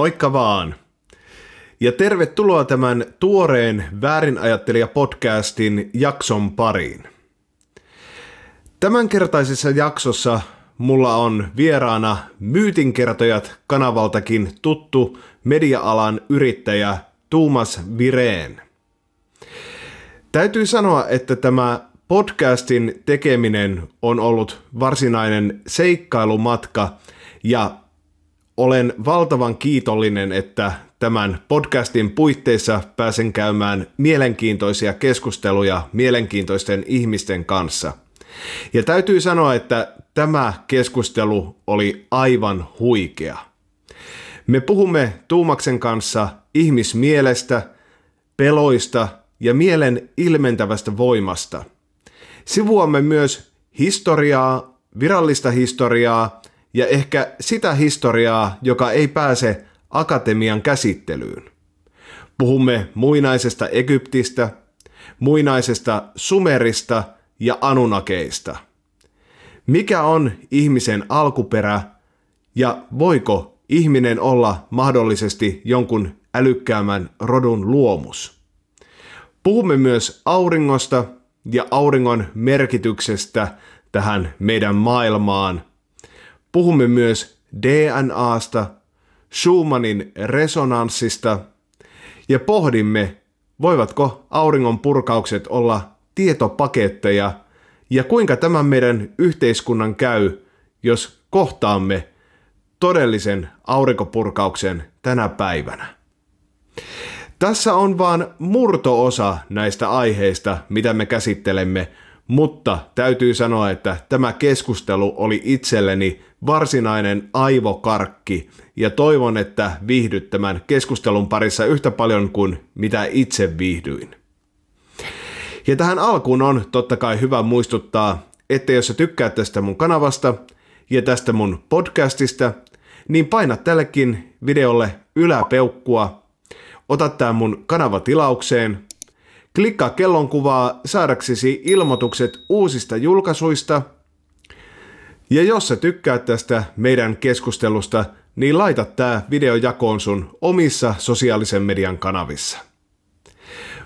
Moikka vaan! Ja tervetuloa tämän tuoreen Väärinajattelija-podcastin jakson pariin. Tämänkertaisessa jaksossa mulla on vieraana myytinkertojat kanavaltakin tuttu media-alan yrittäjä Tuumas Vireen. Täytyy sanoa, että tämä podcastin tekeminen on ollut varsinainen seikkailumatka ja olen valtavan kiitollinen, että tämän podcastin puitteissa pääsen käymään mielenkiintoisia keskusteluja mielenkiintoisten ihmisten kanssa. Ja täytyy sanoa, että tämä keskustelu oli aivan huikea. Me puhumme Tuumaksen kanssa ihmismielestä, peloista ja mielen ilmentävästä voimasta. Sivuamme myös historiaa, virallista historiaa ja ehkä sitä historiaa, joka ei pääse akatemian käsittelyyn. Puhumme muinaisesta Egyptistä, muinaisesta Sumerista ja Anunakeista. Mikä on ihmisen alkuperä ja voiko ihminen olla mahdollisesti jonkun älykkäämän rodun luomus? Puhumme myös auringosta ja auringon merkityksestä tähän meidän maailmaan – Puhumme myös DNAsta, Schumannin resonanssista ja pohdimme, voivatko auringon purkaukset olla tietopaketteja ja kuinka tämän meidän yhteiskunnan käy, jos kohtaamme todellisen aurinkopurkauksen tänä päivänä. Tässä on vain murtoosa näistä aiheista, mitä me käsittelemme, mutta täytyy sanoa, että tämä keskustelu oli itselleni varsinainen aivokarkki ja toivon, että viihdyt tämän keskustelun parissa yhtä paljon kuin mitä itse viihdyin. Ja tähän alkuun on totta kai hyvä muistuttaa, että jos sä tykkäät tästä mun kanavasta ja tästä mun podcastista, niin paina tällekin videolle yläpeukkua, ota tää mun kanava tilaukseen – Klikkaa kellonkuvaa saadaksesi ilmoitukset uusista julkaisuista. Ja jos sä tykkäät tästä meidän keskustelusta, niin laita tämä video jakoon sun omissa sosiaalisen median kanavissa.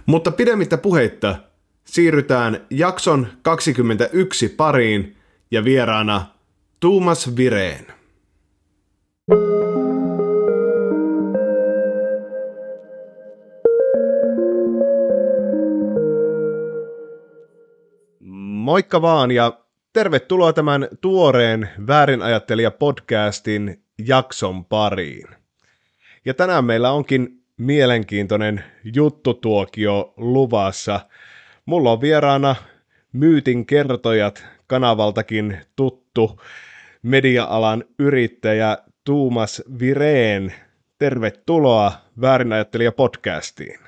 Mutta pidemmittä puheitta siirrytään jakson 21 pariin ja vieraana Tuumas Vireen. thank you Moikka vaan ja tervetuloa tämän tuoreen Väärinajattelija-podcastin jakson pariin. Ja tänään meillä onkin mielenkiintoinen juttutuokio luvassa. Mulla on vieraana Myytin kertojat kanavaltakin tuttu media-alan yrittäjä Tuumas Vireen. Tervetuloa Väärinajattelija-podcastiin.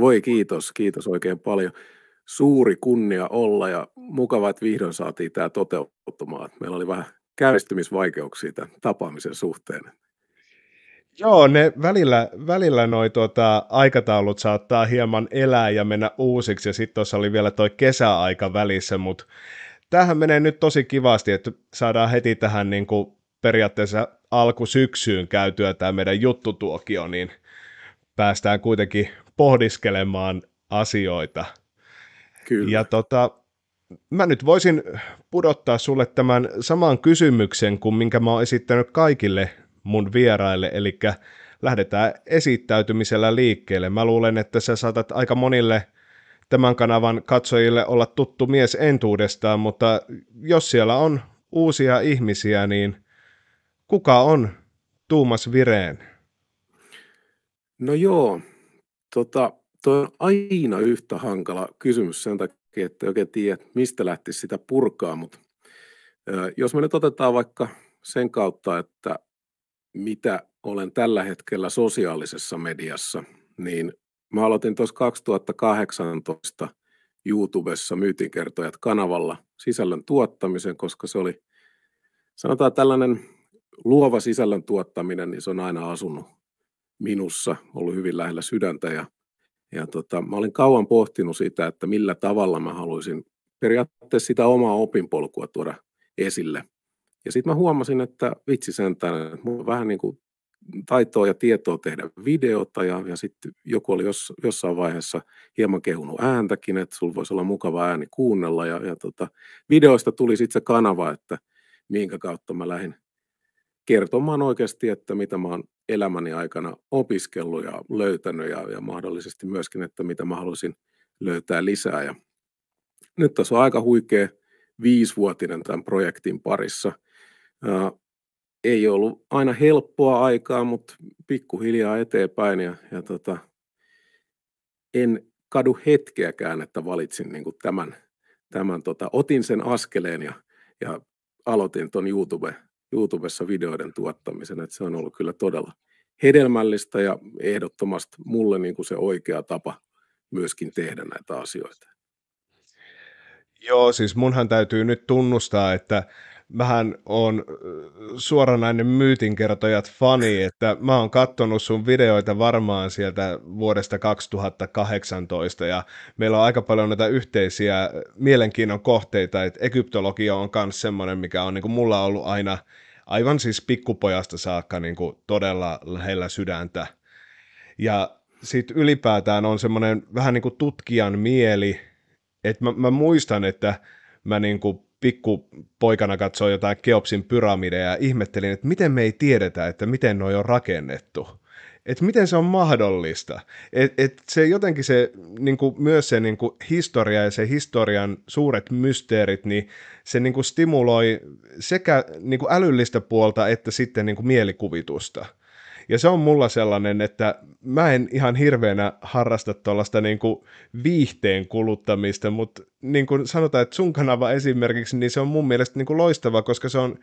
Voi kiitos, kiitos oikein paljon suuri kunnia olla ja mukava, että vihdoin saatiin tämä toteutumaan. Meillä oli vähän käynnistymisvaikeuksia tämän tapaamisen suhteen. Joo, ne välillä, välillä noi tuota, aikataulut saattaa hieman elää ja mennä uusiksi, ja sitten tuossa oli vielä toi kesäaika välissä, mutta tähän menee nyt tosi kivasti, että saadaan heti tähän niin kuin periaatteessa alkusyksyyn käytyä tämä meidän juttutuokio, niin päästään kuitenkin pohdiskelemaan asioita – Kyllä. Ja tota, mä nyt voisin pudottaa sulle tämän saman kysymyksen kuin minkä mä oon esittänyt kaikille mun vieraille, eli lähdetään esittäytymisellä liikkeelle. Mä luulen, että sä saatat aika monille tämän kanavan katsojille olla tuttu mies entuudestaan, mutta jos siellä on uusia ihmisiä, niin kuka on Tuumas Vireen? No joo, tota, Tuo on aina yhtä hankala kysymys sen takia, että ei oikein tiedä, mistä lähti sitä purkaa, mutta jos me nyt otetaan vaikka sen kautta, että mitä olen tällä hetkellä sosiaalisessa mediassa, niin mä aloitin tuossa 2018 YouTubessa Myytinkertojat kanavalla sisällön tuottamisen, koska se oli, sanotaan tällainen luova sisällön tuottaminen, niin se on aina asunut minussa, ollut hyvin lähellä sydäntä ja ja tota, mä olin kauan pohtinut sitä, että millä tavalla mä haluaisin periaatteessa sitä omaa opinpolkua tuoda esille. Ja sitten mä huomasin, että vitsi sentään, että mulla on vähän niin kuin taitoa ja tietoa tehdä videota ja, ja sitten joku oli joss, jossain vaiheessa hieman kehunut ääntäkin, että sulla voisi olla mukava ääni kuunnella ja, ja tota, videoista tuli sitten se kanava, että minkä kautta mä lähdin kertomaan oikeasti, että mitä mä oon elämäni aikana opiskellut ja löytänyt ja, ja mahdollisesti myöskin, että mitä mä haluaisin löytää lisää. Ja nyt tässä on aika huikea viisivuotinen tämän projektin parissa. Ää, ei ollut aina helppoa aikaa, mutta pikkuhiljaa eteenpäin ja, ja tota, en kadu hetkeäkään, että valitsin niin tämän, tämän tota, otin sen askeleen ja, ja aloitin tuon YouTube YouTubessa videoiden tuottamisen. Että se on ollut kyllä todella hedelmällistä ja ehdottomasti mulle niin kuin se oikea tapa myöskin tehdä näitä asioita. Joo, siis munhan täytyy nyt tunnustaa, että mähän on äh, suoranainen myytinkertojat fani, että mä oon kattonut sun videoita varmaan sieltä vuodesta 2018 ja meillä on aika paljon näitä yhteisiä äh, mielenkiinnon kohteita, että egyptologia on myös semmoinen, mikä on niin kuin mulla ollut aina aivan siis pikkupojasta saakka niin kuin todella lähellä sydäntä. Ja sitten ylipäätään on semmoinen vähän niin kuin tutkijan mieli, että mä, mä muistan, että mä niin kuin pikkupoikana katsoin jotain Keopsin pyramideja ja ihmettelin, että miten me ei tiedetä, että miten noi on rakennettu. Että miten se on mahdollista. Et, et se jotenkin se, niinku, myös se niinku, historia ja se historian suuret mysteerit, niin se niinku, stimuloi sekä niinku, älyllistä puolta että sitten niinku, mielikuvitusta – ja se on mulla sellainen, että mä en ihan hirveänä harrasta tuollaista niin kuin viihteen kuluttamista, mutta niin kuin sanotaan, että sun kanava esimerkiksi, niin se on mun mielestä niin kuin loistava, koska se on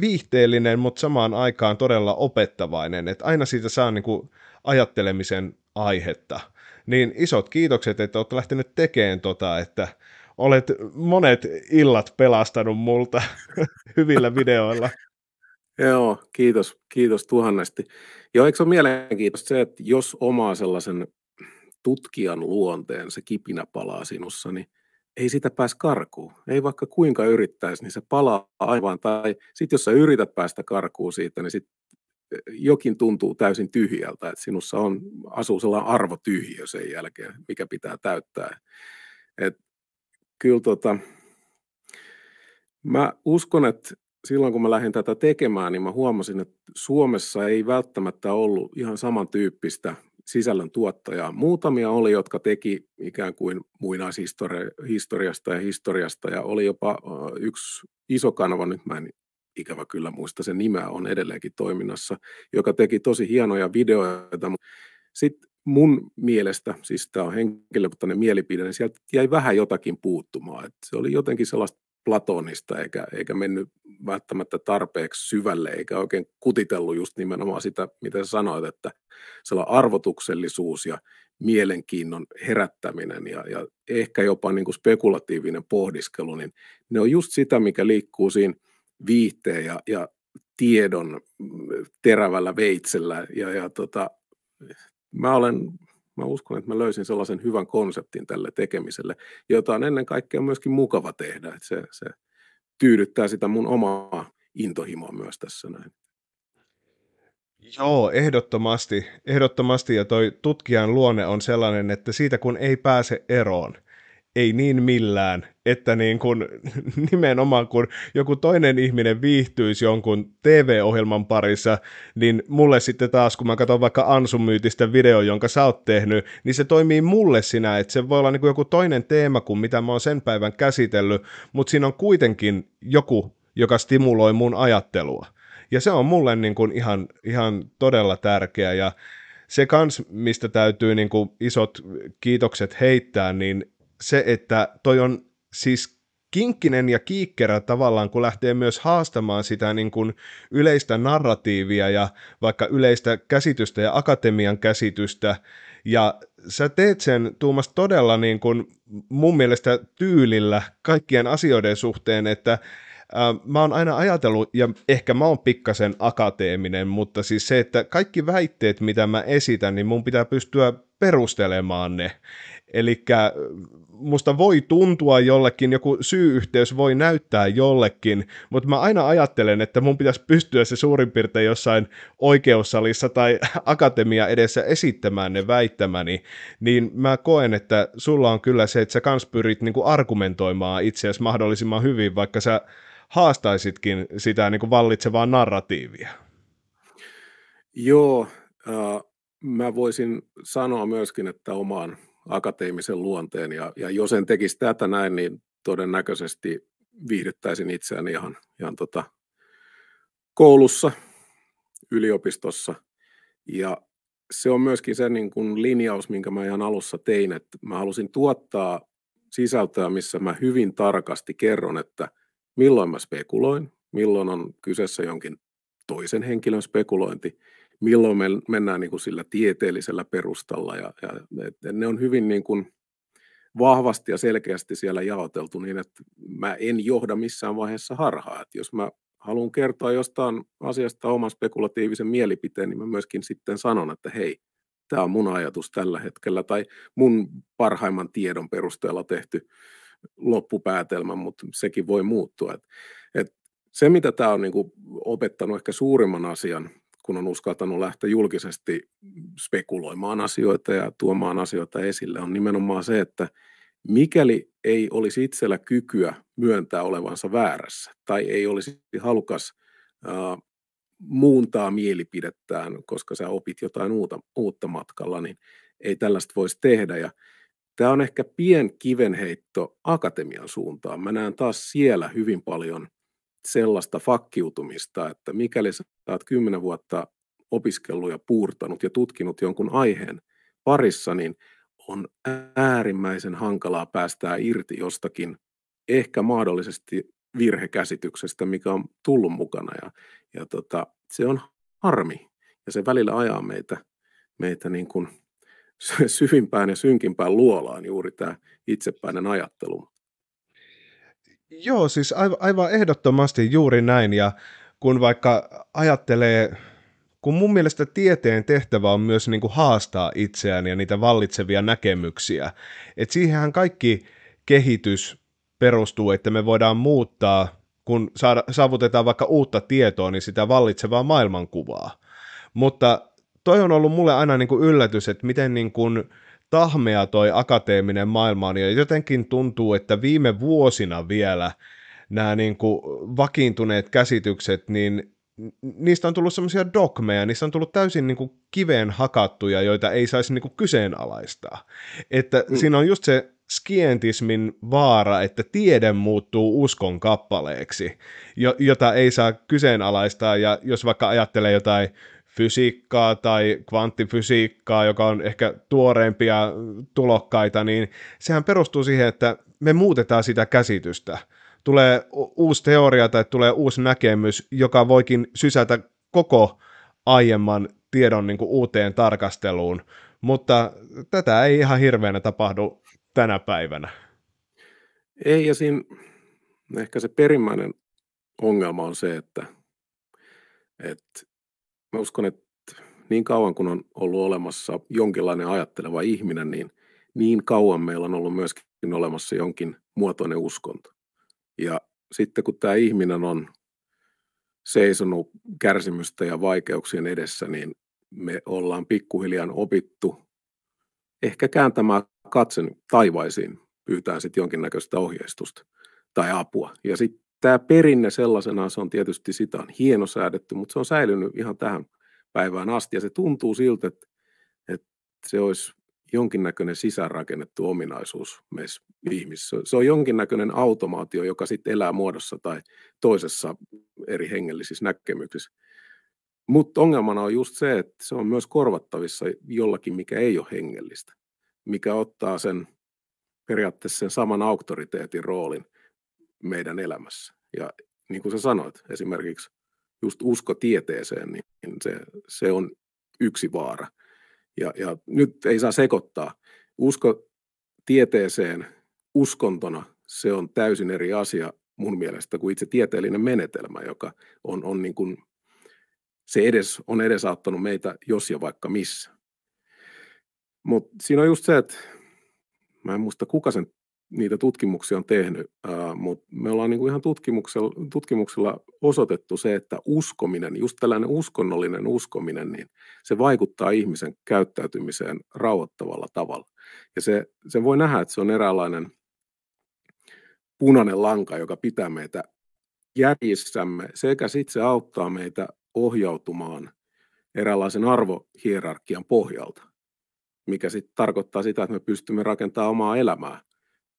viihteellinen, mutta samaan aikaan todella opettavainen, että aina siitä saa niin kuin ajattelemisen aihetta. Niin isot kiitokset, että oot lähtenyt tekemään tota, että olet monet illat pelastanut multa hyvillä videoilla. Joo, kiitos, kiitos tuhannesti. Ja eikö se ole mielenkiintoista se, että jos omaa sellaisen tutkijan luonteen, se kipinä palaa sinussa, niin ei sitä pääs karkuun. Ei vaikka kuinka yrittäisi, niin se palaa aivan. Tai sitten jos sä yrität päästä karkuun siitä, niin sit eh, jokin tuntuu täysin tyhjältä, että sinussa on, asuu sellainen arvotyhjö sen jälkeen, mikä pitää täyttää. Et, kyllä tota, mä uskon, että silloin kun mä lähdin tätä tekemään, niin mä huomasin, että Suomessa ei välttämättä ollut ihan samantyyppistä sisällön tuottajaa. Muutamia oli, jotka teki ikään kuin muinaishistoriasta ja historiasta, ja oli jopa yksi iso kanava, nyt mä en ikävä kyllä muista sen nimeä, on edelleenkin toiminnassa, joka teki tosi hienoja videoita. Sitten mun mielestä, siis tämä on henkilökohtainen mielipide, niin sieltä jäi vähän jotakin puuttumaan. Et se oli jotenkin sellaista Platonista eikä, eikä mennyt välttämättä tarpeeksi syvälle eikä oikein kutitellut just nimenomaan sitä, mitä sä sanoit, että sellainen arvotuksellisuus ja mielenkiinnon herättäminen ja, ja ehkä jopa niin kuin spekulatiivinen pohdiskelu, niin ne on just sitä, mikä liikkuu siinä viihteen ja, ja tiedon mm, terävällä veitsellä ja, ja tota, mä olen mä uskon, että mä löysin sellaisen hyvän konseptin tälle tekemiselle, jota on ennen kaikkea myöskin mukava tehdä, että se, se tyydyttää sitä mun omaa intohimoa myös tässä näin. Joo, ehdottomasti, ehdottomasti ja toi tutkijan luonne on sellainen, että siitä kun ei pääse eroon – ei niin millään, että niin kun, nimenomaan kun joku toinen ihminen viihtyisi jonkun TV-ohjelman parissa, niin mulle sitten taas, kun mä katson vaikka Ansun myytistä video, jonka sä oot tehnyt, niin se toimii mulle sinä, että se voi olla niin joku toinen teema kuin mitä mä oon sen päivän käsitellyt, mutta siinä on kuitenkin joku, joka stimuloi mun ajattelua. Ja se on mulle niin kun ihan, ihan todella tärkeä ja se kans, mistä täytyy niin kuin isot kiitokset heittää, niin se, että toi on siis kinkkinen ja kiikkerä tavallaan, kun lähtee myös haastamaan sitä niin kuin yleistä narratiivia ja vaikka yleistä käsitystä ja akatemian käsitystä. Ja sä teet sen, Tuumas, todella niin kuin mun mielestä tyylillä kaikkien asioiden suhteen, että mä oon aina ajatellut, ja ehkä mä oon pikkasen akateeminen, mutta siis se, että kaikki väitteet, mitä mä esitän, niin mun pitää pystyä perustelemaan ne. Eli musta voi tuntua jollekin, joku syy-yhteys voi näyttää jollekin, mutta mä aina ajattelen, että mun pitäisi pystyä se suurin piirtein jossain oikeussalissa tai akatemia edessä esittämään ne väittämäni, niin mä koen, että sulla on kyllä se, että sä kans pyrit niinku argumentoimaan itseäsi mahdollisimman hyvin, vaikka sä haastaisitkin sitä niinku vallitsevaa narratiivia. Joo, äh, mä voisin sanoa myöskin, että omaan akateemisen luonteen. Ja, ja jos en tekisi tätä näin, niin todennäköisesti viihdyttäisin itseäni ihan, ihan tota koulussa, yliopistossa. Ja se on myöskin se niin kuin linjaus, minkä mä ihan alussa tein, että mä halusin tuottaa sisältöä, missä mä hyvin tarkasti kerron, että milloin mä spekuloin, milloin on kyseessä jonkin toisen henkilön spekulointi – milloin me mennään niin kuin sillä tieteellisellä perustalla. Ja, ja et, ne on hyvin niin kuin vahvasti ja selkeästi siellä jaoteltu niin, että mä en johda missään vaiheessa harhaa. Et jos mä haluan kertoa jostain asiasta oman spekulatiivisen mielipiteen, niin mä myöskin sitten sanon, että hei, tämä on mun ajatus tällä hetkellä tai mun parhaimman tiedon perusteella tehty loppupäätelmä, mutta sekin voi muuttua. Et, et se, mitä tämä on niinku opettanut ehkä suurimman asian kun on uskaltanut lähteä julkisesti spekuloimaan asioita ja tuomaan asioita esille, on nimenomaan se, että mikäli ei olisi itsellä kykyä myöntää olevansa väärässä tai ei olisi halukas äh, muuntaa mielipidettään, koska sä opit jotain uutta, uutta matkalla, niin ei tällaista voisi tehdä. Ja tämä on ehkä pien kivenheitto akatemian suuntaan. Mä näen taas siellä hyvin paljon sellaista fakkiutumista, että mikäli sä sä oot kymmenen vuotta opiskellut ja puurtanut ja tutkinut jonkun aiheen parissa, niin on äärimmäisen hankalaa päästää irti jostakin ehkä mahdollisesti virhekäsityksestä, mikä on tullut mukana. Ja, ja tota, se on harmi ja se välillä ajaa meitä, meitä niin kuin syvimpään ja synkimpään luolaan juuri tämä itsepäinen ajattelu. Joo, siis aivan, aivan ehdottomasti juuri näin. Ja kun vaikka ajattelee, kun mun mielestä tieteen tehtävä on myös niin kuin haastaa itseään ja niitä vallitsevia näkemyksiä. että siihenhän kaikki kehitys perustuu, että me voidaan muuttaa, kun saada, saavutetaan vaikka uutta tietoa, niin sitä vallitsevaa maailmankuvaa. Mutta toi on ollut mulle aina niin kuin yllätys, että miten niin kuin tahmea toi akateeminen maailma on, ja jotenkin tuntuu, että viime vuosina vielä – nämä niin kuin vakiintuneet käsitykset, niin niistä on tullut semmoisia dogmeja, niistä on tullut täysin niin kuin kiveen hakattuja, joita ei saisi niin kuin kyseenalaistaa. Että mm. siinä on just se skientismin vaara, että tiede muuttuu uskon kappaleeksi, jota ei saa kyseenalaistaa, ja jos vaikka ajattelee jotain fysiikkaa tai kvanttifysiikkaa, joka on ehkä tuoreempia tulokkaita, niin sehän perustuu siihen, että me muutetaan sitä käsitystä – tulee uusi teoria tai tulee uusi näkemys, joka voikin sysätä koko aiemman tiedon niin kuin uuteen tarkasteluun, mutta tätä ei ihan hirveänä tapahdu tänä päivänä. Ei, ja siinä ehkä se perimmäinen ongelma on se, että, että mä uskon, että niin kauan kun on ollut olemassa jonkinlainen ajatteleva ihminen, niin niin kauan meillä on ollut myöskin olemassa jonkin muotoinen uskonto. Ja sitten kun tämä ihminen on seisonut kärsimystä ja vaikeuksien edessä, niin me ollaan pikkuhiljaa opittu ehkä kääntämään katsen taivaisiin, pyytää sitten jonkinnäköistä ohjeistusta tai apua. Ja sitten tämä perinne sellaisenaan, se on tietysti sitä on hieno säädetty, mutta se on säilynyt ihan tähän päivään asti ja se tuntuu siltä, että, että se olisi jonkinnäköinen sisäänrakennettu ominaisuus meissä ihmisissä. Se on jonkinnäköinen automaatio, joka sitten elää muodossa tai toisessa eri hengellisissä näkemyksissä. Mutta ongelmana on just se, että se on myös korvattavissa jollakin, mikä ei ole hengellistä, mikä ottaa sen periaatteessa sen saman auktoriteetin roolin meidän elämässä. Ja niin kuin sä sanoit, esimerkiksi just usko tieteeseen, niin se, se on yksi vaara – ja, ja nyt ei saa sekoittaa. Usko tieteeseen uskontona, se on täysin eri asia mun mielestä kuin itse tieteellinen menetelmä, joka on, on niin kuin, se edes, on edesauttanut meitä jos ja vaikka missä. Mutta siinä on just se, että mä en muista kuka sen niitä tutkimuksia on tehnyt, mutta me ollaan niin kuin ihan tutkimuksella, tutkimuksella osoitettu se, että uskominen, just tällainen uskonnollinen uskominen, niin se vaikuttaa ihmisen käyttäytymiseen rauhoittavalla tavalla. Ja se, sen voi nähdä, että se on eräänlainen punainen lanka, joka pitää meitä järjissämme sekä sitten se auttaa meitä ohjautumaan eräänlaisen arvohierarkian pohjalta, mikä sitten tarkoittaa sitä, että me pystymme rakentamaan omaa elämää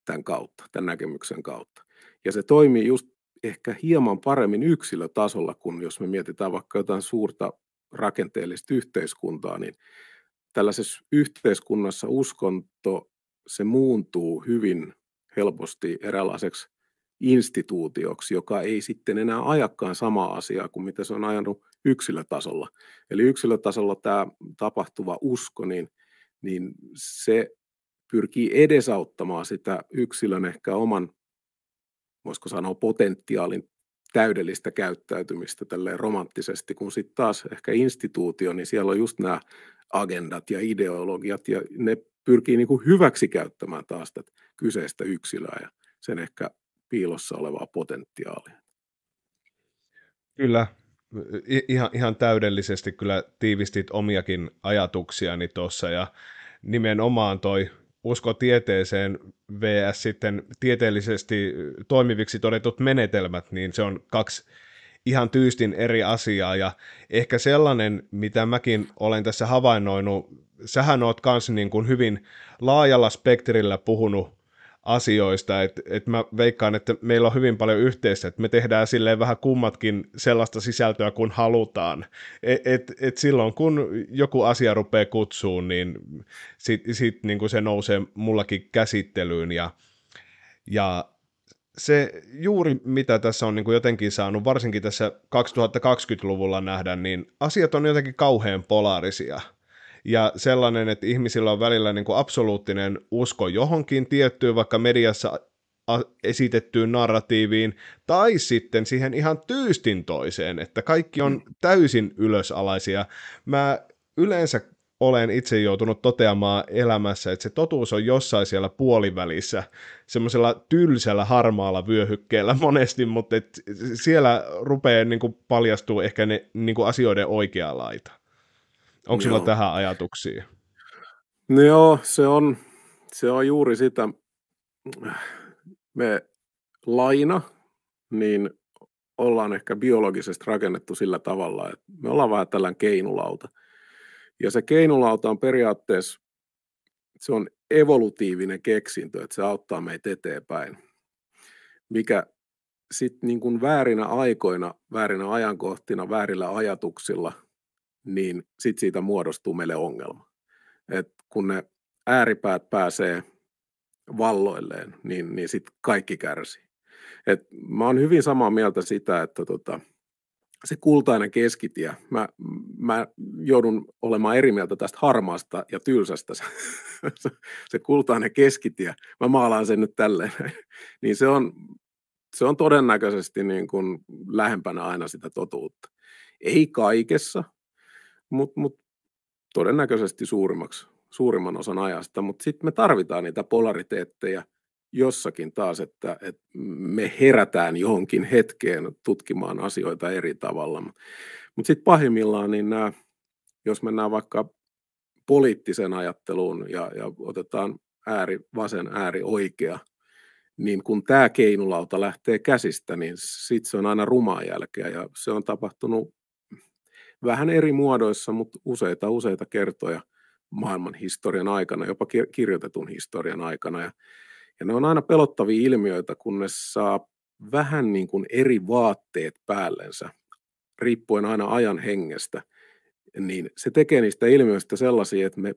tämän kautta, tämän näkemyksen kautta. Ja se toimii just ehkä hieman paremmin yksilötasolla kuin jos me mietitään vaikka jotain suurta rakenteellista yhteiskuntaa, niin tällaisessa yhteiskunnassa uskonto, se muuntuu hyvin helposti eräänlaiseksi instituutioksi, joka ei sitten enää ajakaan samaa asiaa kuin mitä se on ajanut yksilötasolla. Eli yksilötasolla tämä tapahtuva usko, niin, niin se pyrkii edesauttamaan sitä yksilön ehkä oman, voisiko sanoa potentiaalin täydellistä käyttäytymistä tälleen romanttisesti, kun sitten taas ehkä instituutio, niin siellä on just nämä agendat ja ideologiat, ja ne pyrkii niin kuin hyväksi käyttämään taas tätä kyseistä yksilöä ja sen ehkä piilossa olevaa potentiaalia. Kyllä, ihan, ihan täydellisesti kyllä tiivistit omiakin ajatuksiani niin tuossa, ja nimenomaan toi usko tieteeseen vs. sitten tieteellisesti toimiviksi todetut menetelmät, niin se on kaksi ihan tyystin eri asiaa, ja ehkä sellainen, mitä mäkin olen tässä havainnoinut, sähän oot kanssa niin kuin hyvin laajalla spektrillä puhunut asioista, että et mä veikkaan, että meillä on hyvin paljon yhteistä, että me tehdään silleen vähän kummatkin sellaista sisältöä, kun halutaan. Et, et, et silloin, kun joku asia rupeaa kutsuun, niin sitten sit, niin se nousee mullakin käsittelyyn ja, ja se juuri mitä tässä on niin kuin jotenkin saanut, varsinkin tässä 2020-luvulla nähdä, niin asiat on jotenkin kauhean polaarisia – ja sellainen, että ihmisillä on välillä niin kuin absoluuttinen usko johonkin tiettyyn, vaikka mediassa esitettyyn narratiiviin, tai sitten siihen ihan tyystin toiseen, että kaikki on mm. täysin ylösalaisia. Mä yleensä olen itse joutunut toteamaan elämässä, että se totuus on jossain siellä puolivälissä, semmoisella tylsällä harmaalla vyöhykkeellä monesti, mutta siellä rupeaa niin kuin paljastuu ehkä ne niin kuin asioiden oikea laita. Onko sulla tähän ajatuksia? No joo, se on, se on juuri sitä. Me laina, niin ollaan ehkä biologisesti rakennettu sillä tavalla, että me ollaan vähän tällainen keinulauta. Ja se keinulauta on periaatteessa, se on evolutiivinen keksintö, että se auttaa meitä eteenpäin. Mikä sitten niin väärinä aikoina, väärinä ajankohtina, väärillä ajatuksilla – niin sitten siitä muodostuu meille ongelma. Et kun ne ääripäät pääsee valloilleen, niin, niin sitten kaikki kärsii. Et mä oon hyvin samaa mieltä sitä, että tota, se kultainen keskitie, mä, mä joudun olemaan eri mieltä tästä harmaasta ja tylsästä, se kultainen keskitie, mä maalaan sen nyt tälleen, niin se on, se on todennäköisesti niin kuin lähempänä aina sitä totuutta. Ei kaikessa, mutta mut todennäköisesti suurimmaksi, suurimman osan ajasta. Mutta sitten me tarvitaan niitä polariteetteja jossakin taas, että, että me herätään johonkin hetkeen tutkimaan asioita eri tavalla. Mutta sitten pahimmillaan, niin nää, jos mennään vaikka poliittiseen ajatteluun ja, ja otetaan ääri vasen, ääri oikea, niin kun tämä keinulauta lähtee käsistä, niin sitten se on aina rumaa jälkeä ja se on tapahtunut vähän eri muodoissa, mutta useita useita kertoja maailman historian aikana, jopa kirjoitetun historian aikana. Ja, ja ne on aina pelottavia ilmiöitä, kun ne saa vähän niin kuin eri vaatteet päällensä, riippuen aina ajan hengestä, niin se tekee niistä ilmiöistä sellaisia, että me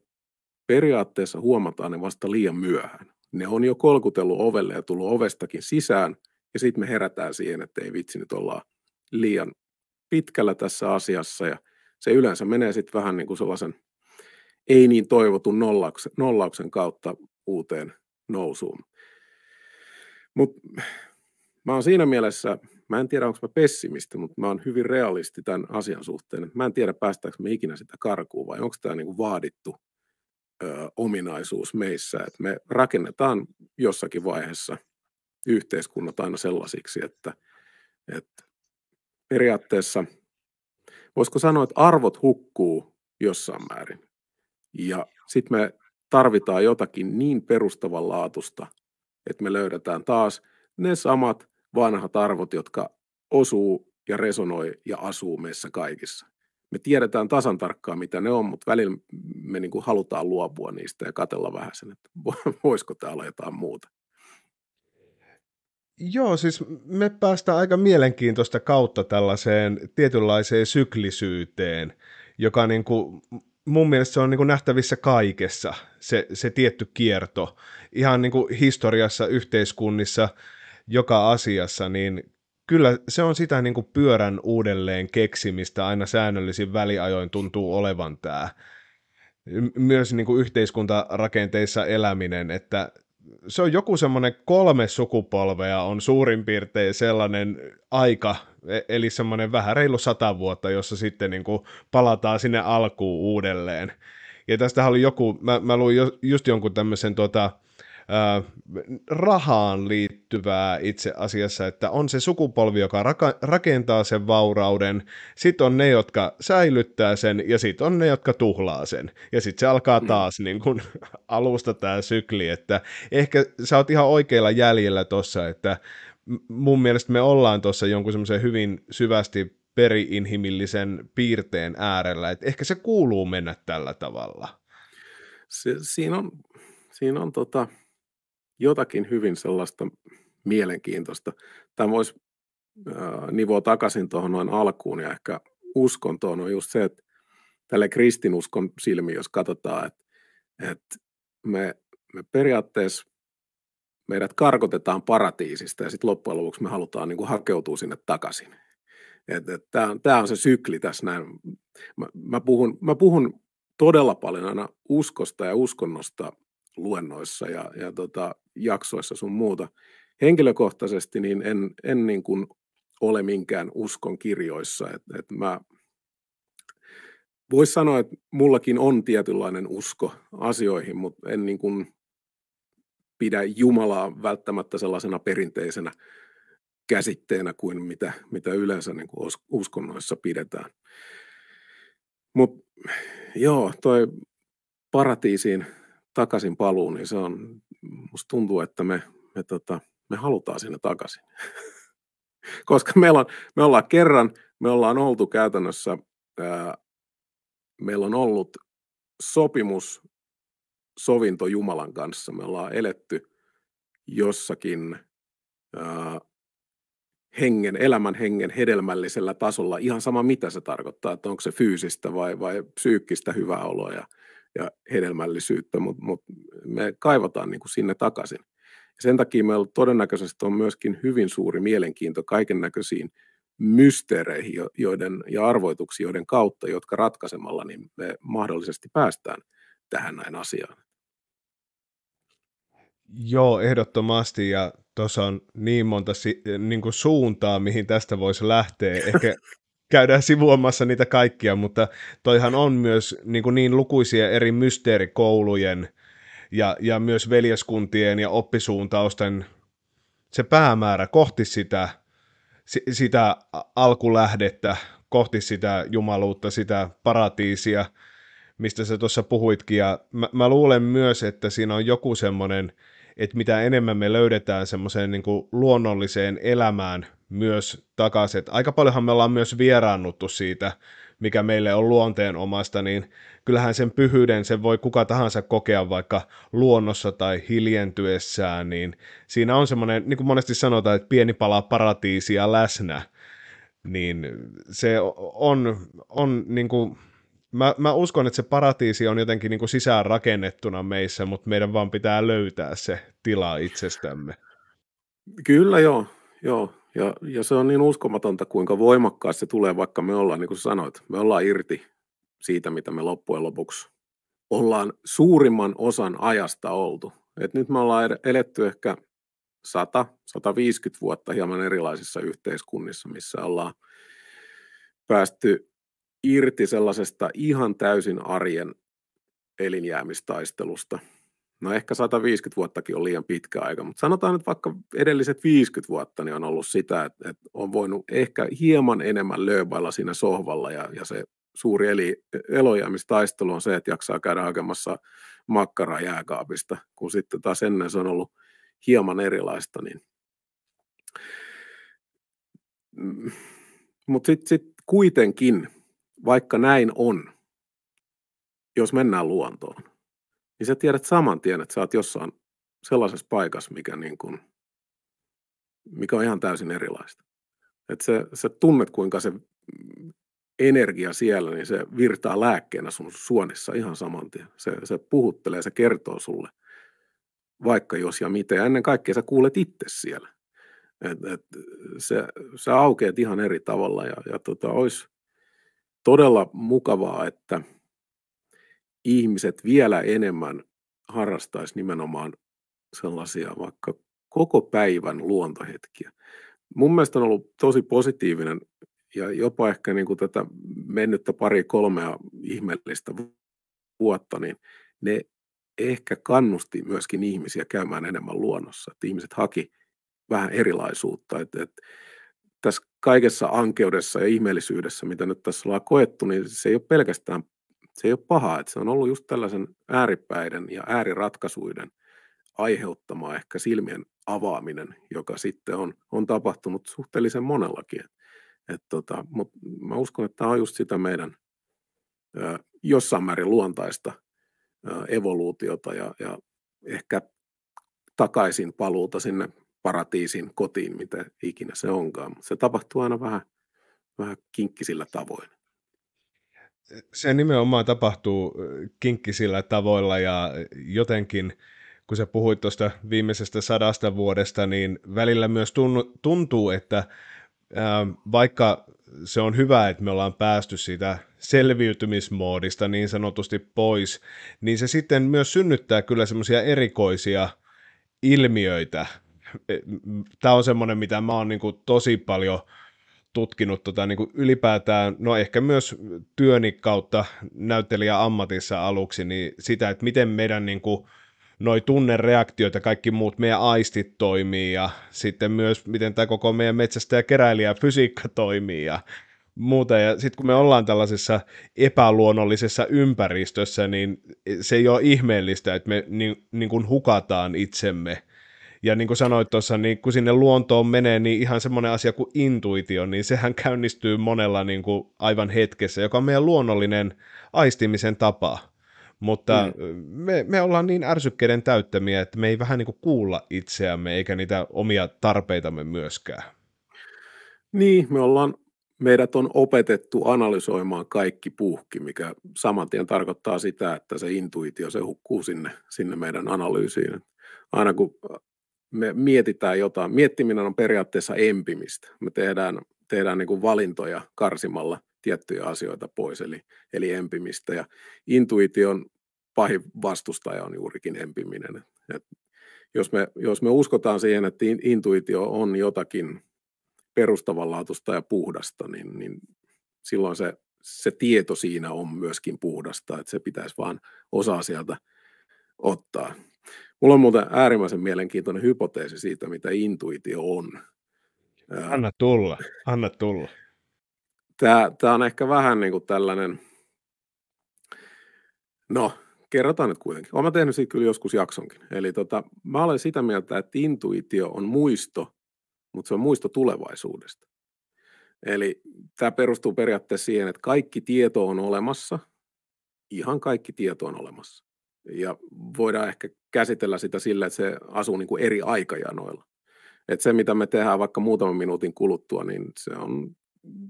periaatteessa huomataan ne vasta liian myöhään. Ne on jo kolkutellut ovelle ja tullut ovestakin sisään, ja sitten me herätään siihen, että ei vitsi, nyt ollaan liian pitkällä tässä asiassa ja se yleensä menee sitten vähän niin kuin sellaisen ei niin toivotun nollauksen, nollauksen kautta uuteen nousuun. Mutta mä oon siinä mielessä, mä en tiedä onko mä pessimisti, mutta mä oon hyvin realisti tämän asian suhteen. Mä en tiedä päästäänkö me ikinä sitä karkuun vai onko tämä niinku vaadittu ö, ominaisuus meissä, että me rakennetaan jossakin vaiheessa yhteiskunnat aina sellaisiksi, että, että periaatteessa, voisiko sanoa, että arvot hukkuu jossain määrin. Ja sitten me tarvitaan jotakin niin perustavanlaatusta, että me löydetään taas ne samat vanhat arvot, jotka osuu ja resonoi ja asuu meissä kaikissa. Me tiedetään tasan tarkkaan, mitä ne on, mutta välillä me niin kuin halutaan luopua niistä ja katella vähän sen, että voisiko täällä olla jotain muuta. Joo, siis me päästään aika mielenkiintoista kautta tällaiseen tietynlaiseen syklisyyteen, joka niin kuin, mun mielestä se on niin kuin nähtävissä kaikessa, se, se tietty kierto. Ihan niin kuin historiassa, yhteiskunnissa, joka asiassa, niin kyllä se on sitä niin kuin pyörän uudelleen keksimistä aina säännöllisin väliajoin tuntuu olevan tämä. Myös niin kuin yhteiskuntarakenteissa eläminen, että se on joku semmoinen kolme sukupolvea on suurin piirtein sellainen aika, e, eli semmoinen vähän reilu sata vuotta, jossa sitten niin kuin palataan sinne alkuun uudelleen. Ja tästä oli joku, mä, mä luin just jonkun tämmöisen tuota rahaan liittyvää itse asiassa, että on se sukupolvi, joka raka- rakentaa sen vaurauden, sitten on ne, jotka säilyttää sen, ja sitten on ne, jotka tuhlaa sen. Ja sitten se alkaa mm. taas niin kun, alusta tämä sykli, että ehkä sä oot ihan oikeilla jäljellä tossa, että mun mielestä me ollaan tuossa jonkun semmoisen hyvin syvästi periinhimillisen piirteen äärellä, että ehkä se kuuluu mennä tällä tavalla. Se, siinä on, siinä on tota, jotakin hyvin sellaista mielenkiintoista. Tämä voisi nivoa takaisin tuohon noin alkuun ja ehkä uskontoon on just se, että tälle kristinuskon silmi, jos katsotaan, että, että me, me periaatteessa meidät karkotetaan paratiisista ja sitten loppujen lopuksi me halutaan niin kuin hakeutua sinne takaisin. Tämä tää on se sykli tässä näin. Mä, mä, puhun, mä puhun todella paljon aina uskosta ja uskonnosta luennoissa ja, ja tota, jaksoissa sun muuta. Henkilökohtaisesti niin en, en niin kuin ole minkään uskon kirjoissa. Et, et mä voisi sanoa, että mullakin on tietynlainen usko asioihin, mutta en niin kuin pidä Jumalaa välttämättä sellaisena perinteisenä käsitteenä kuin mitä, mitä yleensä niin kuin uskonnoissa pidetään. Mutta joo, toi paratiisiin takaisin paluu, niin se on musta tuntuu, että me, me, tota, me halutaan sinne takaisin. Koska meillä on, me ollaan kerran, me ollaan oltu käytännössä, ää, meillä on ollut sopimus sovinto Jumalan kanssa. Me ollaan eletty jossakin ää, hengen, elämän hengen hedelmällisellä tasolla, ihan sama mitä se tarkoittaa, että onko se fyysistä vai, vai psyykkistä hyvää oloa ja ja hedelmällisyyttä, mutta mut me kaivataan niin kuin sinne takaisin. Ja sen takia meillä todennäköisesti on myöskin hyvin suuri mielenkiinto kaiken näköisiin mysteereihin joiden, ja arvoituksiin, joiden kautta, jotka ratkaisemalla niin me mahdollisesti päästään tähän näin asiaan. Joo, ehdottomasti, ja tuossa on niin monta si- niin kuin suuntaa, mihin tästä voisi lähteä. Ehkä käydään sivuamassa niitä kaikkia, mutta toihan on myös niin, kuin niin lukuisia eri mysteerikoulujen ja, ja myös veljeskuntien ja oppisuuntausten se päämäärä kohti sitä, sitä alkulähdettä, kohti sitä jumaluutta, sitä paratiisia, mistä sä tuossa puhuitkin. Ja mä, mä luulen myös, että siinä on joku semmoinen, että mitä enemmän me löydetään semmoiseen niin luonnolliseen elämään – myös takaisin. aika paljonhan me ollaan myös vieraannuttu siitä, mikä meille on luonteenomaista, niin kyllähän sen pyhyyden sen voi kuka tahansa kokea vaikka luonnossa tai hiljentyessään, niin siinä on semmoinen, niin kuin monesti sanotaan, että pieni pala paratiisia läsnä, niin se on, on niin kuin, mä, mä uskon, että se paratiisi on jotenkin niin kuin sisään rakennettuna meissä, mutta meidän vaan pitää löytää se tila itsestämme. Kyllä joo, joo. Ja, ja se on niin uskomatonta, kuinka voimakkaasti se tulee, vaikka me ollaan, niin kuin sanoit, me ollaan irti siitä, mitä me loppujen lopuksi ollaan suurimman osan ajasta oltu. Et nyt me ollaan eletty ehkä 100-150 vuotta hieman erilaisissa yhteiskunnissa, missä ollaan päästy irti sellaisesta ihan täysin arjen elinjäämistaistelusta – no ehkä 150 vuottakin on liian pitkä aika, mutta sanotaan, että vaikka edelliset 50 vuotta niin on ollut sitä, että, että on voinut ehkä hieman enemmän lööbailla siinä sohvalla ja, ja se suuri eli, elojäämistaistelu on se, että jaksaa käydä hakemassa makkaraa jääkaapista, kun sitten taas ennen se on ollut hieman erilaista. Niin. Mm, mutta sitten sit kuitenkin, vaikka näin on, jos mennään luontoon, niin sä tiedät saman tien, että sä oot jossain sellaisessa paikassa, mikä, niin kuin, mikä on ihan täysin erilaista. Että sä, sä tunnet, kuinka se energia siellä, niin se virtaa lääkkeenä sun suonissa ihan saman tien. Se, se puhuttelee, se kertoo sulle vaikka jos ja mitä. Ja ennen kaikkea sä kuulet itse siellä. Et, et, se, se aukeat ihan eri tavalla ja, ja tota, olisi todella mukavaa, että – ihmiset vielä enemmän harrastaisi nimenomaan sellaisia vaikka koko päivän luontohetkiä. Mun mielestä on ollut tosi positiivinen ja jopa ehkä niin kuin tätä mennyttä pari kolmea ihmeellistä vuotta, niin ne ehkä kannusti myöskin ihmisiä käymään enemmän luonnossa. Että ihmiset haki vähän erilaisuutta. Että, että tässä kaikessa ankeudessa ja ihmeellisyydessä, mitä nyt tässä ollaan koettu, niin se ei ole pelkästään se ei ole paha, että se on ollut just tällaisen ääripäiden ja ääriratkaisuiden aiheuttama ehkä silmien avaaminen, joka sitten on, on tapahtunut suhteellisen monellakin. Et tota, mut mä uskon, että tämä on just sitä meidän ö, jossain määrin luontaista ö, evoluutiota ja, ja ehkä takaisin paluuta sinne paratiisin kotiin, mitä ikinä se onkaan. Mut se tapahtuu aina vähän, vähän kinkkisillä tavoin se nimenomaan tapahtuu äh, kinkkisillä tavoilla ja jotenkin, kun sä puhuit tuosta viimeisestä sadasta vuodesta, niin välillä myös tuntuu, että ähm, vaikka se on hyvä, että me ollaan päästy siitä selviytymismoodista niin sanotusti pois, niin se sitten myös synnyttää kyllä semmoisia erikoisia ilmiöitä. E, Tämä on semmoinen, mitä mä oon niin tosi paljon – tutkinut tota, niin kuin ylipäätään, no ehkä myös työni kautta näyttelijä ammatissa aluksi, niin sitä, että miten meidän niin kuin, noi tunnereaktiot ja kaikki muut meidän aistit toimii ja sitten myös miten tämä koko meidän metsästä ja keräilijä fysiikka toimii ja muuta. Ja sitten kun me ollaan tällaisessa epäluonnollisessa ympäristössä, niin se ei ole ihmeellistä, että me niin, niin kuin hukataan itsemme ja niin kuin sanoit tuossa, niin kun sinne luontoon menee, niin ihan semmoinen asia kuin intuitio, niin sehän käynnistyy monella niin kuin aivan hetkessä, joka on meidän luonnollinen aistimisen tapa. Mutta mm. me, me ollaan niin ärsykkeiden täyttämiä, että me ei vähän niin kuin kuulla itseämme eikä niitä omia tarpeitamme myöskään. Niin, me ollaan, meidät on opetettu analysoimaan kaikki puhki, mikä saman tien tarkoittaa sitä, että se intuitio, se hukkuu sinne, sinne meidän analyysiin. Aina kun me mietitään jotain. Miettiminen on periaatteessa empimistä. Me tehdään, tehdään niin kuin valintoja karsimalla tiettyjä asioita pois, eli, eli empimistä. Ja intuition pahin vastustaja on juurikin empiminen. Et jos, me, jos me uskotaan siihen, että intuitio on jotakin perustavanlaatuista ja puhdasta, niin, niin silloin se, se tieto siinä on myöskin puhdasta, että se pitäisi vaan osaa sieltä ottaa. Mulla on muuten äärimmäisen mielenkiintoinen hypoteesi siitä, mitä intuitio on. Anna tulla, anna tulla. Tämä, tämä on ehkä vähän niin kuin tällainen, no kerrotaan nyt kuitenkin. Olen tehnyt siitä kyllä joskus jaksonkin. Eli tota, mä olen sitä mieltä, että intuitio on muisto, mutta se on muisto tulevaisuudesta. Eli tämä perustuu periaatteessa siihen, että kaikki tieto on olemassa, ihan kaikki tieto on olemassa ja voidaan ehkä käsitellä sitä sillä, että se asuu niin kuin eri aikajanoilla. Että se, mitä me tehdään vaikka muutaman minuutin kuluttua, niin se on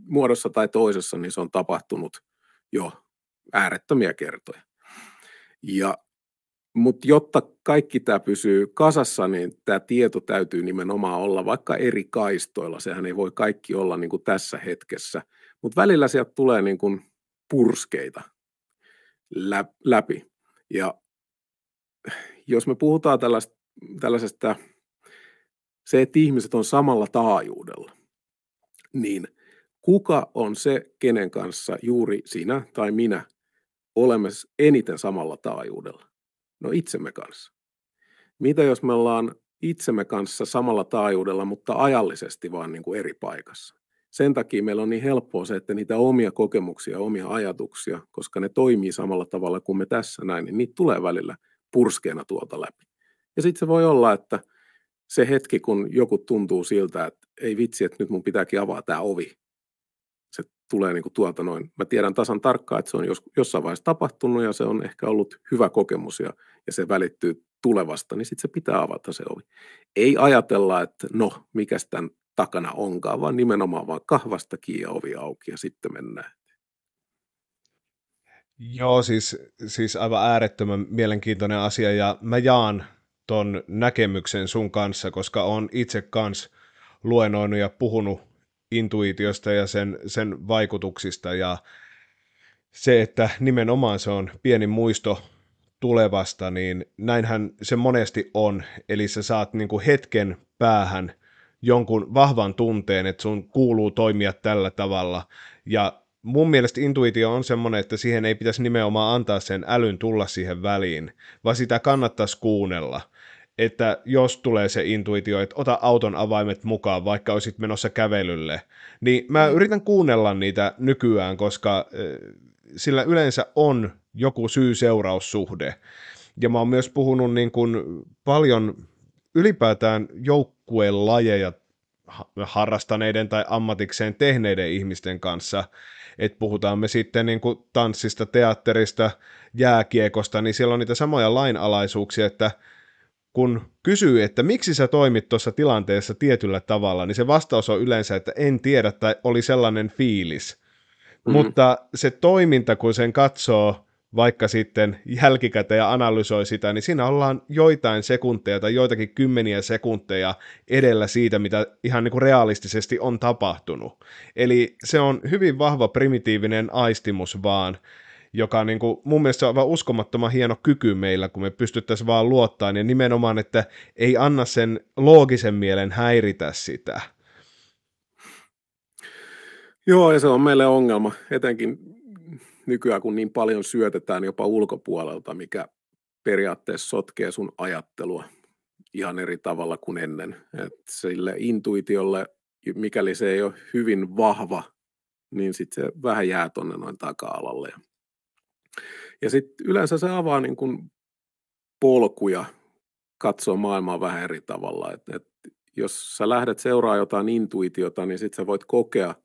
muodossa tai toisessa, niin se on tapahtunut jo äärettömiä kertoja. Ja, mutta jotta kaikki tämä pysyy kasassa, niin tämä tieto täytyy nimenomaan olla vaikka eri kaistoilla. Sehän ei voi kaikki olla niin kuin tässä hetkessä, mutta välillä sieltä tulee niin kuin purskeita läpi. Ja jos me puhutaan tällaista, tällaisesta, se, että ihmiset on samalla taajuudella, niin kuka on se, kenen kanssa juuri sinä tai minä olemme eniten samalla taajuudella? No itsemme kanssa. Mitä jos me ollaan itsemme kanssa samalla taajuudella, mutta ajallisesti vaan niin kuin eri paikassa? sen takia meillä on niin helppoa se, että niitä omia kokemuksia, omia ajatuksia, koska ne toimii samalla tavalla kuin me tässä näin, niin niitä tulee välillä purskeena tuolta läpi. Ja sitten se voi olla, että se hetki, kun joku tuntuu siltä, että ei vitsi, että nyt mun pitääkin avaa tämä ovi. Se tulee niin kuin tuolta noin. Mä tiedän tasan tarkkaan, että se on jossain vaiheessa tapahtunut ja se on ehkä ollut hyvä kokemus ja, ja se välittyy tulevasta, niin sitten se pitää avata se ovi. Ei ajatella, että no, mikä tämän takana onkaan, vaan nimenomaan vaan kahvasta kiinni ja ovi auki ja sitten mennään. Joo, siis, siis aivan äärettömän mielenkiintoinen asia ja mä jaan ton näkemyksen sun kanssa, koska on itse kans luennoinut ja puhunut intuitiosta ja sen, sen vaikutuksista ja se, että nimenomaan se on pieni muisto tulevasta, niin näinhän se monesti on. Eli sä saat niinku hetken päähän jonkun vahvan tunteen, että sun kuuluu toimia tällä tavalla. Ja mun mielestä intuitio on semmoinen, että siihen ei pitäisi nimenomaan antaa sen älyn tulla siihen väliin, vaan sitä kannattaisi kuunnella. Että jos tulee se intuitio, että ota auton avaimet mukaan, vaikka olisit menossa kävelylle, niin mä mm. yritän kuunnella niitä nykyään, koska sillä yleensä on joku syy-seuraussuhde. Ja mä oon myös puhunut niin kuin paljon ylipäätään joukkueen lajeja harrastaneiden tai ammatikseen tehneiden ihmisten kanssa, että puhutaan me sitten niin kuin tanssista, teatterista, jääkiekosta, niin siellä on niitä samoja lainalaisuuksia, että kun kysyy, että miksi sä toimit tuossa tilanteessa tietyllä tavalla, niin se vastaus on yleensä, että en tiedä tai oli sellainen fiilis. Mm-hmm. Mutta se toiminta, kun sen katsoo vaikka sitten jälkikäteen analysoi sitä, niin siinä ollaan joitain sekunteja tai joitakin kymmeniä sekunteja edellä siitä, mitä ihan niin kuin realistisesti on tapahtunut. Eli se on hyvin vahva primitiivinen aistimus vaan, joka on niin kuin, mun mielestä on aivan uskomattoman hieno kyky meillä, kun me pystyttäisiin vaan luottaa, ja nimenomaan, että ei anna sen loogisen mielen häiritä sitä. Joo, ja se on meille ongelma, etenkin nykyään kun niin paljon syötetään jopa ulkopuolelta, mikä periaatteessa sotkee sun ajattelua ihan eri tavalla kuin ennen. Et sille intuitiolle, mikäli se ei ole hyvin vahva, niin sitten se vähän jää tuonne noin taka-alalle. Ja sitten yleensä se avaa niin kun polkuja katsoa maailmaa vähän eri tavalla. Et, et jos sä lähdet seuraamaan jotain intuitiota, niin sitten sä voit kokea –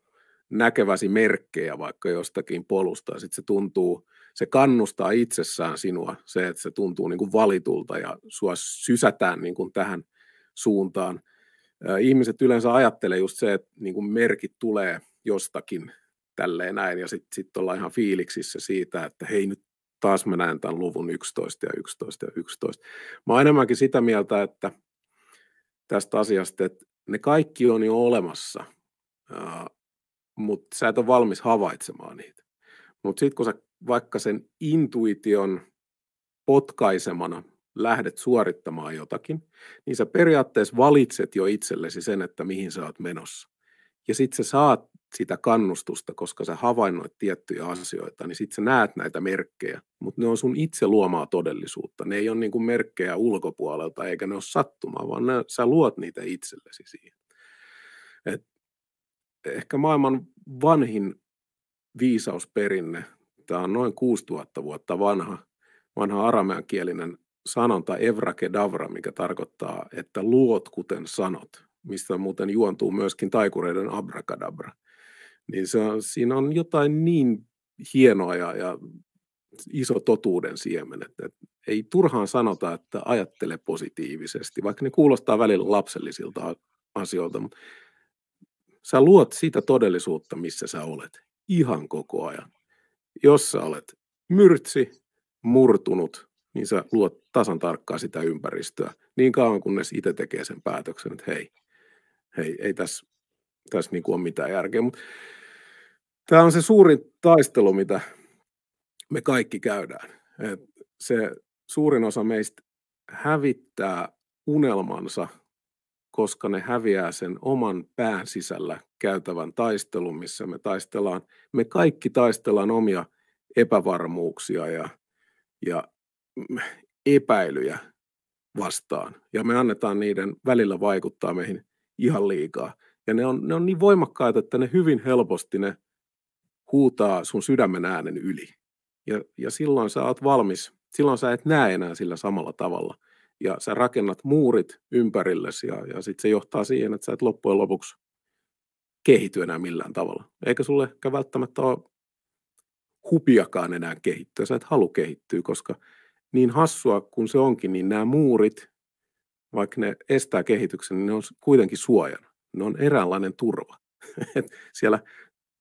näkeväsi merkkejä vaikka jostakin polusta. Sitten se tuntuu, se kannustaa itsessään sinua, se, että se tuntuu niin kuin valitulta ja sua sysätään niin kuin tähän suuntaan. Ihmiset yleensä ajattelee just se, että niin kuin merkit tulee jostakin tälleen näin, ja sitten sit ollaan ihan fiiliksissä siitä, että hei nyt taas mä näen tämän luvun 11 ja 11 ja 11. Mä oon enemmänkin sitä mieltä, että tästä asiasta, että ne kaikki on jo olemassa mutta sä et ole valmis havaitsemaan niitä. Mutta sitten kun sä vaikka sen intuition potkaisemana lähdet suorittamaan jotakin, niin sä periaatteessa valitset jo itsellesi sen, että mihin sä oot menossa. Ja sitten sä saat sitä kannustusta, koska sä havainnoit tiettyjä asioita, niin sitten sä näet näitä merkkejä, mutta ne on sun itse luomaa todellisuutta. Ne ei ole kuin niinku merkkejä ulkopuolelta eikä ne ole sattumaa, vaan ne, sä luot niitä itsellesi siihen. Et ehkä maailman vanhin viisausperinne. Tämä on noin 6000 vuotta vanha, vanha arameankielinen sanonta davra, mikä tarkoittaa, että luot kuten sanot, mistä muuten juontuu myöskin taikureiden abrakadabra. Niin se, siinä on jotain niin hienoa ja, ja iso totuuden siemen, että, että ei turhaan sanota, että ajattele positiivisesti, vaikka ne kuulostaa välillä lapsellisilta asioilta, mutta Sä luot sitä todellisuutta, missä sä olet. Ihan koko ajan. Jos sä olet myrtsi, murtunut, niin sä luot tasan tarkkaan sitä ympäristöä niin kauan, kunnes itse tekee sen päätöksen, että hei, hei ei tässä, tässä niin kuin ole mitään järkeä. Mutta tämä on se suurin taistelu, mitä me kaikki käydään. Et se suurin osa meistä hävittää unelmansa koska ne häviää sen oman pään sisällä käytävän taistelun, missä me taistellaan, me kaikki taistellaan omia epävarmuuksia ja, ja mm, epäilyjä vastaan. Ja me annetaan niiden välillä vaikuttaa meihin ihan liikaa. Ja ne on, ne on niin voimakkaita, että ne hyvin helposti ne huutaa sun sydämen äänen yli. Ja, ja silloin sä oot valmis, silloin sä et näe enää sillä samalla tavalla – ja sä rakennat muurit ympärillesi ja, ja sitten se johtaa siihen, että sä et loppujen lopuksi kehity enää millään tavalla. Eikä sulle ehkä välttämättä ole hupiakaan enää kehittyä, sä et halu kehittyä, koska niin hassua kuin se onkin, niin nämä muurit, vaikka ne estää kehityksen, niin ne on kuitenkin suojana. Ne on eräänlainen turva. siellä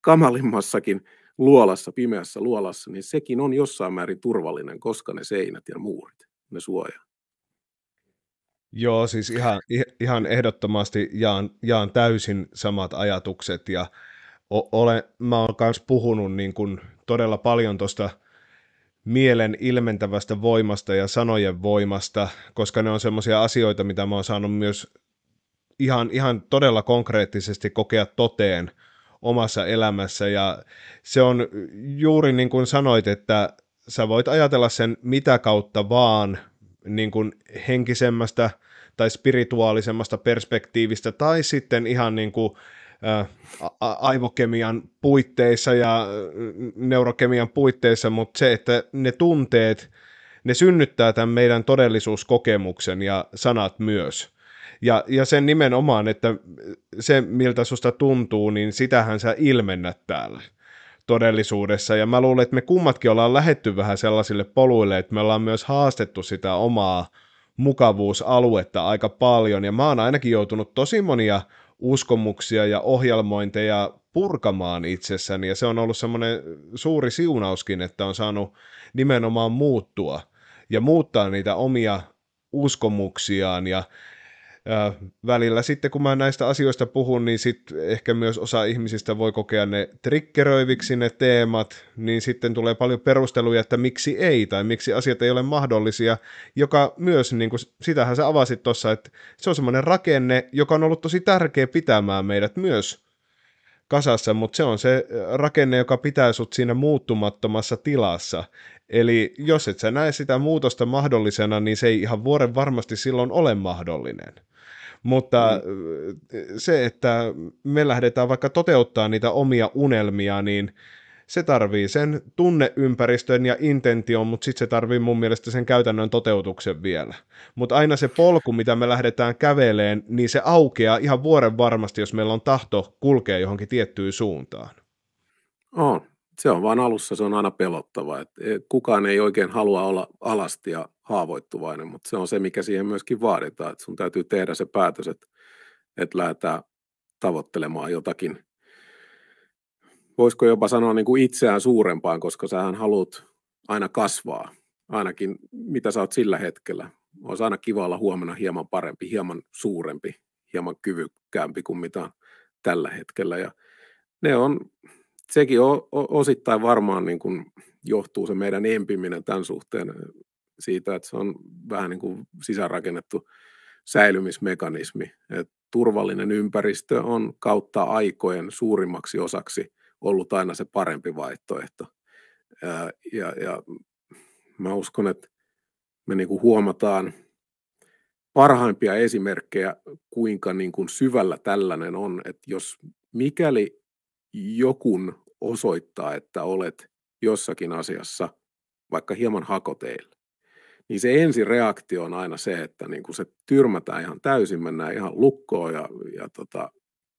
kamalimmassakin luolassa, pimeässä luolassa, niin sekin on jossain määrin turvallinen, koska ne seinät ja muurit, ne suojaa. Joo, siis ihan, ihan ehdottomasti jaan, jaan täysin samat ajatukset ja olen, mä oon myös puhunut niin kun todella paljon tuosta mielen ilmentävästä voimasta ja sanojen voimasta, koska ne on semmoisia asioita, mitä mä oon saanut myös ihan, ihan todella konkreettisesti kokea toteen omassa elämässä ja se on juuri niin kuin sanoit, että sä voit ajatella sen mitä kautta vaan, niin kuin henkisemmästä tai spirituaalisemmasta perspektiivistä tai sitten ihan niin kuin, ä, a- aivokemian puitteissa ja neurokemian puitteissa, mutta se, että ne tunteet, ne synnyttää tämän meidän todellisuuskokemuksen ja sanat myös. Ja, ja sen nimenomaan, että se miltä susta tuntuu, niin sitähän sä ilmennät täällä todellisuudessa. Ja mä luulen, että me kummatkin ollaan lähetty vähän sellaisille poluille, että me ollaan myös haastettu sitä omaa mukavuusaluetta aika paljon. Ja mä oon ainakin joutunut tosi monia uskomuksia ja ohjelmointeja purkamaan itsessäni, ja se on ollut semmoinen suuri siunauskin, että on saanut nimenomaan muuttua ja muuttaa niitä omia uskomuksiaan ja välillä sitten kun mä näistä asioista puhun, niin sitten ehkä myös osa ihmisistä voi kokea ne trikkeröiviksi ne teemat, niin sitten tulee paljon perusteluja, että miksi ei tai miksi asiat ei ole mahdollisia, joka myös, niin kuin, sitähän sä avasit tuossa, että se on semmoinen rakenne, joka on ollut tosi tärkeä pitämään meidät myös kasassa, mutta se on se rakenne, joka pitää sut siinä muuttumattomassa tilassa. Eli jos et sä näe sitä muutosta mahdollisena, niin se ei ihan vuoren varmasti silloin ole mahdollinen. Mutta mm. Eh, se, että me lähdetään vaikka toteuttaa niitä omia unelmia, niin se tarvii sen tunneympäristön ja intention, mutta sitten se tarvii mun mielestä sen käytännön toteutuksen vielä. Mutta aina se polku, mitä me lähdetään käveleen, niin se aukeaa ihan vuoren varmasti, jos meillä on tahto kulkea johonkin tiettyyn suuntaan. On. Se on vaan alussa, se on aina pelottava. Et eh, kukaan ei oikein halua olla alasti ja haavoittuvainen, mutta se on se, mikä siihen myöskin vaaditaan, että sun täytyy tehdä se päätös, että, että lähdetään tavoittelemaan jotakin, voisiko jopa sanoa niin kuin itseään suurempaan, koska sähän haluat aina kasvaa, ainakin mitä sä oot sillä hetkellä. Olisi aina kiva olla huomenna hieman parempi, hieman suurempi, hieman kyvykkäämpi kuin mitä tällä hetkellä. Ja ne on, sekin on osittain varmaan niin kuin johtuu se meidän empiminen tämän suhteen siitä, että se on vähän niin kuin sisäänrakennettu säilymismekanismi. Et turvallinen ympäristö on kautta aikojen suurimmaksi osaksi ollut aina se parempi vaihtoehto. Ja, ja, ja mä uskon, että me niin kuin huomataan parhaimpia esimerkkejä, kuinka niin kuin syvällä tällainen on, että jos mikäli jokun osoittaa, että olet jossakin asiassa vaikka hieman hakoteilla, niin se ensireaktio on aina se, että niin kuin se tyrmätään ihan täysin, mennään ihan lukkoon ja, ja tota,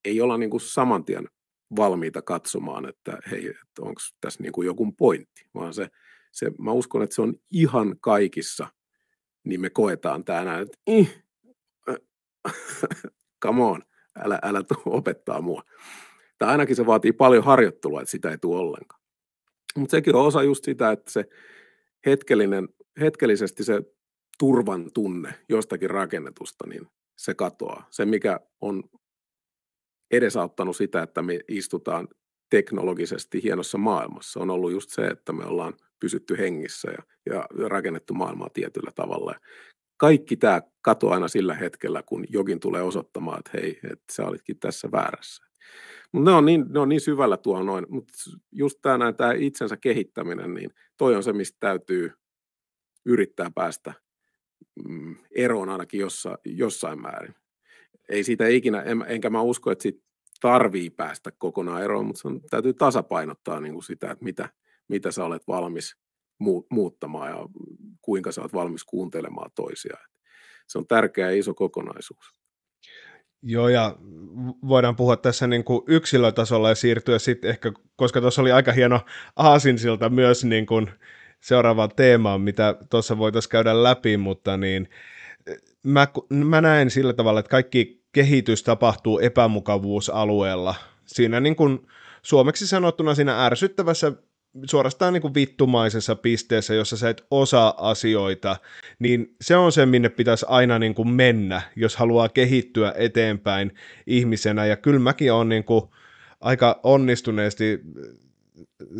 ei olla niin kuin saman tien valmiita katsomaan, että hei, että onko tässä niin kuin joku pointti, vaan se, se, mä uskon, että se on ihan kaikissa, niin me koetaan tänään, että ih, come on, älä, älä tuu opettaa mua. Tai ainakin se vaatii paljon harjoittelua, että sitä ei tule ollenkaan. Mutta sekin on osa just sitä, että se hetkellinen hetkellisesti se turvan tunne jostakin rakennetusta, niin se katoaa. Se, mikä on edesauttanut sitä, että me istutaan teknologisesti hienossa maailmassa, on ollut just se, että me ollaan pysytty hengissä ja, ja rakennettu maailmaa tietyllä tavalla. Kaikki tämä katoaa aina sillä hetkellä, kun jokin tulee osoittamaan, että hei, että sä olitkin tässä väärässä. Mutta ne, on niin, ne on niin syvällä tuo noin, mutta just tämä, tämä itsensä kehittäminen, niin toi on se, mistä täytyy – yrittää päästä mm, eroon ainakin jossa, jossain määrin. Ei siitä ikinä, en, enkä mä usko, että siitä tarvii päästä kokonaan eroon, mutta sun täytyy tasapainottaa niin kuin sitä, että mitä, mitä sä olet valmis muuttamaan ja kuinka sä olet valmis kuuntelemaan toisiaan. Se on tärkeä iso kokonaisuus. Joo, ja voidaan puhua tässä niin kuin yksilötasolla ja siirtyä sitten ehkä, koska tuossa oli aika hieno aasinsilta myös niin kuin, seuraavaan teemaan, mitä tuossa voitaisiin käydä läpi, mutta niin mä, mä näen sillä tavalla, että kaikki kehitys tapahtuu epämukavuusalueella. Siinä niin kuin suomeksi sanottuna siinä ärsyttävässä suorastaan niin kuin vittumaisessa pisteessä, jossa sä et osaa asioita, niin se on se, minne pitäisi aina niin kuin mennä, jos haluaa kehittyä eteenpäin ihmisenä. Ja kyllä mäkin olen niin kuin aika onnistuneesti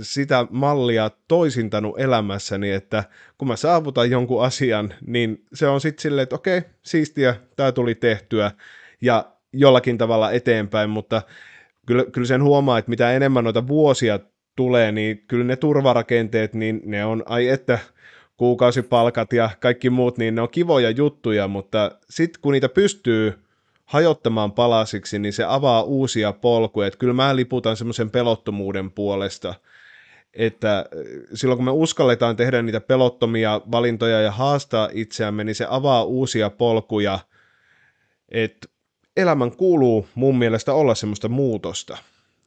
sitä mallia toisintanut elämässäni, että kun mä saavutan jonkun asian, niin se on sitten silleen, että okei, siistiä, tämä tuli tehtyä ja jollakin tavalla eteenpäin, mutta kyllä, kyllä sen huomaa, että mitä enemmän noita vuosia tulee, niin kyllä ne turvarakenteet, niin ne on, ai että kuukausipalkat ja kaikki muut, niin ne on kivoja juttuja, mutta sitten kun niitä pystyy hajottamaan palasiksi, niin se avaa uusia polkuja. Että kyllä mä liputan semmoisen pelottomuuden puolesta, että äh, silloin kun me uskalletaan tehdä niitä pelottomia valintoja ja haastaa itseämme, niin se avaa uusia polkuja, että elämän kuuluu mun mielestä olla semmoista muutosta.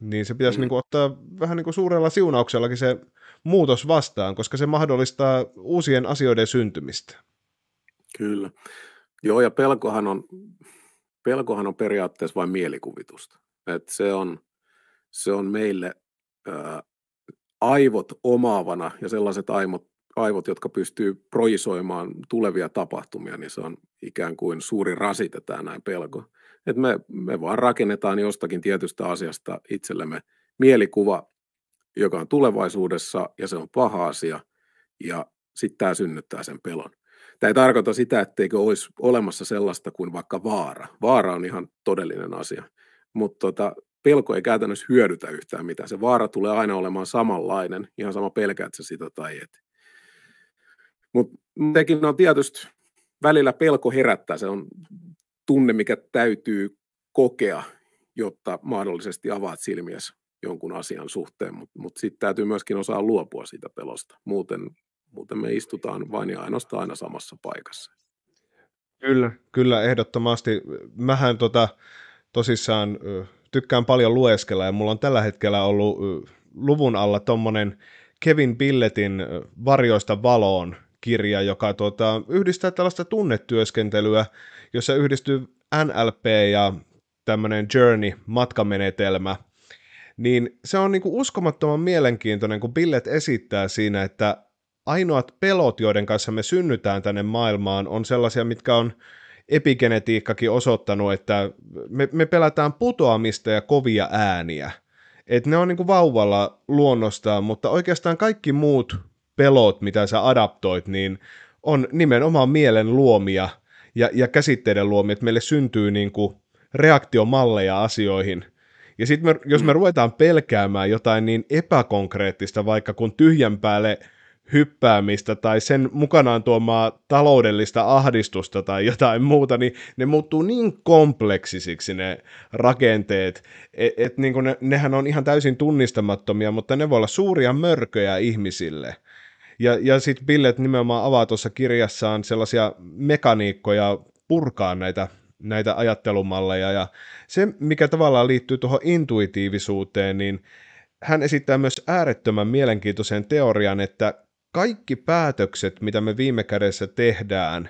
Niin se pitäisi mm. niin kuin ottaa vähän niin kuin suurella siunauksellakin se muutos vastaan, koska se mahdollistaa uusien asioiden syntymistä. Kyllä. Joo, ja pelkohan on pelkohan on periaatteessa vain mielikuvitusta. Et se, on, se on meille ää, aivot omaavana ja sellaiset aivot, aivot, jotka pystyy projisoimaan tulevia tapahtumia, niin se on ikään kuin suuri rasite tämä näin pelko. Et me, me vaan rakennetaan jostakin tietystä asiasta itsellemme mielikuva, joka on tulevaisuudessa ja se on paha asia ja sitten tämä synnyttää sen pelon. Tämä ei tarkoita sitä, etteikö olisi olemassa sellaista kuin vaikka vaara. Vaara on ihan todellinen asia, mutta tota, pelko ei käytännössä hyödytä yhtään mitään. Se vaara tulee aina olemaan samanlainen, ihan sama pelkäät sä sitä tai et. Mutta tekin on tietysti välillä pelko herättää, se on tunne, mikä täytyy kokea, jotta mahdollisesti avaat silmiäsi jonkun asian suhteen, mutta mut, mut sitten täytyy myöskin osaa luopua siitä pelosta. Muuten Muuten me istutaan vain ja ainoastaan aina samassa paikassa. Kyllä, kyllä ehdottomasti. Mähän tota, tosissaan tykkään paljon lueskella ja mulla on tällä hetkellä ollut luvun alla tommonen Kevin Billetin Varjoista valoon kirja, joka tota, yhdistää tällaista tunnetyöskentelyä, jossa yhdistyy NLP ja tämmöinen journey-matkamenetelmä, niin se on niinku uskomattoman mielenkiintoinen, kun Billet esittää siinä, että ainoat pelot, joiden kanssa me synnytään tänne maailmaan, on sellaisia, mitkä on epigenetiikkakin osoittanut, että me, me pelätään putoamista ja kovia ääniä. Et ne on niin kuin vauvalla luonnostaan, mutta oikeastaan kaikki muut pelot, mitä sä adaptoit, niin on nimenomaan mielen luomia ja, ja käsitteiden luomia, että meille syntyy niin kuin reaktiomalleja asioihin. Ja sitten jos me mm. ruvetaan pelkäämään jotain niin epäkonkreettista, vaikka kun tyhjän päälle – hyppäämistä tai sen mukanaan tuomaa taloudellista ahdistusta tai jotain muuta, niin ne muuttuu niin kompleksisiksi ne rakenteet, että et niin ne, nehän on ihan täysin tunnistamattomia, mutta ne voi olla suuria mörköjä ihmisille. Ja, ja sitten Billet nimenomaan avaa tuossa kirjassaan sellaisia mekaniikkoja purkaa näitä näitä ajattelumalleja. Ja se, mikä tavallaan liittyy tuohon intuitiivisuuteen, niin hän esittää myös äärettömän mielenkiintoisen teorian, että kaikki päätökset, mitä me viime kädessä tehdään,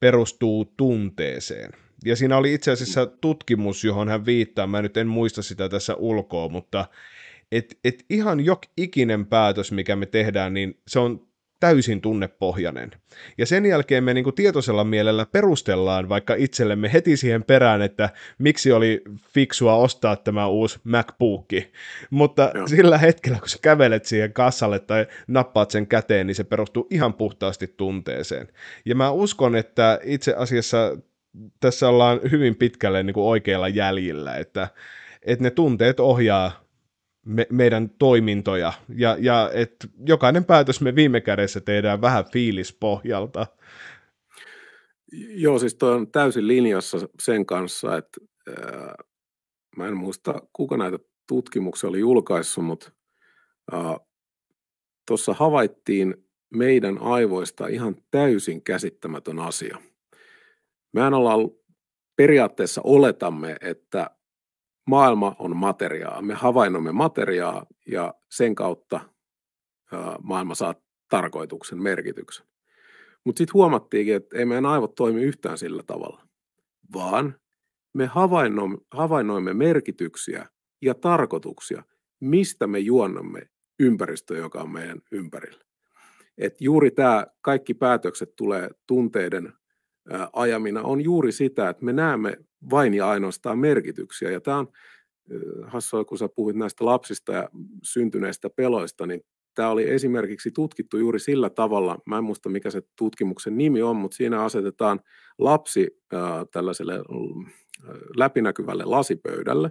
perustuu tunteeseen. Ja siinä oli itse asiassa tutkimus, johon hän viittaa, mä nyt en muista sitä tässä ulkoa, mutta et, et ihan jok ikinen päätös, mikä me tehdään, niin se on täysin tunnepohjainen. Ja sen jälkeen me niin kuin tietoisella mielellä perustellaan vaikka itsellemme heti siihen perään, että miksi oli fiksua ostaa tämä uusi MacBook. Mutta Joo. sillä hetkellä, kun sä kävelet siihen kassalle tai nappaat sen käteen, niin se perustuu ihan puhtaasti tunteeseen. Ja mä uskon, että itse asiassa tässä ollaan hyvin pitkälle niin kuin oikeilla jäljillä, että, että ne tunteet ohjaa me, meidän toimintoja, ja, ja että jokainen päätös me viime kädessä tehdään vähän fiilispohjalta. Joo, siis toi on täysin linjassa sen kanssa, että ää, mä en muista, kuka näitä tutkimuksia oli julkaissut, mutta tuossa havaittiin meidän aivoista ihan täysin käsittämätön asia. Mehän ollaan periaatteessa oletamme, että maailma on materiaa. Me havainnoimme materiaa ja sen kautta maailma saa tarkoituksen, merkityksen. Mutta sitten huomattiinkin, että ei meidän aivot toimi yhtään sillä tavalla, vaan me havainnoimme, havainnoimme merkityksiä ja tarkoituksia, mistä me juonnamme ympäristö, joka on meidän ympärillä. Et juuri tämä kaikki päätökset tulee tunteiden ajamina on juuri sitä, että me näemme vain ja ainoastaan merkityksiä. Ja tämä on hassoa, kun sä puhuit näistä lapsista ja syntyneistä peloista, niin tämä oli esimerkiksi tutkittu juuri sillä tavalla, mä en muista mikä se tutkimuksen nimi on, mutta siinä asetetaan lapsi tällaiselle läpinäkyvälle lasipöydälle,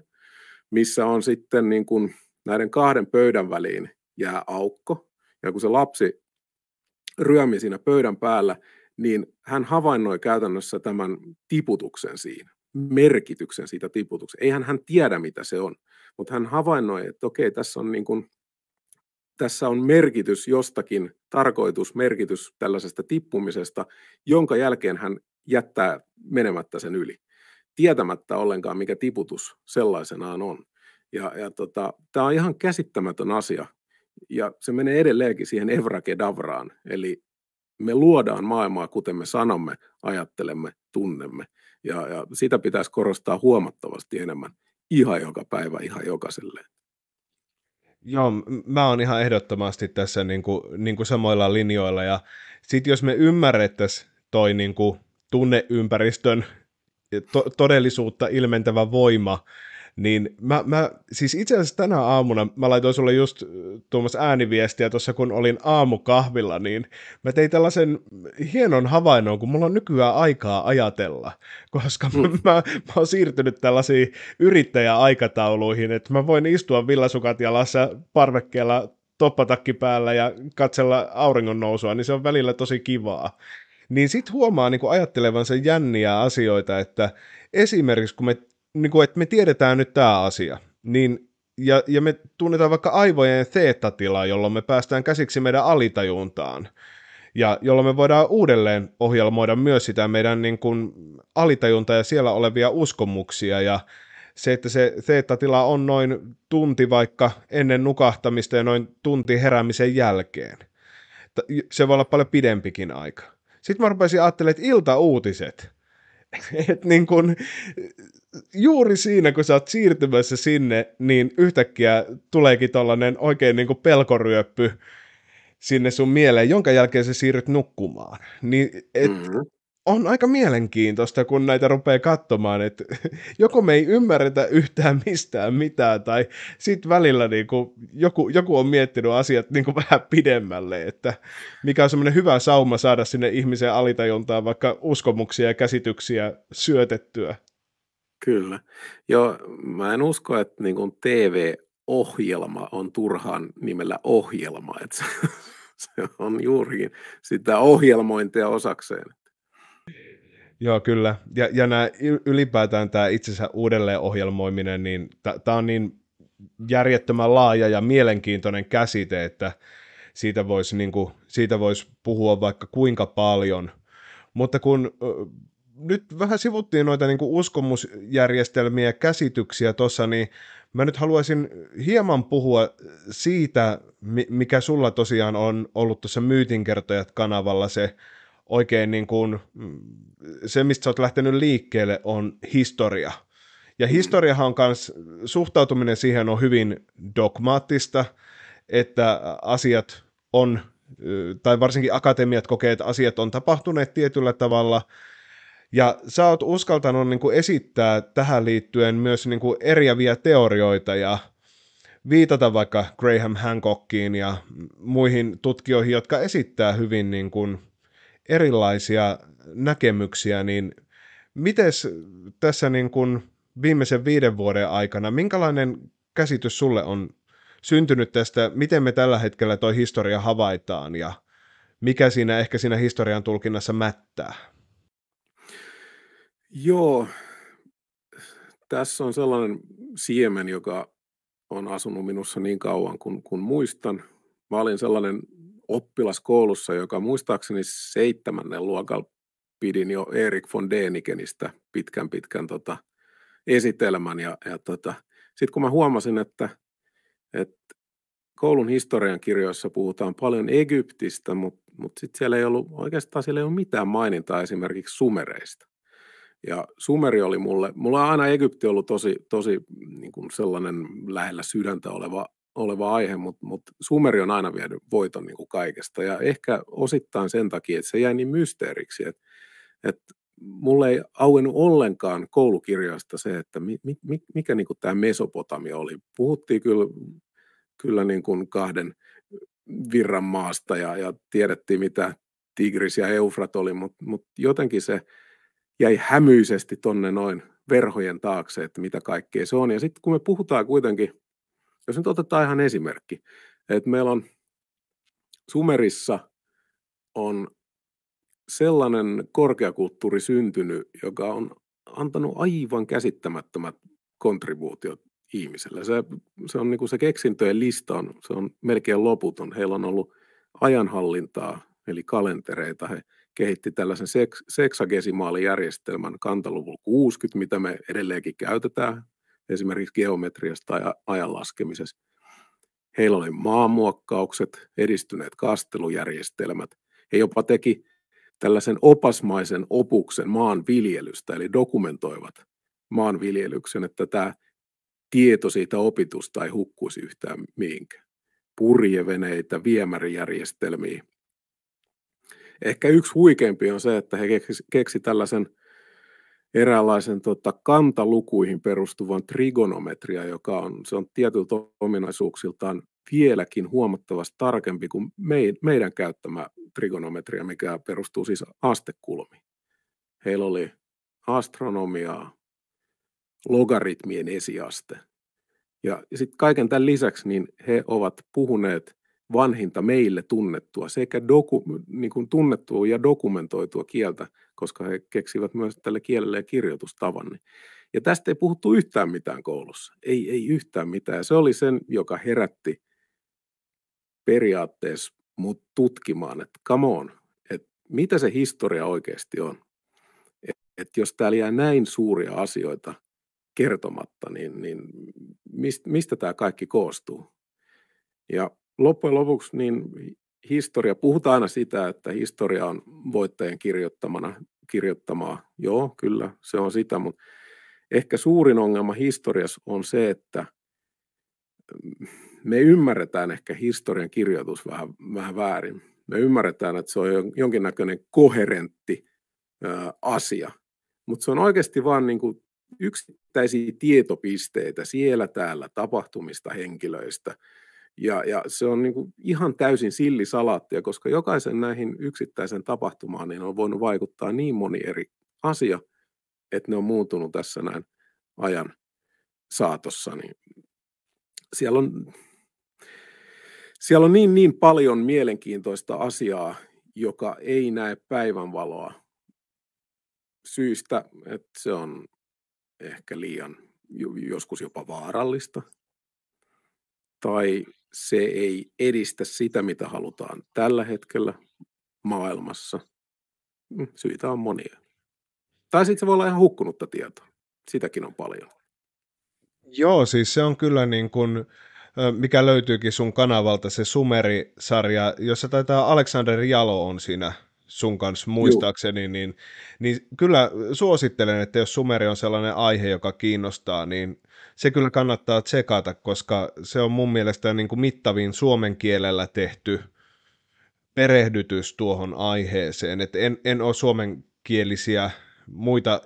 missä on sitten niin kuin näiden kahden pöydän väliin jää aukko, ja kun se lapsi ryömi siinä pöydän päällä, niin hän havainnoi käytännössä tämän tiputuksen siinä, merkityksen siitä tiputuksen. Eihän hän tiedä, mitä se on, mutta hän havainnoi, että okei, tässä on, niin kuin, tässä on merkitys jostakin, tarkoitus, merkitys tällaisesta tippumisesta, jonka jälkeen hän jättää menemättä sen yli, tietämättä ollenkaan, mikä tiputus sellaisenaan on. Ja, ja tota, tämä on ihan käsittämätön asia, ja se menee edelleenkin siihen evrake-davraan, eli me luodaan maailmaa, kuten me sanomme, ajattelemme, tunnemme. Ja, ja sitä pitäisi korostaa huomattavasti enemmän ihan joka päivä, ihan jokaiselle. Joo, mä oon ihan ehdottomasti tässä niin kuin, niin kuin samoilla linjoilla. Ja sitten jos me ymmärrettäisiin toi niin kuin tunneympäristön to- todellisuutta ilmentävä voima, niin mä, mä, siis itse asiassa tänä aamuna, mä laitoin sulle just äh, tuommoista ääniviestiä tuossa, kun olin aamukahvilla, niin mä tein tällaisen hienon havainnon, kun mulla on nykyään aikaa ajatella, koska mm. mä, mä, mä oon siirtynyt tällaisiin yrittäjäaikatauluihin, että mä voin istua villasukat jalassa parvekkeella toppatakki päällä ja katsella auringon nousua, niin se on välillä tosi kivaa. Niin sit huomaa niin ajattelevansa jänniä asioita, että esimerkiksi kun me niin kuin, että me tiedetään nyt tämä asia, niin ja, ja me tunnetaan vaikka aivojen teetatila, jolloin me päästään käsiksi meidän alitajuntaan, ja jolloin me voidaan uudelleen ohjelmoida myös sitä meidän niin kuin, alitajuntaa ja siellä olevia uskomuksia, ja se, että se teetatila on noin tunti vaikka ennen nukahtamista ja noin tunti heräämisen jälkeen. Se voi olla paljon pidempikin aika. Sitten mä rupesin ajattelemaan, että iltauutiset – että niin kuin juuri siinä, kun sä oot siirtymässä sinne, niin yhtäkkiä tuleekin tollanen oikein niin pelkoryöppy sinne sun mieleen, jonka jälkeen sä siirryt nukkumaan. Niin et, mm-hmm. on aika mielenkiintoista, kun näitä rupeaa katsomaan, että joko me ei ymmärretä yhtään mistään mitään, tai sitten välillä niin kuin, joku, joku on miettinyt asiat niin kuin vähän pidemmälle, että mikä on semmoinen hyvä sauma saada sinne ihmisen alitajuntaan vaikka uskomuksia ja käsityksiä syötettyä Kyllä. Ja mä en usko, että niin kuin TV-ohjelma on turhaan nimellä ohjelma. Että se, se on juurikin sitä ohjelmointia osakseen. Joo, kyllä. Ja, ja nämä, ylipäätään tämä itsensä uudelleenohjelmoiminen, niin tämä on niin järjettömän laaja ja mielenkiintoinen käsite, että siitä voisi niin kuin, siitä voisi puhua vaikka kuinka paljon. Mutta kun nyt vähän sivuttiin noita niin uskomusjärjestelmiä käsityksiä tuossa, niin mä nyt haluaisin hieman puhua siitä, mikä sulla tosiaan on ollut tuossa Myytinkertojat-kanavalla se oikein niin kuin, mm, se, mistä sä oot lähtenyt liikkeelle, on historia. Ja historiahan on kans, suhtautuminen siihen on hyvin dogmaattista, että asiat on, tai varsinkin akatemiat kokee, että asiat on tapahtuneet tietyllä tavalla – ja sä oot uskaltanut niin kuin esittää tähän liittyen myös niin kuin eriäviä teorioita ja viitata vaikka Graham Hancockiin ja muihin tutkijoihin, jotka esittää hyvin niin kuin erilaisia näkemyksiä, niin miten tässä niin kuin viimeisen viiden vuoden aikana, minkälainen käsitys sulle on syntynyt tästä, miten me tällä hetkellä toi historia havaitaan ja mikä siinä ehkä siinä historian tulkinnassa mättää? Joo, tässä on sellainen siemen, joka on asunut minussa niin kauan kuin kun muistan. Mä olin sellainen oppilas koulussa, joka muistaakseni seitsemännen luokalla pidin jo Erik von Denikenistä pitkän pitkän tota, esitelmän. Ja, ja tota, sitten kun mä huomasin, että, että koulun historian kirjoissa puhutaan paljon Egyptistä, mutta mut, sitten siellä ei ollut oikeastaan siellä ei ollut mitään mainintaa esimerkiksi sumereista. Ja Sumeri oli mulle, mulla on aina Egypti ollut tosi, tosi mm, niin kuin sellainen lähellä sydäntä oleva, oleva aihe, mutta mut Sumeri on aina vienyt voiton niin kuin kaikesta. Ja ehkä osittain sen takia, että se jäi niin mysteeriksi, että, että mulle ei auennut ollenkaan koulukirjoista se, että mi, mi, mikä niin tämä Mesopotamia oli. Puhuttiin kyllä, kyllä niin kuin kahden virran maasta ja, ja tiedettiin, mitä Tigris ja Eufrat oli, mutta, mutta jotenkin se – jäi hämyisesti tonne noin verhojen taakse, että mitä kaikkea se on. Ja sitten kun me puhutaan kuitenkin, jos nyt otetaan ihan esimerkki, että meillä on Sumerissa on sellainen korkeakulttuuri syntynyt, joka on antanut aivan käsittämättömät kontribuutiot ihmiselle. Se, se on niin kuin se keksintöjen lista on, se on melkein loputon. Heillä on ollut ajanhallintaa, eli kalentereita. He kehitti tällaisen seksagesimaalijärjestelmän kantaluvulla 60, mitä me edelleenkin käytetään esimerkiksi geometriassa tai ajan laskemisessa. Heillä oli maanmuokkaukset, edistyneet kastelujärjestelmät. He jopa teki tällaisen opasmaisen opuksen maanviljelystä, eli dokumentoivat maanviljelyksen, että tämä tieto siitä opitusta ei hukkuisi yhtään mihinkään. Purjeveneitä, viemärijärjestelmiä, Ehkä yksi huikeampi on se, että he keksi, keksi tällaisen eräänlaisen tota, kantalukuihin perustuvan trigonometria, joka on, se on tietyiltä ominaisuuksiltaan vieläkin huomattavasti tarkempi kuin meidän käyttämä trigonometria, mikä perustuu siis astekulmiin. Heillä oli astronomiaa, logaritmien esiaste. Ja sitten kaiken tämän lisäksi niin he ovat puhuneet vanhinta meille tunnettua, sekä doku, niin kuin tunnettua ja dokumentoitua kieltä, koska he keksivät myös tälle kielelle ja kirjoitustavan. Niin. Ja tästä ei puhuttu yhtään mitään koulussa. Ei, ei yhtään mitään. Se oli sen, joka herätti periaatteessa mut tutkimaan, että come on, että mitä se historia oikeasti on. Että et jos täällä jää näin suuria asioita kertomatta, niin, niin mistä tämä kaikki koostuu? Ja loppujen lopuksi niin historia, puhutaan aina sitä, että historia on voittajien kirjoittamana, kirjoittamaa. Joo, kyllä, se on sitä, mutta ehkä suurin ongelma historiassa on se, että mm, me ymmärretään ehkä historian kirjoitus vähän, vähän väärin. Me ymmärretään, että se on jonkinnäköinen koherentti asia, mutta se on oikeasti vain niin yksittäisiä tietopisteitä siellä täällä tapahtumista, henkilöistä – ja, ja se on niin kuin ihan täysin sillisalaattia, koska jokaisen näihin yksittäisen tapahtumaan niin on voinut vaikuttaa niin moni eri asia, että ne on muuntunut tässä näin ajan saatossa. Niin siellä on, siellä on niin, niin paljon mielenkiintoista asiaa, joka ei näe päivänvaloa syystä, että se on ehkä liian joskus jopa vaarallista tai se ei edistä sitä, mitä halutaan tällä hetkellä maailmassa. Mm, syitä on monia. Tai sitten se voi olla ihan hukkunutta tietoa. Sitäkin on paljon. Joo, siis se on kyllä niin kuin, mikä löytyykin sun kanavalta, se Sumeri-sarja, jossa taitaa Alexander Jalo on siinä sun kanssa muistaakseni, niin, niin kyllä suosittelen, että jos Sumeri on sellainen aihe, joka kiinnostaa, niin se kyllä kannattaa tsekata, koska se on mun mielestä niin kuin mittavin suomen kielellä tehty perehdytys tuohon aiheeseen. Et en, en ole suomenkielisiä muita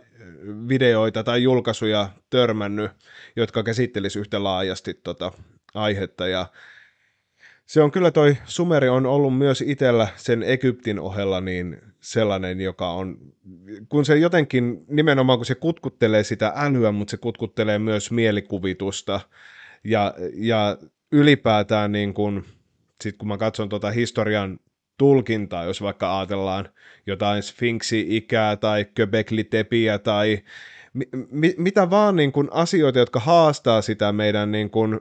videoita tai julkaisuja törmännyt, jotka käsittelisivät yhtä laajasti tota aihetta, ja se on kyllä toi Sumeri on ollut myös itsellä sen Egyptin ohella niin sellainen, joka on, kun se jotenkin, nimenomaan kun se kutkuttelee sitä älyä, mutta se kutkuttelee myös mielikuvitusta ja, ja ylipäätään niin kun sit kun mä katson tuota historian tulkintaa, jos vaikka ajatellaan jotain sphinxi ikää tai Göbekli-tepiä tai mi- mitä vaan niin kuin asioita, jotka haastaa sitä meidän niin kuin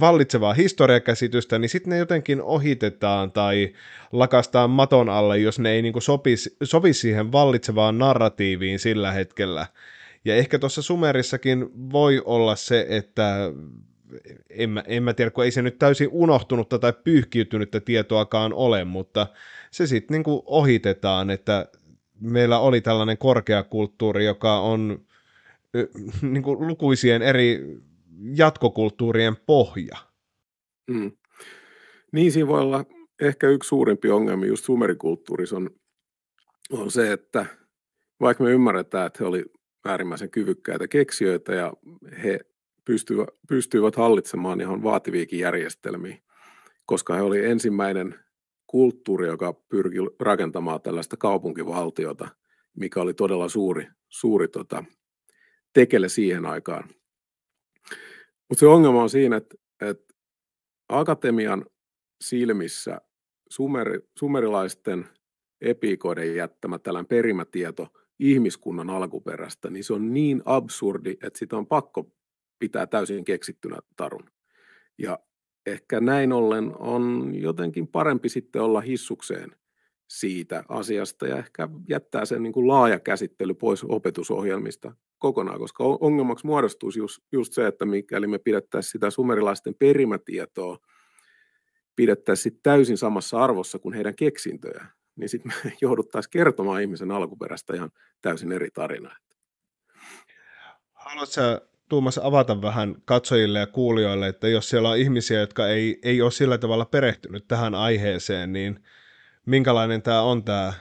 vallitsevaa historiakäsitystä, niin sitten ne jotenkin ohitetaan tai lakastaan maton alle, jos ne ei niin kuin sopi, sovi siihen vallitsevaan narratiiviin sillä hetkellä. Ja ehkä tuossa Sumerissakin voi olla se, että en mä, en mä tiedä, kun ei se nyt täysin unohtunutta tai pyyhkiytynyttä tietoakaan ole, mutta se sitten niin ohitetaan, että meillä oli tällainen korkeakulttuuri, joka on niin kuin lukuisien eri jatkokulttuurien pohja. Mm. Niin siinä voi olla ehkä yksi suurimpi ongelma just sumerikulttuurissa on, on se, että vaikka me ymmärretään, että he olivat äärimmäisen kyvykkäitä keksijöitä ja he pystyivät, pystyivät hallitsemaan ihan vaativiakin järjestelmiä, koska he olivat ensimmäinen kulttuuri, joka pyrki rakentamaan tällaista kaupunkivaltiota, mikä oli todella suuri, suuri tota, tekele siihen aikaan. Mutta se ongelma on siinä, että, että akatemian silmissä sumeri, sumerilaisten epiikoiden jättämä tällainen perimätieto ihmiskunnan alkuperästä, niin se on niin absurdi, että sitä on pakko pitää täysin keksittynä tarun. Ja ehkä näin ollen on jotenkin parempi sitten olla hissukseen siitä asiasta ja ehkä jättää sen niin kuin laaja käsittely pois opetusohjelmista kokonaan, koska ongelmaksi muodostuisi just, just se, että mikäli me pidettäisiin sitä sumerilaisten perimätietoa, pidettäisiin täysin samassa arvossa kuin heidän keksintöjä, niin sitten me jouduttaisiin kertomaan ihmisen alkuperästä ihan täysin eri tarinaa. Haluatko Tuomas avata vähän katsojille ja kuulijoille, että jos siellä on ihmisiä, jotka ei, ei ole sillä tavalla perehtynyt tähän aiheeseen, niin minkälainen tämä on tämä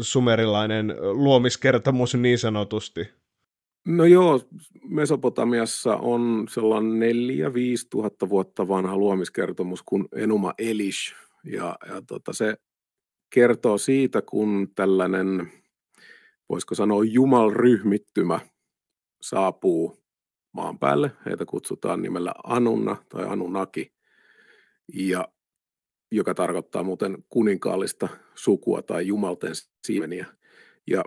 sumerilainen luomiskertomus niin sanotusti? No joo, Mesopotamiassa on sellainen 4 5 tuhatta vuotta vanha luomiskertomus kuin Enuma Elish. Ja, ja tota, se kertoo siitä, kun tällainen, voisiko sanoa jumalryhmittymä saapuu maan päälle. Heitä kutsutaan nimellä Anunna tai Anunaki, ja, joka tarkoittaa muuten kuninkaallista sukua tai jumalten siemeniä. Ja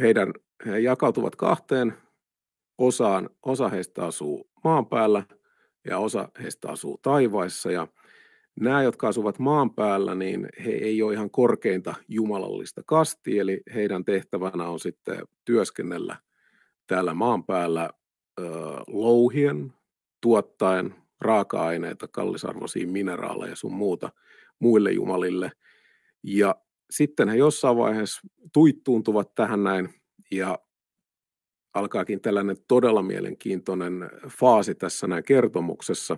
heidän, he jakautuvat kahteen osaan. Osa heistä asuu maan päällä ja osa heistä asuu taivaissa. Ja nämä, jotka asuvat maan päällä, niin he ei ole ihan korkeinta jumalallista kasti, eli heidän tehtävänä on sitten työskennellä täällä maan päällä ö, louhien, tuottaen raaka-aineita, kallisarvoisia mineraaleja sun muuta muille jumalille. Ja sitten he jossain vaiheessa tuittuuntuvat tähän näin ja alkaakin tällainen todella mielenkiintoinen faasi tässä näin kertomuksessa,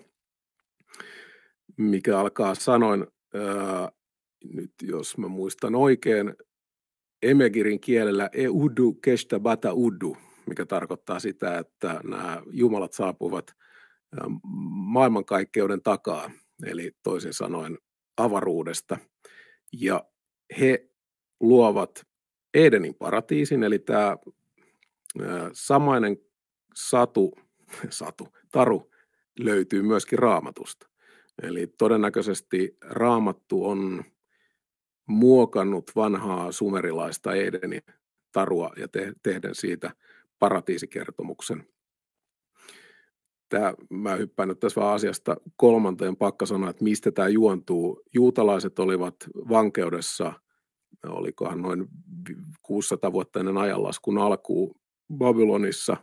mikä alkaa sanoin, ää, nyt jos mä muistan oikein, Emegirin kielellä eudu kestä bata udu, mikä tarkoittaa sitä, että nämä jumalat saapuvat maailmankaikkeuden takaa, eli toisin sanoen avaruudesta. Ja he luovat Edenin paratiisin, eli tämä samainen satu, satu, taru löytyy myöskin raamatusta. Eli todennäköisesti raamattu on muokannut vanhaa sumerilaista Edenin tarua ja te- tehden siitä paratiisikertomuksen tämä, mä hyppään nyt tässä vaan asiasta kolmanteen pakka sanoa, että mistä tämä juontuu. Juutalaiset olivat vankeudessa, olikohan noin 600 vuotta ennen ajanlaskun alkuun Babylonissa,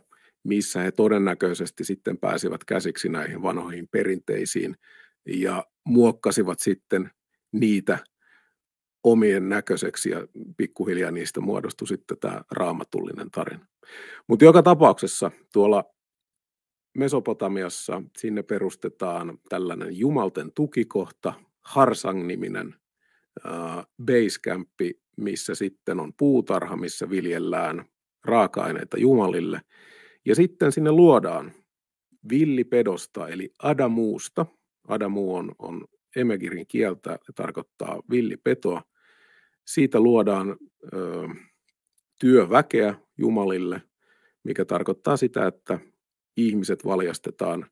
missä he todennäköisesti sitten pääsivät käsiksi näihin vanhoihin perinteisiin ja muokkasivat sitten niitä omien näköiseksi ja pikkuhiljaa niistä muodostui sitten tämä raamatullinen tarina. Mutta joka tapauksessa tuolla Mesopotamiassa sinne perustetaan tällainen jumalten tukikohta, Harsang-niminen äh, basecampi, missä sitten on puutarha, missä viljellään raaka-aineita jumalille. Ja sitten sinne luodaan villipedosta, eli adamuusta. Adamu on, on emegirin kieltä, tarkoittaa villipetoa. Siitä luodaan ö, työväkeä jumalille, mikä tarkoittaa sitä, että ihmiset valjastetaan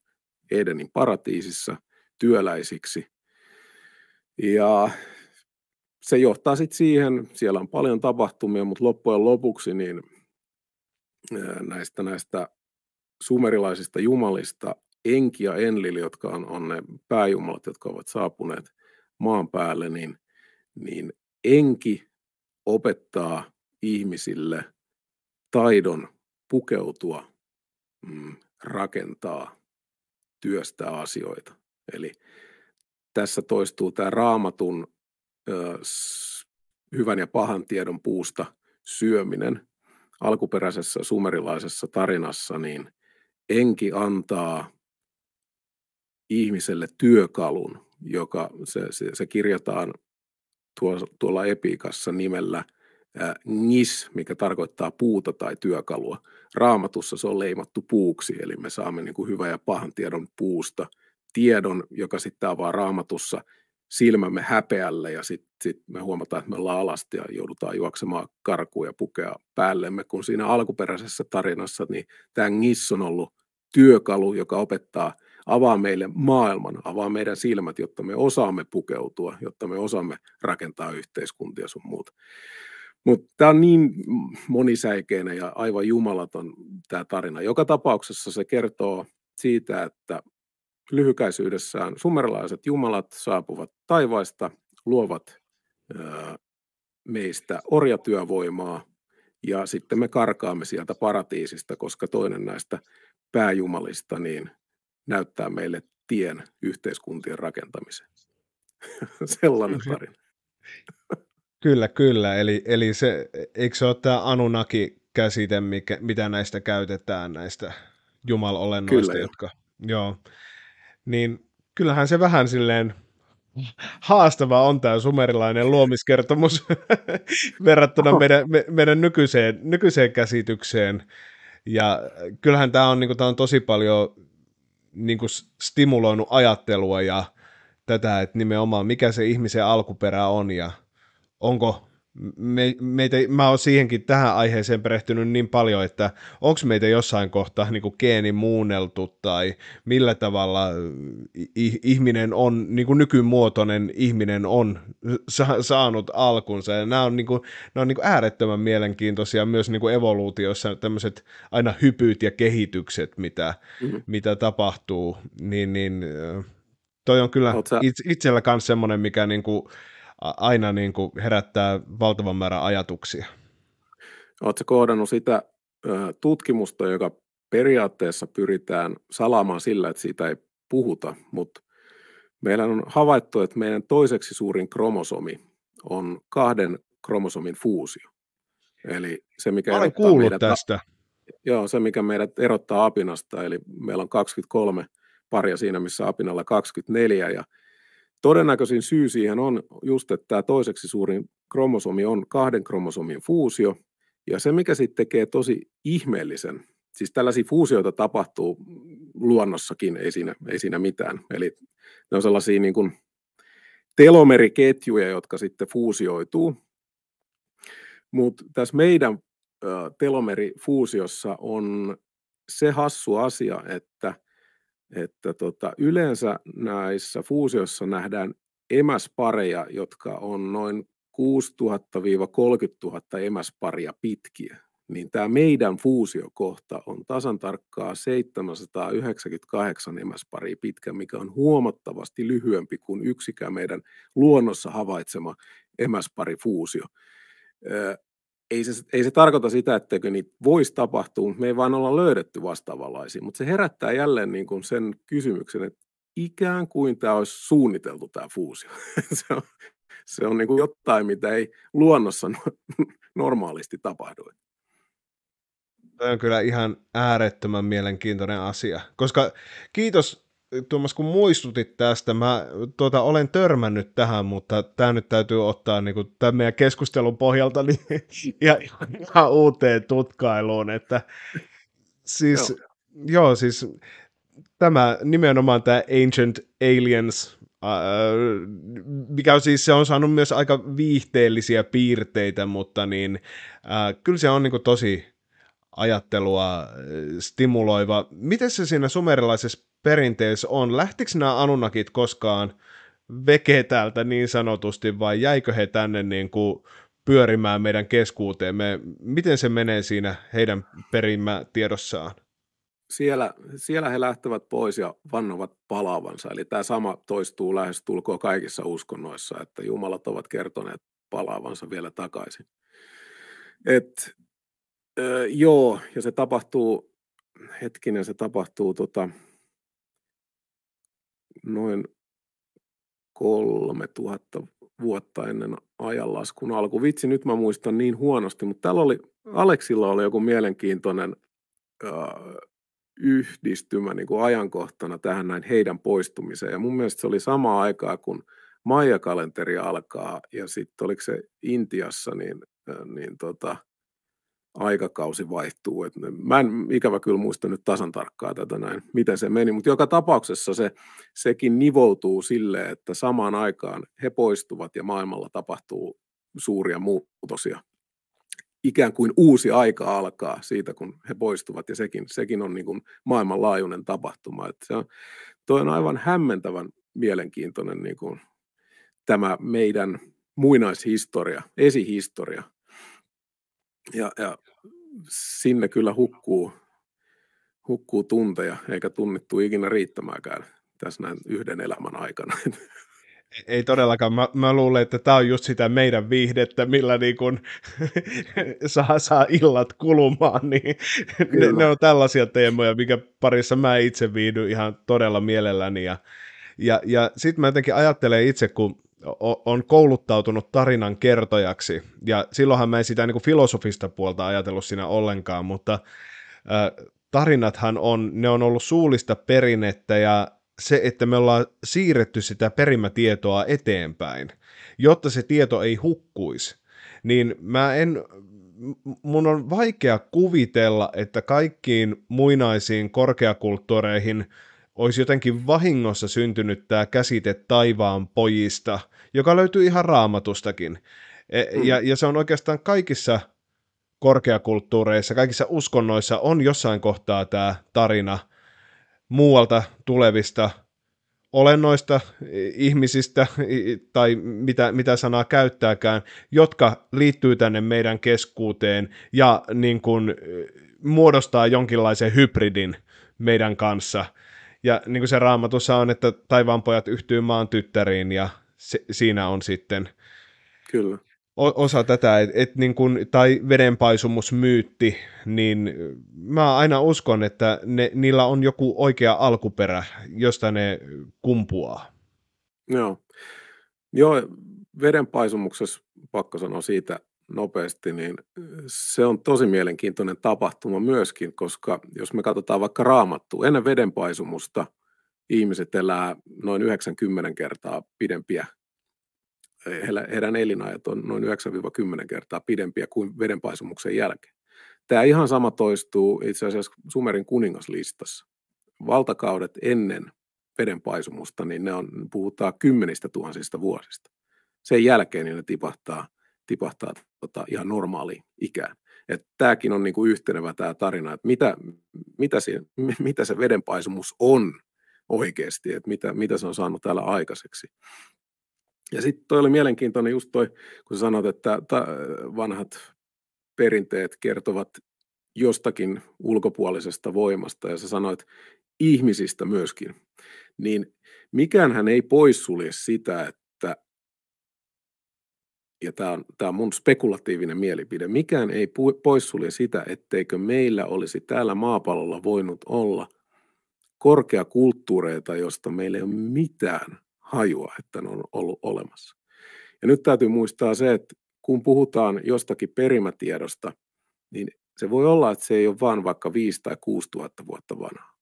Edenin paratiisissa työläisiksi. Ja se johtaa sitten siihen, siellä on paljon tapahtumia, mutta loppujen lopuksi niin näistä, näistä sumerilaisista jumalista Enki ja Enlil, jotka on, on ne pääjumalat, jotka ovat saapuneet maan päälle, niin, niin Enki opettaa ihmisille taidon pukeutua mm, rakentaa, työstää asioita. Eli tässä toistuu tämä raamatun ö, hyvän ja pahan tiedon puusta syöminen. Alkuperäisessä sumerilaisessa tarinassa niin enki antaa ihmiselle työkalun, joka se, se, se kirjataan tuolla epiikassa nimellä – nis, mikä tarkoittaa puuta tai työkalua. Raamatussa se on leimattu puuksi, eli me saamme niin kuin hyvän ja pahan tiedon puusta. Tiedon, joka sitten avaa raamatussa silmämme häpeälle ja sitten sit me huomataan, että me ollaan alasti ja joudutaan juoksemaan karkuun ja pukea päällemme, kun siinä alkuperäisessä tarinassa niin tämä Nis on ollut työkalu, joka opettaa, avaa meille maailman, avaa meidän silmät, jotta me osaamme pukeutua, jotta me osaamme rakentaa yhteiskuntia sun muuta. Mutta tämä on niin monisäikeinen ja aivan jumalaton tämä tarina. Joka tapauksessa se kertoo siitä, että lyhykäisyydessään sumerlaiset jumalat saapuvat taivaista, luovat ö, meistä orjatyövoimaa ja sitten me karkaamme sieltä paratiisista, koska toinen näistä pääjumalista niin näyttää meille tien yhteiskuntien rakentamiseen. Sellainen tarina. Kyllä, kyllä. Eli, eli se, eikö se ole tämä Anunnaki-käsite, mikä, mitä näistä käytetään, näistä jumalolennoista, jotka... jotka... Joo. Niin kyllähän se vähän silleen haastava on tämä sumerilainen luomiskertomus verrattuna oh. meidän, me, meidän nykyiseen, nykyiseen käsitykseen. Ja kyllähän tämä on, niin tämä on tosi paljon niin kuin stimuloinut ajattelua ja tätä, että nimenomaan mikä se ihmisen alkuperä on ja – onko me, meitä, mä oon siihenkin tähän aiheeseen perehtynyt niin paljon, että onko meitä jossain kohtaa niin kuin geeni muunneltu tai millä tavalla äh, ihminen on, niin kuin nykymuotoinen ihminen on sa- saanut alkunsa. Ja nämä on, niin kuin, nämä on niin kuin äärettömän mielenkiintoisia myös niin kuin evoluutiossa tämmöiset aina hypyt ja kehitykset, mitä, mm-hmm. mitä tapahtuu. Niin, niin, äh, toi on kyllä itse, itsellä kanssa semmoinen, mikä niin kuin, aina niin kuin herättää valtavan määrän ajatuksia. Oletko kohdannut sitä tutkimusta, joka periaatteessa pyritään salaamaan sillä, että siitä ei puhuta, mutta meillä on havaittu, että meidän toiseksi suurin kromosomi on kahden kromosomin fuusio. Eli se, mikä Olen kuullut meidät, tästä. Joo, se, mikä meidät erottaa apinasta, eli meillä on 23 paria siinä, missä apinalla 24, ja Todennäköisin syy siihen on just, että tämä toiseksi suurin kromosomi on kahden kromosomin fuusio, ja se mikä sitten tekee tosi ihmeellisen, siis tällaisia fuusioita tapahtuu luonnossakin, ei siinä, ei siinä mitään. Eli ne on sellaisia niin kuin telomeriketjuja, jotka sitten fuusioituu. Mutta tässä meidän telomerifuusiossa on se hassu asia, että että tota, yleensä näissä fuusiossa nähdään emäspareja, jotka on noin 6000-30 000 emäsparia pitkiä, niin tämä meidän fuusiokohta on tasan tarkkaa 798 emäsparia pitkä, mikä on huomattavasti lyhyempi kuin yksikään meidän luonnossa havaitsema emäsparifuusio ei se, ei se tarkoita sitä, että niitä voisi tapahtua, me ei vaan olla löydetty vastaavanlaisia. Mutta se herättää jälleen niin kuin sen kysymyksen, että ikään kuin tämä olisi suunniteltu tämä fuusio. se on, se on niin kuin jotain, mitä ei luonnossa no, normaalisti tapahdu. Tämä on kyllä ihan äärettömän mielenkiintoinen asia, koska kiitos Tuomas, kun muistutit tästä, mä tuota, olen törmännyt tähän, mutta tämä nyt täytyy ottaa niin kuin, tämän meidän keskustelun pohjalta niin, ja, ihan uuteen tutkailuun, että siis, joo. joo, siis tämä nimenomaan tämä Ancient Aliens, äh, mikä on siis se on saanut myös aika viihteellisiä piirteitä, mutta niin, äh, kyllä se on niin kuin, tosi ajattelua stimuloiva. Miten se siinä sumerilaisessa perinteissä on. Lähtikö nämä Anunnakit koskaan täältä niin sanotusti vai jäikö he tänne niin kuin pyörimään meidän keskuuteemme? Miten se menee siinä heidän perimätiedossaan? Siellä, siellä he lähtevät pois ja vannovat palaavansa. Eli tämä sama toistuu lähes tulkoon kaikissa uskonnoissa, että jumalat ovat kertoneet palaavansa vielä takaisin. Et, ö, joo, ja se tapahtuu, hetkinen, se tapahtuu tota, noin 3000 vuotta ennen ajanlaskun alku. Vitsi, nyt mä muistan niin huonosti, mutta täällä oli, Aleksilla oli joku mielenkiintoinen ö, yhdistymä niin kuin ajankohtana tähän näin heidän poistumiseen. Ja mun mielestä se oli sama aikaa, kun Maija-kalenteri alkaa, ja sitten oliko se Intiassa, niin, niin tota, aikakausi vaihtuu. Et mä en ikävä kyllä muista nyt tasan tarkkaa tätä näin, miten se meni, mutta joka tapauksessa se, sekin nivoutuu sille, että samaan aikaan he poistuvat ja maailmalla tapahtuu suuria muutoksia. Ikään kuin uusi aika alkaa siitä, kun he poistuvat, ja sekin, sekin on niin kuin maailmanlaajuinen tapahtuma. Et se on, toi on aivan hämmentävän mielenkiintoinen niin kuin tämä meidän muinaishistoria, esihistoria, ja, ja sinne kyllä hukkuu, hukkuu tunteja, eikä tunnittu ikinä riittämäänkään tässä näin yhden elämän aikana. Ei todellakaan. Mä, mä luulen, että tämä on just sitä meidän viihdettä, millä niin kun saa, saa illat kulumaan. Niin ne, ne on tällaisia teemoja, mikä parissa mä itse viihdyn ihan todella mielelläni. Ja, ja, ja sitten mä jotenkin ajattelen itse, kun on kouluttautunut tarinan kertojaksi, ja silloinhan mä en sitä niin kuin filosofista puolta ajatellut siinä ollenkaan, mutta äh, tarinathan on, ne on ollut suullista perinnettä, ja se, että me ollaan siirretty sitä perimätietoa eteenpäin, jotta se tieto ei hukkuisi, niin mä en, mun on vaikea kuvitella, että kaikkiin muinaisiin korkeakulttuureihin – olisi jotenkin vahingossa syntynyt tämä käsite taivaan pojista, joka löytyy ihan raamatustakin. E- mm. ja, ja se on oikeastaan kaikissa korkeakulttuureissa, kaikissa uskonnoissa on jossain kohtaa tämä tarina muualta tulevista olennoista, ihmisistä tai mitä, mitä sanaa käyttääkään, jotka liittyy tänne meidän keskuuteen ja niin kuin, muodostaa jonkinlaisen hybridin meidän kanssa – ja niin kuin se raamatussa on, että taivaanpojat yhtyy maan tyttäriin ja se, siinä on sitten Kyllä. osa tätä, et, et niin kuin, tai vedenpaisumusmyytti, niin mä aina uskon, että ne, niillä on joku oikea alkuperä, josta ne kumpuaa. Joo. Joo, vedenpaisumuksessa pakko sanoa siitä nopeasti, niin eh, se on tosi mielenkiintoinen tapahtuma myöskin, koska jos me katsotaan vaikka raamattua, ennen vedenpaisumusta ihmiset elää noin 90 kertaa pidempiä, eh, heidän elinajat on noin 9-10 kertaa pidempiä kuin vedenpaisumuksen jälkeen. Tämä ihan sama toistuu itse asiassa Sumerin kuningaslistassa. Valtakaudet ennen vedenpaisumusta, niin ne on, puhutaan kymmenistä tuhansista vuosista. Sen jälkeen niin ne tipahtaa – tipahtaa tota, ihan normaaliin ikään. tämäkin on niinku yhtenevä tämä tarina, että mitä, mitä, se, mitä se vedenpaisumus on oikeasti, että mitä, mitä se on saanut täällä aikaiseksi. Ja sitten toi oli mielenkiintoinen just toi, kun sanot, että ta, vanhat perinteet kertovat jostakin ulkopuolisesta voimasta, ja sä sanoit ihmisistä myöskin, niin mikään hän ei poissulje sitä, että ja tämä on, tämä on mun spekulatiivinen mielipide, mikään ei poissulje sitä, etteikö meillä olisi täällä maapallolla voinut olla korkeakulttuureita, josta meillä ei ole mitään hajua, että ne on ollut olemassa. Ja nyt täytyy muistaa se, että kun puhutaan jostakin perimätiedosta, niin se voi olla, että se ei ole vain vaikka 5 tai 6 000 vuotta vanha.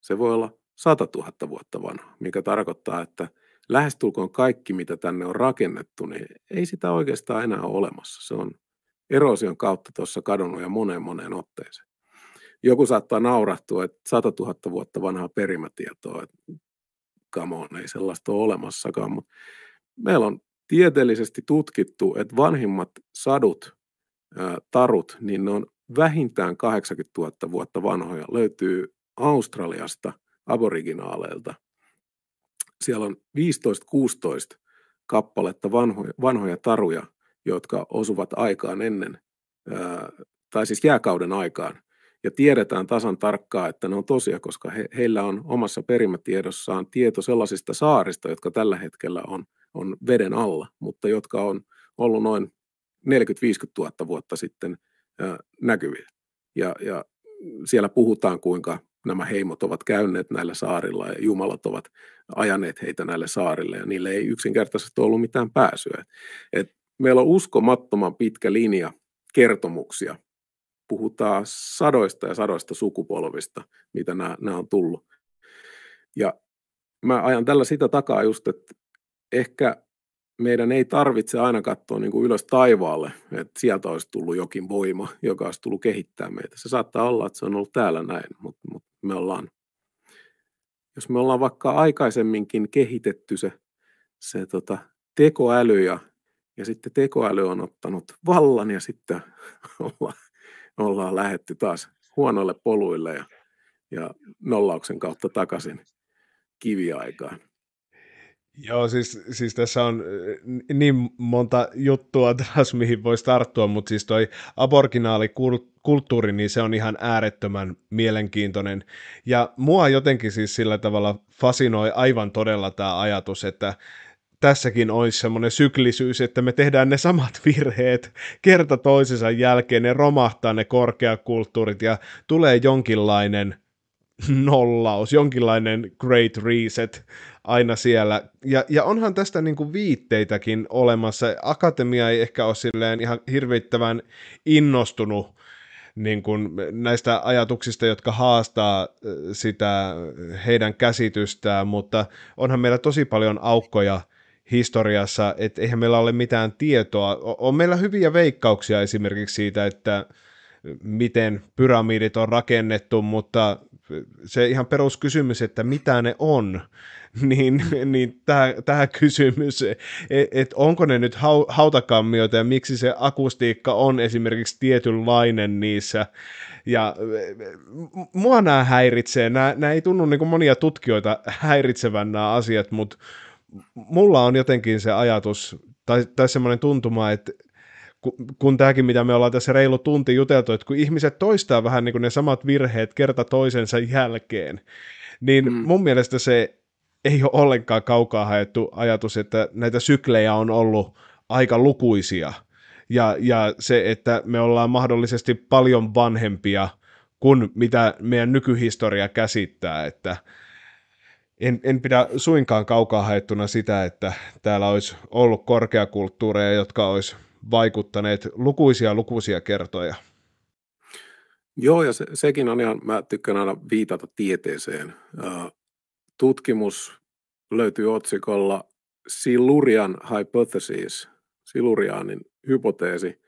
Se voi olla 100 000 vuotta vanha, mikä tarkoittaa, että – lähestulkoon kaikki, mitä tänne on rakennettu, niin ei sitä oikeastaan enää ole olemassa. Se on erosion kautta tuossa kadonnut ja moneen moneen otteeseen. Joku saattaa naurahtua, että 100 000 vuotta vanhaa perimätietoa, että come on, ei sellaista ole olemassakaan, mutta meillä on tieteellisesti tutkittu, että vanhimmat sadut, tarut, niin ne on vähintään 80 000 vuotta vanhoja, löytyy Australiasta aboriginaaleilta – siellä on 15-16 kappaletta vanhoja, vanhoja taruja, jotka osuvat aikaan ennen, tai siis jääkauden aikaan. Ja tiedetään tasan tarkkaan, että ne on tosia, koska he, heillä on omassa perimätiedossaan tieto sellaisista saarista, jotka tällä hetkellä on, on veden alla, mutta jotka on ollut noin 40-50 000 vuotta sitten näkyviä Ja, ja siellä puhutaan, kuinka nämä heimot ovat käyneet näillä saarilla ja jumalat ovat ajaneet heitä näille saarille ja niille ei yksinkertaisesti ollut mitään pääsyä. Et meillä on uskomattoman pitkä linja kertomuksia. Puhutaan sadoista ja sadoista sukupolvista, mitä nämä, nämä on tullut. Ja mä ajan tällä sitä takaa just, että ehkä meidän ei tarvitse aina katsoa niin kuin ylös taivaalle, että sieltä olisi tullut jokin voima, joka olisi tullut kehittää meitä. Se saattaa olla, että se on ollut täällä näin, mutta, mutta me ollaan, jos me ollaan vaikka aikaisemminkin kehitetty se, se tota, tekoäly ja, ja sitten tekoäly on ottanut vallan ja sitten olla, ollaan lähetty taas huonoille poluille ja, ja nollauksen kautta takaisin kiviaikaan. Joo, siis, siis tässä on äh, niin monta juttua taas, mihin voisi tarttua, mutta siis toi aborginaalikulttuuri, niin se on ihan äärettömän mielenkiintoinen. Ja mua jotenkin siis sillä tavalla fasinoi aivan todella tämä ajatus, että tässäkin olisi semmoinen syklisyys, että me tehdään ne samat virheet kerta toisensa jälkeen, ne romahtaa ne korkeakulttuurit ja tulee jonkinlainen nollaus, jonkinlainen great reset aina siellä. Ja, ja onhan tästä niin kuin viitteitäkin olemassa. Akatemia ei ehkä ole silleen ihan hirvittävän innostunut niin kuin näistä ajatuksista, jotka haastaa äh, sitä heidän käsitystään, mutta onhan meillä tosi paljon aukkoja historiassa, että eihän meillä ole mitään tietoa. On meillä hyviä veikkauksia esimerkiksi siitä, että miten pyramidit on rakennettu, mutta se ihan peruskysymys, että mitä ne on, niin, niin tämä kysymys, e, että onko ne nyt hautakammioita ja miksi se akustiikka on esimerkiksi tietynlainen niissä. Ja e, mua nämä häiritsee, nämä, nämä ei tunnu niin kuin monia tutkijoita häiritsevän nämä asiat, mutta mulla on jotenkin se ajatus tai, tai semmoinen tuntuma, että kun tämäkin, mitä me ollaan tässä reilu tunti juteltu, että kun ihmiset toistaa vähän niin kuin ne samat virheet kerta toisensa jälkeen, niin mm. mun mielestä se ei ole ollenkaan kaukaa haettu ajatus, että näitä syklejä on ollut aika lukuisia. Ja, ja se, että me ollaan mahdollisesti paljon vanhempia kuin mitä meidän nykyhistoria käsittää, että en, en pidä suinkaan kaukaa haettuna sitä, että täällä olisi ollut korkeakulttuureja, jotka olisi vaikuttaneet lukuisia lukuisia kertoja. Joo, ja se, sekin on ihan, mä tykkään aina viitata tieteeseen. Tutkimus löytyy otsikolla Silurian Hypothesis, Silurianin hypoteesi,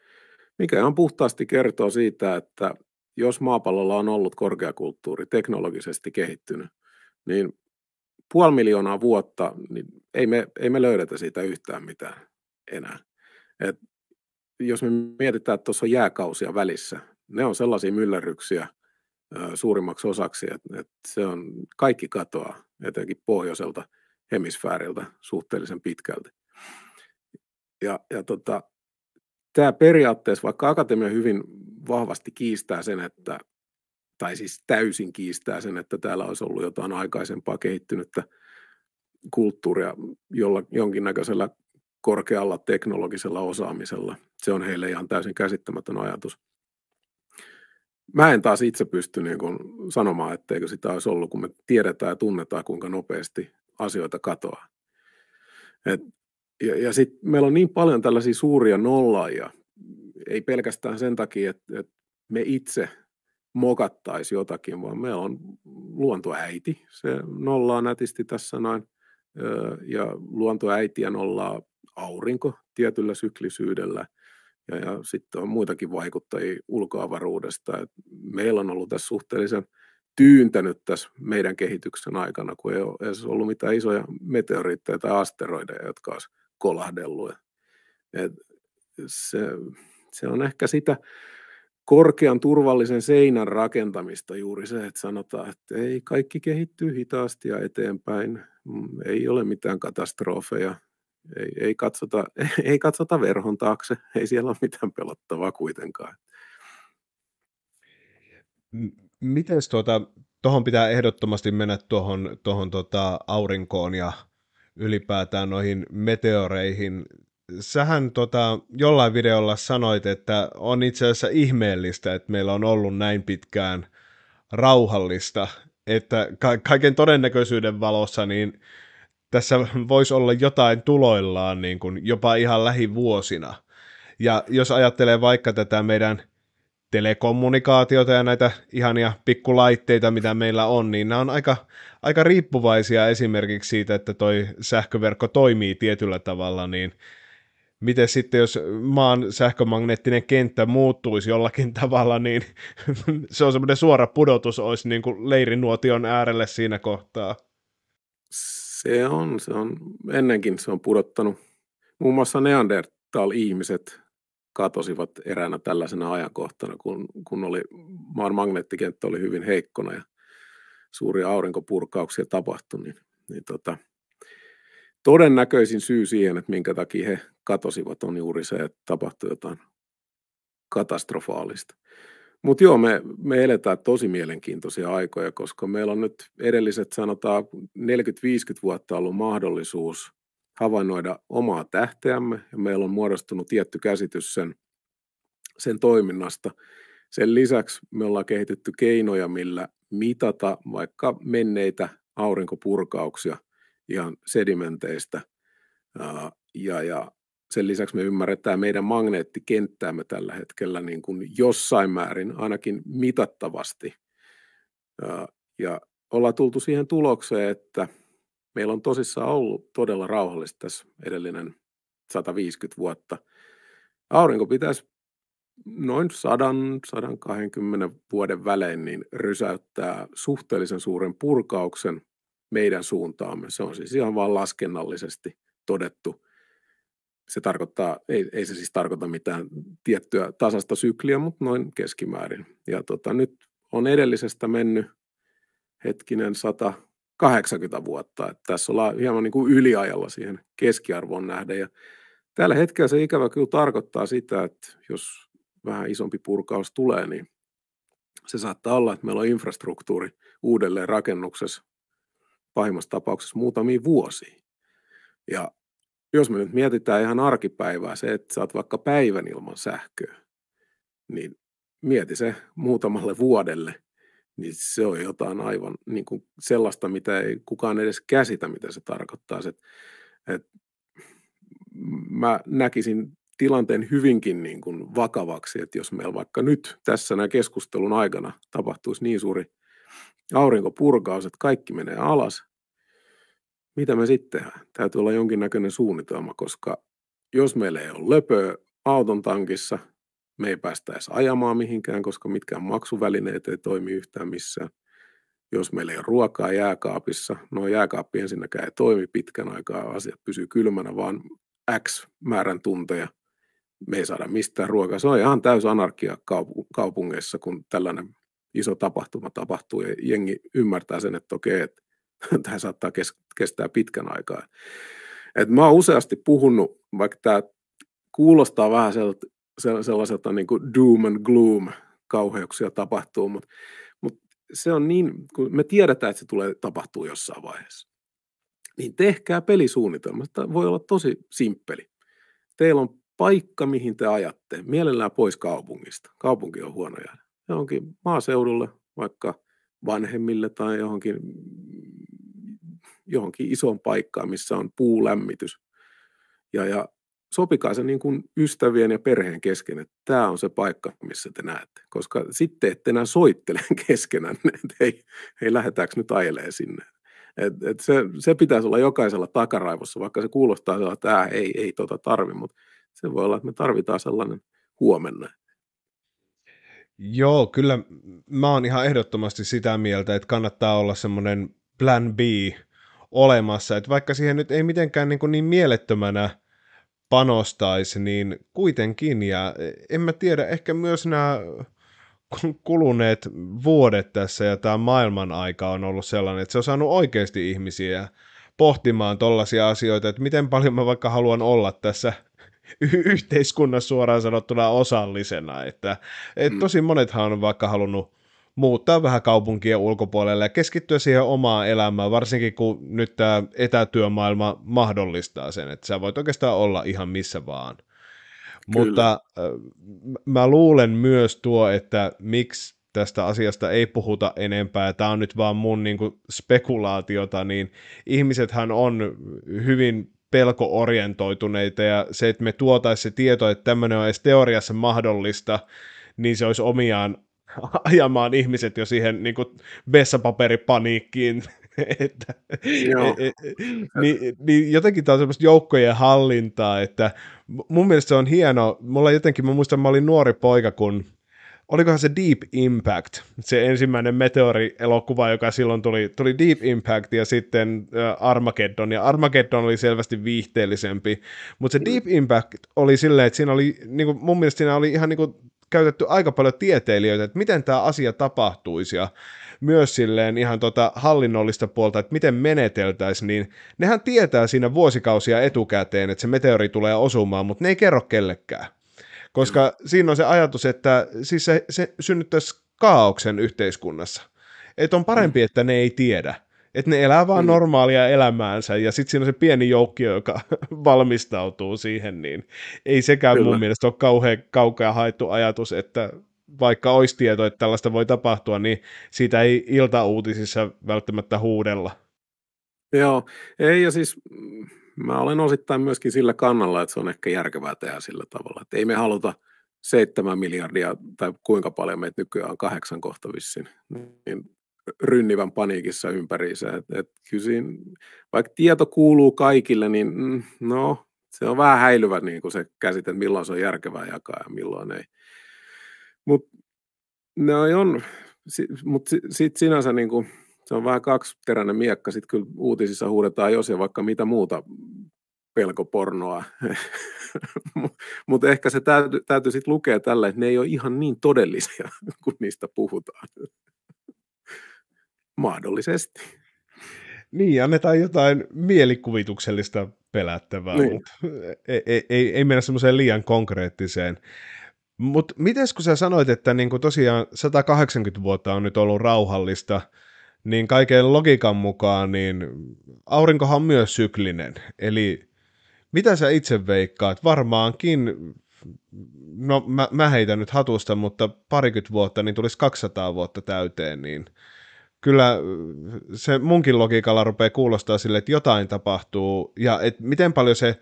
mikä ihan puhtaasti kertoo siitä, että jos maapallolla on ollut korkeakulttuuri teknologisesti kehittynyt, niin puoli miljoonaa vuotta, niin ei me, ei me löydetä siitä yhtään mitään enää. Et jos me mietitään, että tuossa on jääkausia välissä, ne on sellaisia myllerryksiä suurimmaksi osaksi, että, että se on, kaikki katoaa etenkin pohjoiselta hemisfääriltä suhteellisen pitkälti. Ja, ja tota, tämä periaatteessa, vaikka akatemia hyvin vahvasti kiistää sen, että, tai siis täysin kiistää sen, että täällä olisi ollut jotain aikaisempaa kehittynyttä kulttuuria jolla, jonkinnäköisellä korkealla teknologisella osaamisella. Se on heille ihan täysin käsittämätön ajatus. Mä en taas itse pysty niin kuin sanomaan, etteikö sitä olisi ollut, kun me tiedetään ja tunnetaan, kuinka nopeasti asioita katoaa. Et, ja ja sitten meillä on niin paljon tällaisia suuria nollaajia, ei pelkästään sen takia, että et me itse mokattaisi jotakin, vaan meillä on luontoäiti. Se nollaa nätisti tässä noin ja luontoäitiä nollaa aurinko tietyllä syklisyydellä ja, ja sitten on muitakin vaikuttajia ulkoavaruudesta. Et meillä on ollut tässä suhteellisen tyyntänyt tässä meidän kehityksen aikana, kun ei ole edes ollut mitään isoja meteoriitteja tai asteroideja, jotka olisi kolahdellut. Et se, se on ehkä sitä korkean turvallisen seinän rakentamista juuri se, että sanotaan, että ei, kaikki kehittyy hitaasti ja eteenpäin, mm, ei ole mitään katastrofeja, ei, ei, katsota, ei katsota verhon taakse, ei siellä ole mitään pelottavaa kuitenkaan. Miten tuota, tuohon pitää ehdottomasti mennä tuohon, tuohon tota aurinkoon ja ylipäätään noihin meteoreihin. Sähän tota, jollain videolla sanoit, että on itse asiassa ihmeellistä, että meillä on ollut näin pitkään rauhallista, että ka- kaiken todennäköisyyden valossa niin tässä voisi olla jotain tuloillaan niin kuin jopa ihan lähivuosina. Ja jos ajattelee vaikka tätä meidän telekommunikaatiota ja näitä ihania pikkulaitteita, mitä meillä on, niin nämä on aika, aika riippuvaisia esimerkiksi siitä, että toi sähköverkko toimii tietyllä tavalla, niin miten sitten, jos maan sähkömagneettinen kenttä muuttuisi jollakin tavalla, niin se on semmoinen suora pudotus, olisi niin kuin leirinuotion äärelle siinä kohtaa. Se on, se on, ennenkin se on pudottanut. Muun muassa Neandertal-ihmiset katosivat eräänä tällaisena ajankohtana, kun, kun oli, maan magneettikenttä oli hyvin heikkona ja suuria aurinkopurkauksia tapahtui, niin, niin tota, todennäköisin syy siihen, että minkä takia he katosivat, on juuri se, että tapahtui jotain katastrofaalista. Mutta joo, me, me eletään tosi mielenkiintoisia aikoja, koska meillä on nyt edelliset, sanotaan 40-50 vuotta ollut mahdollisuus havainnoida omaa tähteämme, ja meillä on muodostunut tietty käsitys sen, sen toiminnasta. Sen lisäksi me ollaan kehitetty keinoja, millä mitata vaikka menneitä aurinkopurkauksia ihan sedimenteistä, ja, ja sen lisäksi me ymmärretään meidän magneettikenttäämme tällä hetkellä niin kuin jossain määrin, ainakin mitattavasti. Ja ollaan tultu siihen tulokseen, että meillä on tosissaan ollut todella rauhallista tässä edellinen 150 vuotta. Aurinko pitäisi noin 100-120 vuoden välein niin rysäyttää suhteellisen suuren purkauksen meidän suuntaamme. Se on siis ihan vain laskennallisesti todettu se tarkoittaa, ei, ei se siis tarkoita mitään tiettyä tasasta sykliä, mutta noin keskimäärin. Ja tota, nyt on edellisestä mennyt hetkinen 180 vuotta. Että tässä ollaan hieman niin kuin yliajalla siihen keskiarvoon nähden. Ja tällä hetkellä se ikävä kyllä tarkoittaa sitä, että jos vähän isompi purkaus tulee, niin se saattaa olla, että meillä on infrastruktuuri uudelleen rakennuksessa pahimmassa tapauksessa muutamia vuosia. Ja jos me nyt mietitään ihan arkipäivää, se, että saat vaikka päivän ilman sähköä, niin mieti se muutamalle vuodelle, niin se on jotain aivan niin kuin sellaista, mitä ei kukaan edes käsitä, mitä se tarkoittaa. Se, että, että mä näkisin tilanteen hyvinkin niin kuin vakavaksi, että jos meillä vaikka nyt tässä näin keskustelun aikana tapahtuisi niin suuri aurinkopurkaus, että kaikki menee alas, mitä me sitten tehdään? Täytyy olla jonkinnäköinen suunnitelma, koska jos meillä ei ole löpöä auton tankissa, me ei päästä edes ajamaan mihinkään, koska mitkään maksuvälineet ei toimi yhtään missään. Jos meillä ei ole ruokaa jääkaapissa, no jääkaappi ensinnäkään ei toimi pitkän aikaa, asiat pysyy kylmänä vaan X määrän tunteja. Me ei saada mistään ruokaa. Se on ihan täys anarkia kaupungeissa, kun tällainen iso tapahtuma tapahtuu ja jengi ymmärtää sen, että okei, että tämä saattaa kestää pitkän aikaa. Et mä oon useasti puhunut, vaikka tämä kuulostaa vähän sellaiselta, sellaiselta niin kuin doom and gloom, kauheuksia tapahtuu, mutta, mutta se on niin, kun me tiedetään, että se tulee tapahtuu jossain vaiheessa, niin tehkää pelisuunnitelma. Tämä voi olla tosi simppeli. Teillä on paikka, mihin te ajatte. Mielellään pois kaupungista. Kaupunki on huono jäädä. Johonkin maaseudulle, vaikka vanhemmille tai johonkin johonkin isoon paikkaan, missä on puulämmitys. Ja, ja sopikaa se niin kuin ystävien ja perheen kesken, että tämä on se paikka, missä te näette. Koska sitten ette enää soittele keskenään, että hei, hei lähdetäänkö nyt ajelee sinne. Et, et se, se pitäisi olla jokaisella takaraivossa, vaikka se kuulostaa että tämä ei, ei tota tarvi, mutta se voi olla, että me tarvitaan sellainen huomenna. Joo, kyllä mä oon ihan ehdottomasti sitä mieltä, että kannattaa olla semmoinen plan B olemassa. että vaikka siihen nyt ei mitenkään niin, kuin niin mielettömänä panostaisi, niin kuitenkin, ja en mä tiedä, ehkä myös nämä kuluneet vuodet tässä ja tämä maailman aika on ollut sellainen, että se on saanut oikeasti ihmisiä pohtimaan tollaisia asioita, että miten paljon mä vaikka haluan olla tässä yhteiskunnassa suoraan sanottuna osallisena, että että mm. tosi monethan on vaikka halunnut muuttaa vähän kaupunkien ulkopuolelle ja keskittyä siihen omaan elämään, varsinkin kun nyt tämä etätyömaailma mahdollistaa sen, että sä voit oikeastaan olla ihan missä vaan. Kyllä. Mutta mä luulen myös tuo, että miksi tästä asiasta ei puhuta enempää, tämä on nyt vaan mun niin kuin spekulaatiota, niin ihmisethän on hyvin pelkoorientoituneita ja se, että me tuotaisiin se tieto, että tämmöinen on edes teoriassa mahdollista, niin se olisi omiaan ajamaan ihmiset jo siihen niin kuin vessapaperipaniikkiin. että, Joo. niin, niin jotenkin tämä on semmoista joukkojen hallintaa, että mun mielestä se on hieno. Mulla jotenkin, mä muistan, mä olin nuori poika, kun olikohan se Deep Impact, se ensimmäinen meteorielokuva, joka silloin tuli, tuli Deep Impact ja sitten Armageddon, ja Armageddon oli selvästi viihteellisempi, mutta se mm. Deep Impact oli silleen, että siinä oli, niin kuin, mun mielestä siinä oli ihan niin kuin käytetty aika paljon tieteilijöitä, että miten tämä asia tapahtuisi ja myös silleen ihan tota hallinnollista puolta, että miten meneteltäisiin, niin nehän tietää siinä vuosikausia etukäteen, että se meteori tulee osumaan, mutta ne ei kerro kellekään. Koska siinä on se ajatus, että siis se, se synnyttäisi kaauksen yhteiskunnassa. Että on parempi, mm. että ne ei tiedä että ne elää vaan mm. normaalia elämäänsä ja sitten siinä on se pieni joukko, joka valmistautuu siihen, niin ei sekään Kyllä. mun mielestä ole kauhean kaukaa haettu ajatus, että vaikka olisi tieto, että tällaista voi tapahtua, niin siitä ei iltauutisissa välttämättä huudella. Joo, ei ja siis mm, mä olen osittain myöskin sillä kannalla, että se on ehkä järkevää tehdä sillä tavalla, että ei me haluta seitsemän miljardia tai kuinka paljon meitä nykyään on kahdeksan kohta vissiin, niin rynnivän paniikissa ympäriinsä. Et, et kyllä siinä, vaikka tieto kuuluu kaikille, niin mm, no, se on vähän häilyvä niin kuin se käsite, että milloin se on järkevää jakaa ja milloin ei. Mutta on, mut sitten sinänsä niin kuin, se on vähän kaksiteräinen miekka. Sitten kyllä uutisissa huudetaan jos ja vaikka mitä muuta pelkopornoa. Mutta ehkä se täytyy, täytyy sitten lukea tällä, että ne ei ole ihan niin todellisia, kun niistä puhutaan. Mahdollisesti. Niin, annetaan jotain mielikuvituksellista pelättävää, niin. mutta ei, e, ei, ei, mennä semmoiseen liian konkreettiseen. Mutta miten, kun sä sanoit, että niinku tosiaan 180 vuotta on nyt ollut rauhallista, niin kaiken logiikan mukaan niin aurinkohan on myös syklinen. Eli mitä sä itse veikkaat? Varmaankin, no mä, mä heitän nyt hatusta, mutta parikymmentä vuotta, niin tulisi 200 vuotta täyteen, niin – kyllä äh, se munkin logiikalla rupeaa kuulostaa sille, että jotain tapahtuu ja et miten paljon se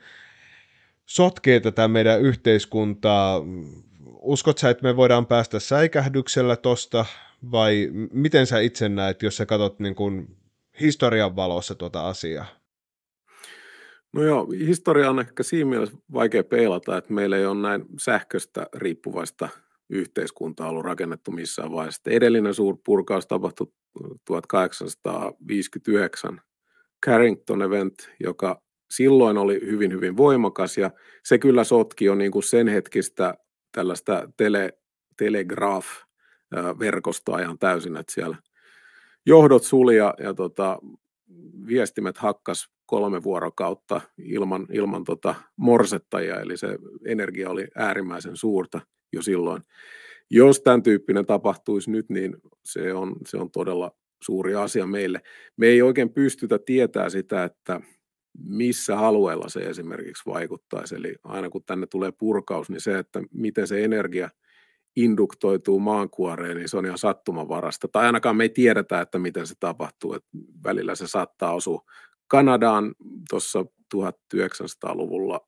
sotkee tätä meidän yhteiskuntaa. Uskot sä, että me voidaan päästä säikähdyksellä tosta vai miten sä itse näet, jos sä katsot niin kuin historian valossa tuota asiaa? No joo, historia on ehkä siinä mielessä vaikea peilata, että meillä ei ole näin sähköstä riippuvaista yhteiskunta on ollut rakennettu missään vaiheessa. Edellinen suurpurkaus tapahtui 1859 äh, Carrington Event, joka silloin oli hyvin, hyvin voimakas ja se kyllä sotki jo niin kuin sen hetkistä tällaista tele, telegraf-verkostoa äh, ihan täysin, että siellä johdot suli ja, ja tota, viestimet hakkas kolme vuorokautta ilman, ilman tota morsettajia eli se energia oli äärimmäisen suurta jo silloin. Jos tämän tyyppinen tapahtuisi nyt, niin se on, se on todella suuri asia meille. Me ei oikein pystytä tietää sitä, että missä alueella se esimerkiksi vaikuttaisi. Eli aina kun tänne tulee purkaus, niin se, että miten se energia induktoituu maankuoreen, niin se on ihan sattumanvarasta. Tai ainakaan me ei tiedetä, että miten se tapahtuu. Et välillä se saattaa osua Kanadaan tuossa 1900-luvulla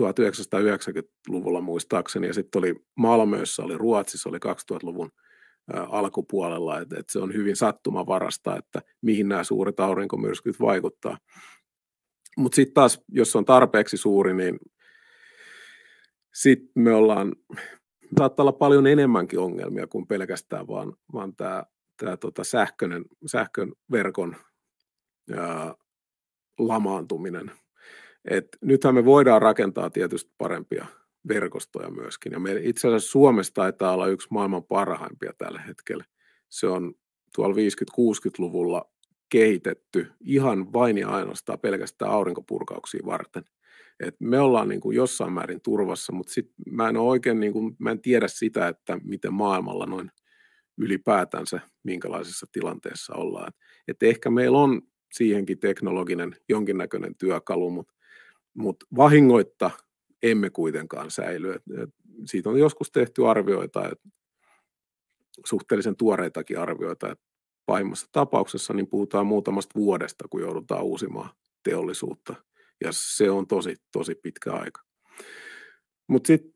1990-luvulla muistaakseni, ja sitten oli Malmössä, oli Ruotsissa, oli 2000-luvun alkupuolella, että et se on hyvin sattumavarasta, että mihin nämä suuret aurinkomyrskyt vaikuttaa. Mutta sitten taas, jos se on tarpeeksi suuri, niin sitten me ollaan, saattaa olla paljon enemmänkin ongelmia kuin pelkästään vaan, vaan tämä tää tota sähkön verkon ää, lamaantuminen – et nythän me voidaan rakentaa tietysti parempia verkostoja myöskin. Ja me itse asiassa Suomessa taitaa olla yksi maailman parhaimpia tällä hetkellä. Se on tuolla 50-60-luvulla kehitetty ihan vain ja ainoastaan pelkästään aurinkopurkauksia varten. Et me ollaan niin kuin jossain määrin turvassa, mutta sit mä en oikein niin kuin, mä en tiedä sitä, että miten maailmalla noin ylipäätänsä, minkälaisessa tilanteessa ollaan. Et ehkä meillä on siihenkin teknologinen jonkinnäköinen työkalu, mutta mutta vahingoitta emme kuitenkaan säily. Siitä on joskus tehty arvioita, että suhteellisen tuoreitakin arvioita, että pahimmassa tapauksessa niin puhutaan muutamasta vuodesta, kun joudutaan uusimaan teollisuutta. Ja se on tosi, tosi pitkä aika. Mutta sitten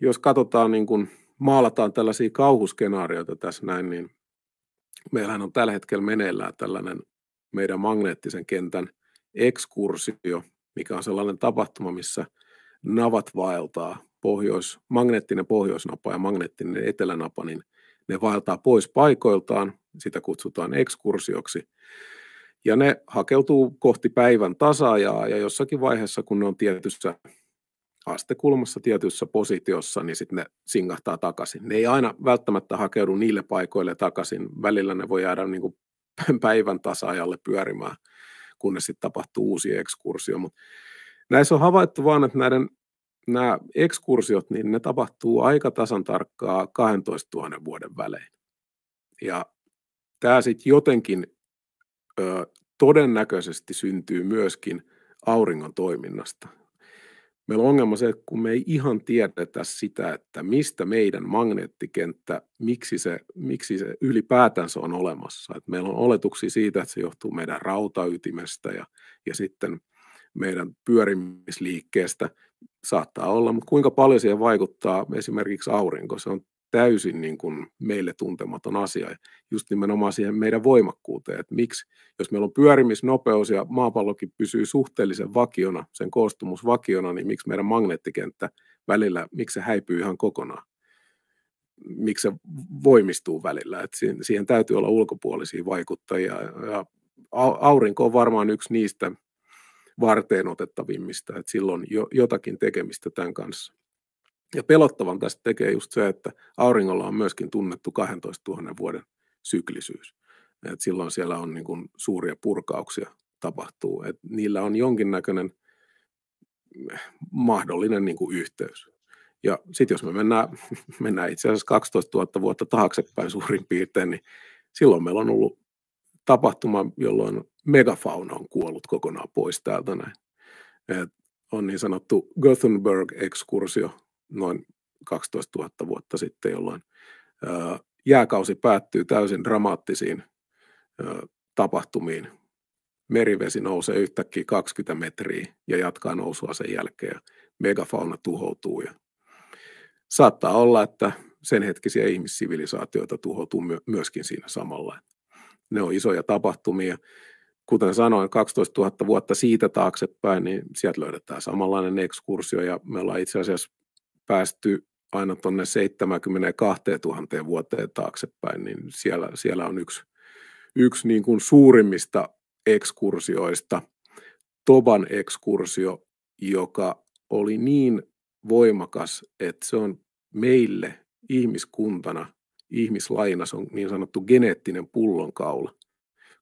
jos katsotaan, niin kun maalataan tällaisia kauhuskenaarioita tässä näin, niin meillähän on tällä hetkellä meneillään tällainen meidän magneettisen kentän ekskursio, mikä on sellainen tapahtuma, missä navat vaeltaa, pohjois, magneettinen pohjoisnapa ja magneettinen etelänapa, niin ne vaeltaa pois paikoiltaan, sitä kutsutaan ekskursioksi, ja ne hakeutuu kohti päivän tasaajaa ja, jossakin vaiheessa, kun ne on tietyssä astekulmassa tietyssä positiossa, niin sitten ne singahtaa takaisin. Ne ei aina välttämättä hakeudu niille paikoille takaisin. Välillä ne voi jäädä niin kuin päivän tasaajalle pyörimään – kunnes sitten tapahtuu uusi ekskursio. Mutta näissä on havaittu vaan, että näiden nämä ekskursiot, niin ne tapahtuu aika tasan tarkkaa 12 000 vuoden välein. Ja tämä sitten jotenkin ö, todennäköisesti syntyy myöskin auringon toiminnasta. Meillä on ongelma se, että kun me ei ihan tiedetä sitä, että mistä meidän magneettikenttä, miksi se, miksi se ylipäätänsä on olemassa. Että meillä on oletuksia siitä, että se johtuu meidän rautaytimestä ja, ja sitten meidän pyörimisliikkeestä saattaa olla, mutta kuinka paljon siihen vaikuttaa esimerkiksi aurinko, se on täysin niin kuin meille tuntematon asia, just nimenomaan siihen meidän voimakkuuteen, että miksi, jos meillä on pyörimisnopeus ja maapallokin pysyy suhteellisen vakiona, sen koostumus vakiona, niin miksi meidän magneettikenttä välillä, miksi se häipyy ihan kokonaan, miksi se voimistuu välillä, että siihen, siihen täytyy olla ulkopuolisia vaikuttajia ja aurinko on varmaan yksi niistä varteen otettavimmista, että silloin jo, jotakin tekemistä tämän kanssa. Ja pelottavan tästä tekee just se, että auringolla on myöskin tunnettu 12 000 vuoden syklisyys. Et silloin siellä on niin suuria purkauksia tapahtuu. Et niillä on jonkinnäköinen eh, mahdollinen niin yhteys. Ja sitten jos me mennään, mennään itse asiassa 12 000 vuotta taaksepäin suurin piirtein, niin silloin meillä on ollut tapahtuma, jolloin megafauna on kuollut kokonaan pois täältä näin. Et on niin sanottu Gothenburg-ekskursio, noin 12 000 vuotta sitten, jolloin jääkausi päättyy täysin dramaattisiin tapahtumiin. Merivesi nousee yhtäkkiä 20 metriä ja jatkaa nousua sen jälkeen. Megafauna tuhoutuu ja saattaa olla, että sen hetkisiä ihmissivilisaatioita tuhoutuu myöskin siinä samalla. Ne on isoja tapahtumia. Kuten sanoin, 12 000 vuotta siitä taaksepäin, niin sieltä löydetään samanlainen ekskursio ja me ollaan itse asiassa päästy aina tuonne 72 000 vuoteen taaksepäin, niin siellä, siellä on yksi, yksi niin kuin suurimmista ekskursioista, Toban ekskursio, joka oli niin voimakas, että se on meille ihmiskuntana, ihmislaina, se on niin sanottu geneettinen pullonkaula.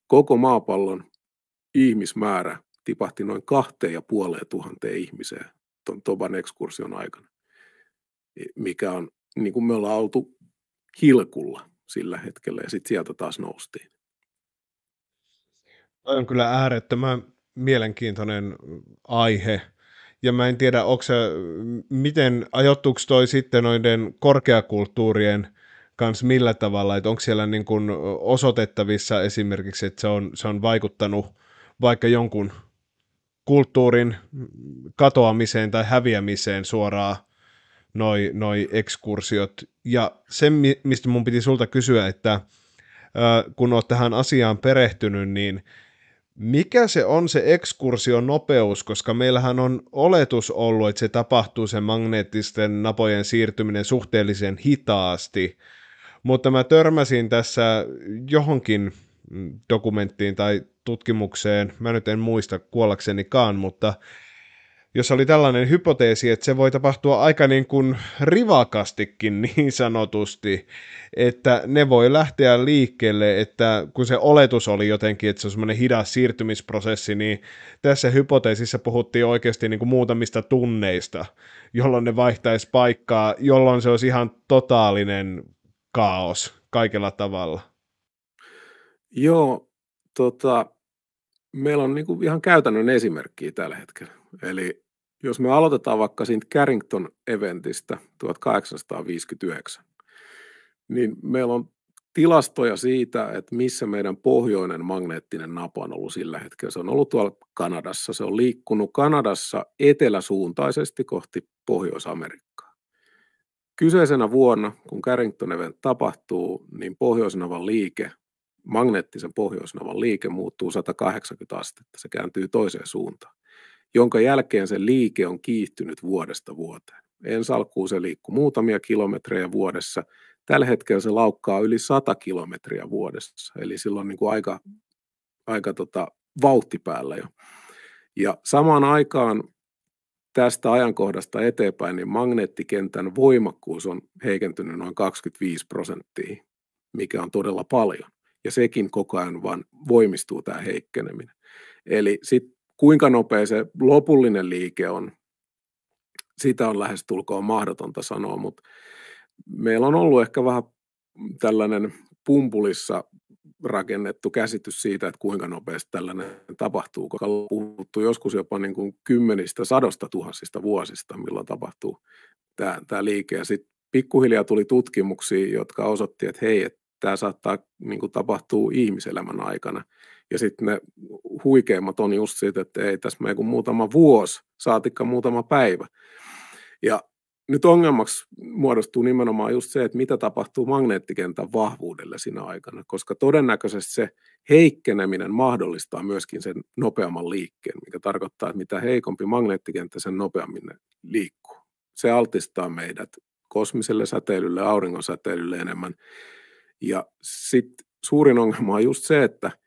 Koko maapallon ihmismäärä tipahti noin kahteen ja puoleen tuhanteen ihmiseen tuon Toban ekskursion aikana mikä on, niin kuin me ollaan oltu hilkulla sillä hetkellä ja sitten sieltä taas noustiin. Toi on kyllä äärettömän mielenkiintoinen aihe. Ja mä en tiedä, onko se, miten ajoittuuko toi sitten noiden korkeakulttuurien kanssa millä tavalla, että onko siellä niin kuin osoitettavissa esimerkiksi, että se on, se on vaikuttanut vaikka jonkun kulttuurin katoamiseen tai häviämiseen suoraan noi, noi ekskursiot. Ja se, mistä mun piti sulta kysyä, että kun olet tähän asiaan perehtynyt, niin mikä se on se ekskursion nopeus, koska meillähän on oletus ollut, että se tapahtuu sen magneettisten napojen siirtyminen suhteellisen hitaasti, mutta mä törmäsin tässä johonkin mm, dokumenttiin tai tutkimukseen, mä nyt en muista kuollaksenikaan, mutta jos oli tällainen hypoteesi, että se voi tapahtua aika niin kuin rivakastikin niin sanotusti, että ne voi lähteä liikkeelle, että kun se oletus oli jotenkin, että se on semmoinen hidas siirtymisprosessi, niin tässä hypoteesissa puhuttiin oikeasti niin kuin muutamista tunneista, jolloin ne vaihtaisi paikkaa, jolloin se olisi ihan totaalinen kaos kaikella tavalla. Joo, tota, meillä on niin kuin ihan käytännön esimerkkiä tällä hetkellä. Eli jos me aloitetaan vaikka siitä Carrington-eventistä 1859, niin meillä on tilastoja siitä, että missä meidän pohjoinen magneettinen napa on ollut sillä hetkellä. Se on ollut tuolla Kanadassa. Se on liikkunut Kanadassa eteläsuuntaisesti kohti Pohjois-Amerikkaa. Kyseisenä vuonna, kun Carrington Event tapahtuu, niin pohjoisnavan liike, magneettisen pohjoisnavan liike muuttuu 180 astetta. Se kääntyy toiseen suuntaan jonka jälkeen se liike on kiihtynyt vuodesta vuoteen. Ensi alkuun se liikkuu muutamia kilometrejä vuodessa. Tällä hetkellä se laukkaa yli 100 kilometriä vuodessa, eli silloin niin kuin aika, aika tota, vauhti päällä jo. Ja samaan aikaan tästä ajankohdasta eteenpäin, niin magneettikentän voimakkuus on heikentynyt noin 25 prosenttia, mikä on todella paljon. Ja sekin koko ajan vaan voimistuu tämä heikkeneminen. Eli sit kuinka nopea se lopullinen liike on, sitä on lähestulkoon mahdotonta sanoa, mutta meillä on ollut ehkä vähän tällainen pumpulissa rakennettu käsitys siitä, että kuinka nopeasti tällainen tapahtuu, koska on puhuttu joskus jopa niin kuin kymmenistä, sadosta tuhansista vuosista, milloin tapahtuu tämä, tämä liike. Ja sitten pikkuhiljaa tuli tutkimuksia, jotka osoitti, että hei, että tämä saattaa niin kuin, tapahtua ihmiselämän aikana. Ja sitten ne huikeimmat on just siitä, että ei tässä mene kuin muutama vuosi, saatikka muutama päivä. Ja nyt ongelmaksi muodostuu nimenomaan just se, että mitä tapahtuu magneettikentän vahvuudelle siinä aikana, koska todennäköisesti se heikkeneminen mahdollistaa myöskin sen nopeamman liikkeen, mikä tarkoittaa, että mitä heikompi magneettikenttä, sen nopeammin liikkuu. Se altistaa meidät kosmiselle säteilylle, auringon säteilylle enemmän. Ja sitten suurin ongelma on just se, että –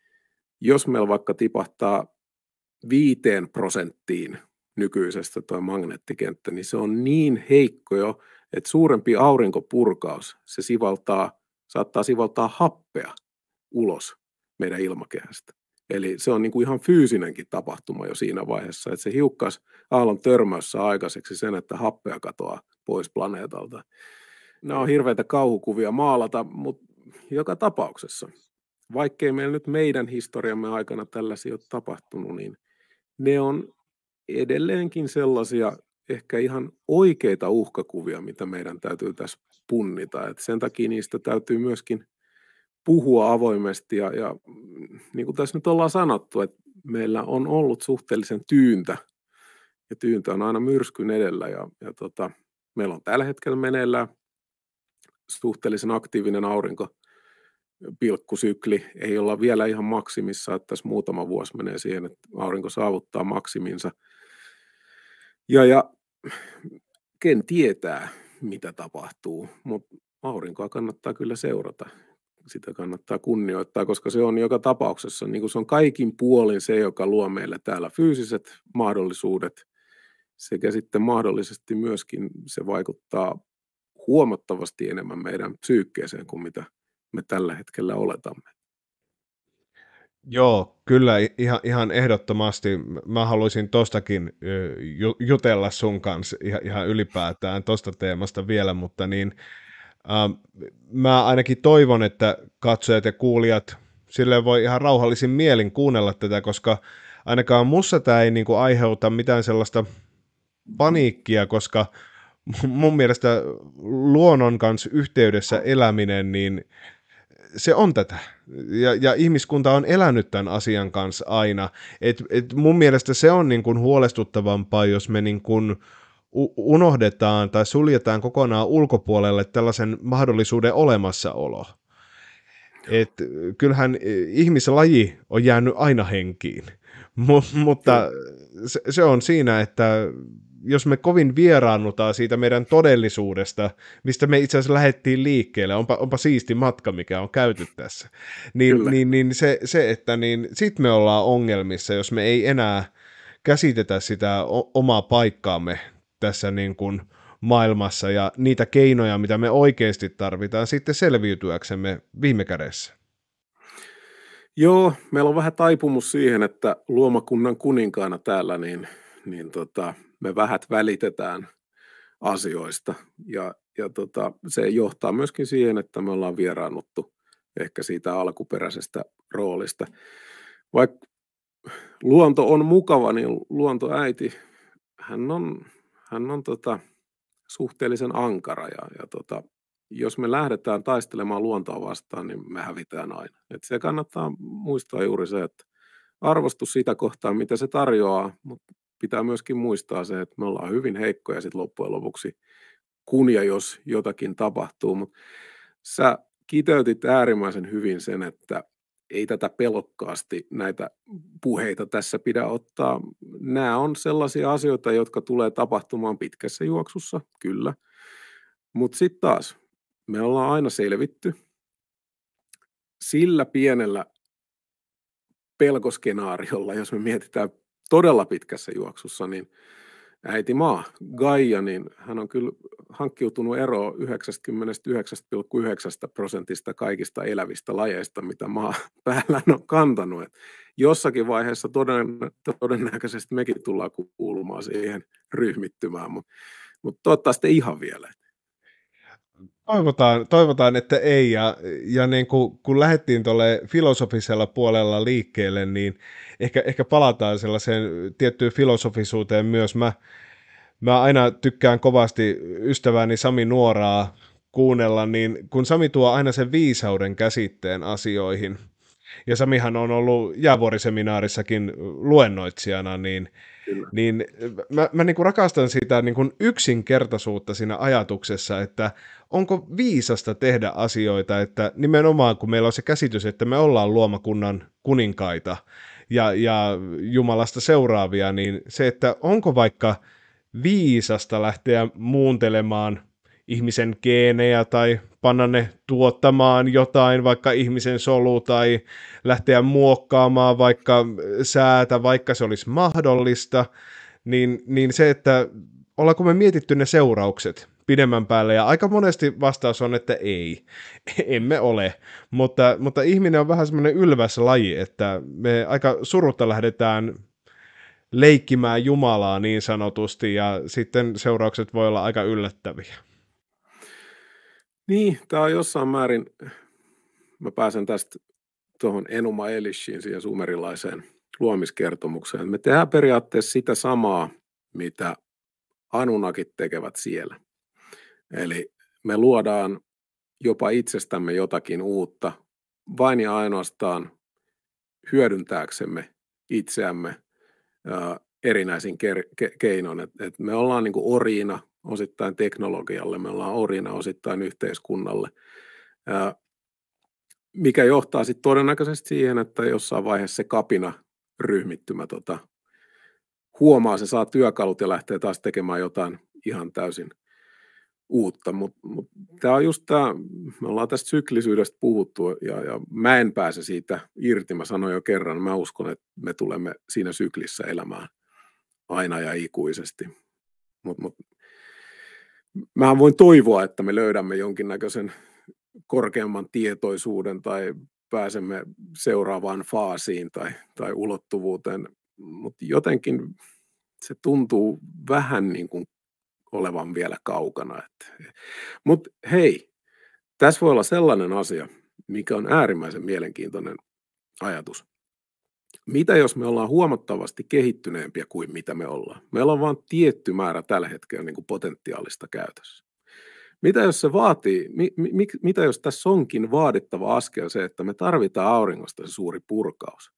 jos meillä vaikka tipahtaa viiteen prosenttiin nykyisestä tuo magneettikenttä, niin se on niin heikko jo, että suurempi aurinkopurkaus, se sivaltaa, saattaa sivaltaa happea ulos meidän ilmakehästä. Eli se on niin kuin ihan fyysinenkin tapahtuma jo siinä vaiheessa, että se hiukkas aallon törmäys saa aikaiseksi sen, että happea katoaa pois planeetalta. Nämä on hirveitä kauhukuvia maalata, mutta joka tapauksessa – vaikkei meillä nyt meidän historiamme aikana tällaisia ole tapahtunut, niin ne on edelleenkin sellaisia ehkä ihan oikeita uhkakuvia, mitä meidän täytyy tässä punnita. Et sen takia niistä täytyy myöskin puhua avoimesti ja, ja mm, niin kuin tässä nyt ollaan sanottu, että meillä on ollut suhteellisen tyyntä ja tyyntä on aina myrskyn edellä ja, ja tota, meillä on tällä hetkellä meneillään suhteellisen aktiivinen aurinko pilkkusykli. Ei olla vielä ihan maksimissa, että tässä muutama vuosi menee siihen, että aurinko saavuttaa maksiminsa. Ja, ja ken tietää, mitä tapahtuu, mutta aurinkoa kannattaa kyllä seurata. Sitä kannattaa kunnioittaa, koska se on joka tapauksessa, niin kuin se on kaikin puolin se, joka luo meille täällä fyysiset mahdollisuudet, sekä sitten mahdollisesti myöskin se vaikuttaa huomattavasti enemmän meidän psyykkeeseen kuin mitä – me tällä hetkellä oletamme. Joo, kyllä ihan, ihan ehdottomasti. Mä haluaisin tostakin jutella sun kanssa ihan, ihan ylipäätään tosta teemasta vielä, mutta niin äh, mä ainakin toivon, että katsojat ja kuulijat sille voi ihan rauhallisin mielin kuunnella tätä, koska ainakaan mussa tämä ei niinku aiheuta mitään sellaista paniikkia, koska mun mielestä luonnon kanssa yhteydessä eläminen, niin se on tätä. Ja, ja ihmiskunta on elänyt tämän asian kanssa aina. Et, et mun mielestä se on niin kuin huolestuttavampaa, jos me niin kuin unohdetaan tai suljetaan kokonaan ulkopuolelle tällaisen mahdollisuuden olemassaolo. Et kyllähän e, ihmislaji on jäänyt aina henkiin, M- mutta se, se on siinä, että jos me kovin vieraannutaan siitä meidän todellisuudesta, mistä me itse asiassa lähdettiin liikkeelle, onpa, onpa siisti matka, mikä on käyty tässä, niin, niin, niin se, se, että niin sit me ollaan ongelmissa, jos me ei enää käsitetä sitä omaa paikkaamme tässä niin kuin maailmassa ja niitä keinoja, mitä me oikeasti tarvitaan sitten selviytyäksemme viime kädessä. Joo, meillä on vähän taipumus siihen, että luomakunnan kuninkaana täällä, niin, niin tota, me vähät välitetään asioista. Ja, ja tota, se johtaa myöskin siihen, että me ollaan vieraannuttu ehkä siitä alkuperäisestä roolista. Vaikka luonto on mukava, niin luontoäiti, hän on, hän on tota, suhteellisen ankara. Ja, ja tota, jos me lähdetään taistelemaan luontoa vastaan, niin me hävitään aina. Et se kannattaa muistaa juuri se, että arvostus sitä kohtaa, mitä se tarjoaa, mutta pitää myöskin muistaa se, että me ollaan hyvin heikkoja sitten loppujen lopuksi, kun ja jos jotakin tapahtuu, mutta sä kiteytit äärimmäisen hyvin sen, että ei tätä pelokkaasti näitä puheita tässä pidä ottaa. Nämä on sellaisia asioita, jotka tulee tapahtumaan pitkässä juoksussa, kyllä. Mutta sitten taas, me ollaan aina selvitty sillä pienellä pelkoskenaariolla, jos me mietitään todella pitkässä juoksussa, niin äiti maa, Gaia, niin hän on kyllä hankkiutunut eroon 99,9 prosentista kaikista elävistä lajeista, mitä maa päällä on kantanut. Et jossakin vaiheessa todennä, todennäköisesti mekin tullaan kuulumaan siihen ryhmittymään, mutta mut toivottavasti ihan vielä. Toivotaan, toivotaan, että ei. Ja, ja niin kuin, kun lähdettiin tuolle filosofisella puolella liikkeelle, niin ehkä, ehkä palataan sellaiseen tiettyyn filosofisuuteen myös. Mä, mä aina tykkään kovasti ystävääni Sami Nuoraa kuunnella, niin kun Sami tuo aina sen viisauden käsitteen asioihin, ja Samihan on ollut jäävuoriseminaarissakin luennoitsijana, niin – Kyllä. Niin eh, mä, mä niin rakastan sitä niin kuin yksinkertaisuutta siinä ajatuksessa, että onko viisasta tehdä asioita, että nimenomaan kun meillä on se käsitys, että me ollaan luomakunnan kuninkaita ja, ja Jumalasta seuraavia, niin se, että onko vaikka viisasta lähteä muuntelemaan ihmisen geenejä tai panna ne tuottamaan jotain, vaikka ihmisen solu tai lähteä muokkaamaan vaikka säätä, vaikka se olisi mahdollista, niin, niin se, että ollaanko me mietitty ne seuraukset pidemmän päälle, ja aika monesti vastaus on, että ei, emme ole, mutta, mutta ihminen on vähän semmoinen ylväs laji, että me aika surutta lähdetään leikkimään Jumalaa niin sanotusti, ja sitten seuraukset voi olla aika yllättäviä. Niin, tämä on jossain määrin, mä pääsen tästä tuohon Enuma Elishiin, siihen sumerilaiseen luomiskertomukseen. Me tehdään periaatteessa sitä samaa, mitä Anunakit tekevät siellä. Eli me luodaan jopa itsestämme jotakin uutta, vain ja ainoastaan hyödyntääksemme itseämme erinäisin keinoin. me ollaan niin orina osittain teknologialle, me ollaan orina osittain yhteiskunnalle, mikä johtaa sitten todennäköisesti siihen, että jossain vaiheessa se kapina ryhmittymä tota, huomaa, se saa työkalut ja lähtee taas tekemään jotain ihan täysin uutta, mutta mut, tämä on just tämä, me ollaan tästä syklisyydestä puhuttu ja, ja mä en pääse siitä irti, mä sanoin jo kerran, mä uskon, että me tulemme siinä syklissä elämään aina ja ikuisesti, mutta mut, mä voin toivoa, että me löydämme jonkinnäköisen korkeamman tietoisuuden tai pääsemme seuraavaan faasiin tai, tai ulottuvuuteen, mutta jotenkin se tuntuu vähän niin kuin olevan vielä kaukana. Mutta hei, tässä voi olla sellainen asia, mikä on äärimmäisen mielenkiintoinen ajatus mitä jos me ollaan huomattavasti kehittyneempiä kuin mitä me ollaan? Meillä on vain tietty määrä tällä hetkellä niin kuin potentiaalista käytössä. Mitä jos se vaatii, mi, mi, mitä jos tässä onkin vaadittava askel se, että me tarvitaan auringosta se suuri purkaus,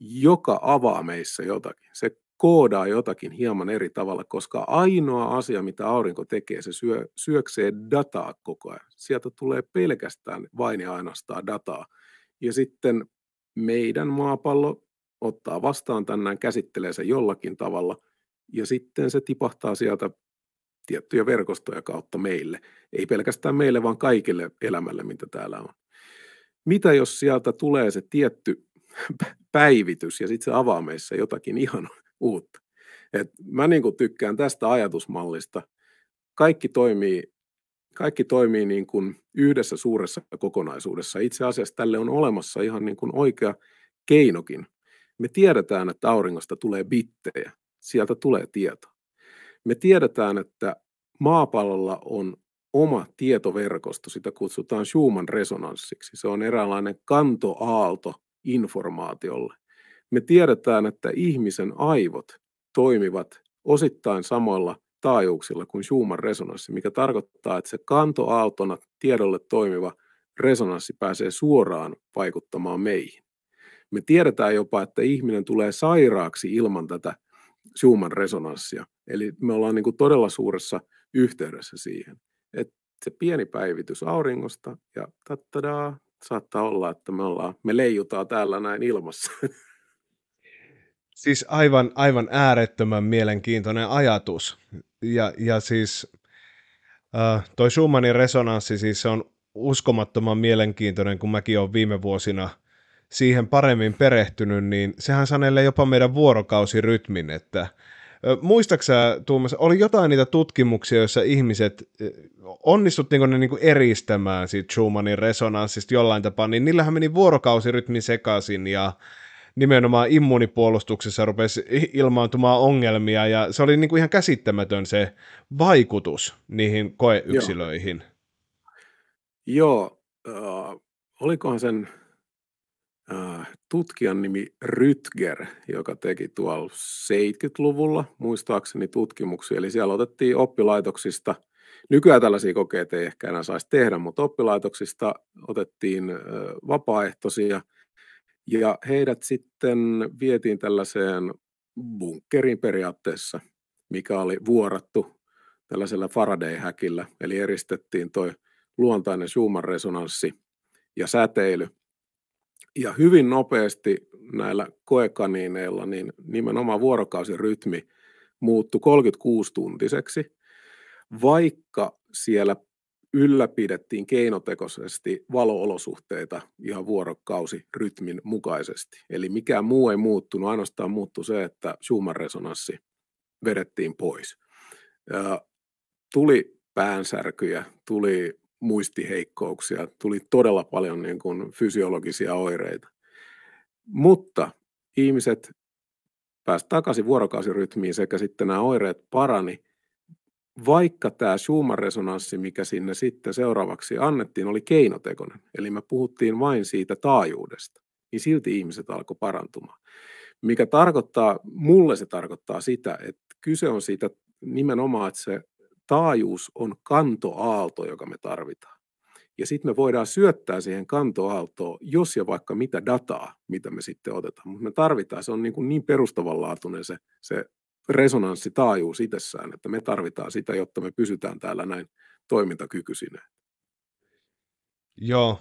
joka avaa meissä jotakin. Se koodaa jotakin hieman eri tavalla, koska ainoa asia, mitä aurinko tekee, se syö, syöksee dataa koko ajan. Sieltä tulee pelkästään vain ja ainoastaan dataa. Ja sitten meidän maapallo ottaa vastaan tänään, käsittelee se jollakin tavalla ja sitten se tipahtaa sieltä tiettyjä verkostoja kautta meille. Ei pelkästään meille, vaan kaikille elämälle, mitä täällä on. Mitä jos sieltä tulee se tietty päivitys ja sitten se avaa meissä jotakin ihan uutta? Et mä niin kuin tykkään tästä ajatusmallista. Kaikki toimii, kaikki toimii niin kuin yhdessä suuressa kokonaisuudessa. Itse asiassa tälle on olemassa ihan niin kuin oikea keinokin. Me tiedetään, että auringosta tulee bittejä, sieltä tulee tieto. Me tiedetään, että maapallolla on oma tietoverkosto, sitä kutsutaan Schumann resonanssiksi. Se on eräänlainen kantoaalto informaatiolle. Me tiedetään, että ihmisen aivot toimivat osittain samalla taajuuksilla kuin Schumann resonanssi, mikä tarkoittaa, että se kantoaaltona tiedolle toimiva resonanssi pääsee suoraan vaikuttamaan meihin. Me tiedetään jopa, että ihminen tulee sairaaksi ilman tätä Schumann resonanssia. Eli me ollaan niin kuin todella suuressa yhteydessä siihen. Et se pieni päivitys auringosta ja tattadaa, saattaa olla, että me, ollaan, me leijutaan täällä näin ilmassa. Siis aivan, aivan äärettömän mielenkiintoinen ajatus. Ja, ja siis äh, toi Schumannin resonanssi, siis on uskomattoman mielenkiintoinen, kun mäkin olen viime vuosina – siihen paremmin perehtynyt, niin sehän sanelee jopa meidän vuorokausirytmin, että Muistaaksä, Tuomas, oli jotain niitä tutkimuksia, joissa ihmiset, onnistuttiin niinku ne niinku eristämään siitä Schumannin resonanssista jollain tapaa, niin niillähän meni vuorokausirytmi sekaisin ja nimenomaan immunipuolustuksessa rupesi ilmaantumaan ongelmia ja se oli niinku ihan käsittämätön se vaikutus niihin koeyksilöihin. Joo, Joo. Äh, olikohan sen Äh, tutkijan nimi Rytger, joka teki tuolla 70-luvulla muistaakseni tutkimuksia. Eli siellä otettiin oppilaitoksista, nykyään tällaisia kokeita ei ehkä enää saisi tehdä, mutta oppilaitoksista otettiin äh, vapaaehtoisia ja heidät sitten vietiin tällaiseen bunkkerin periaatteessa, mikä oli vuorattu tällaisella Faraday-häkillä, eli eristettiin toi luontainen Schumann-resonanssi ja säteily – ja hyvin nopeasti näillä koekaniineilla niin nimenomaan vuorokausirytmi muuttui 36-tuntiseksi, vaikka siellä ylläpidettiin keinotekoisesti valoolosuhteita ihan vuorokausirytmin mukaisesti. Eli mikään muu ei muuttunut, ainoastaan muuttui se, että Schumann-resonanssi vedettiin pois. Tuli päänsärkyjä, tuli muistiheikkouksia, tuli todella paljon niin kuin fysiologisia oireita. Mutta ihmiset pääsivät takaisin vuorokausirytmiin sekä sitten nämä oireet parani, vaikka tämä Schumann-resonanssi, mikä sinne sitten seuraavaksi annettiin, oli keinotekoinen. Eli me puhuttiin vain siitä taajuudesta, niin silti ihmiset alkoi parantumaan. Mikä tarkoittaa, mulle se tarkoittaa sitä, että kyse on siitä nimenomaan, että se taajuus on kantoaalto, joka me tarvitaan. Ja sitten me voidaan syöttää siihen kantoaaltoon, jos ja vaikka mitä dataa, mitä me sitten otetaan. Mutta me tarvitaan, se on niin, kuin niin perustavanlaatuinen se, se resonanssitaajuus itsessään, että me tarvitaan sitä, jotta me pysytään täällä näin toimintakykyisinä. Joo,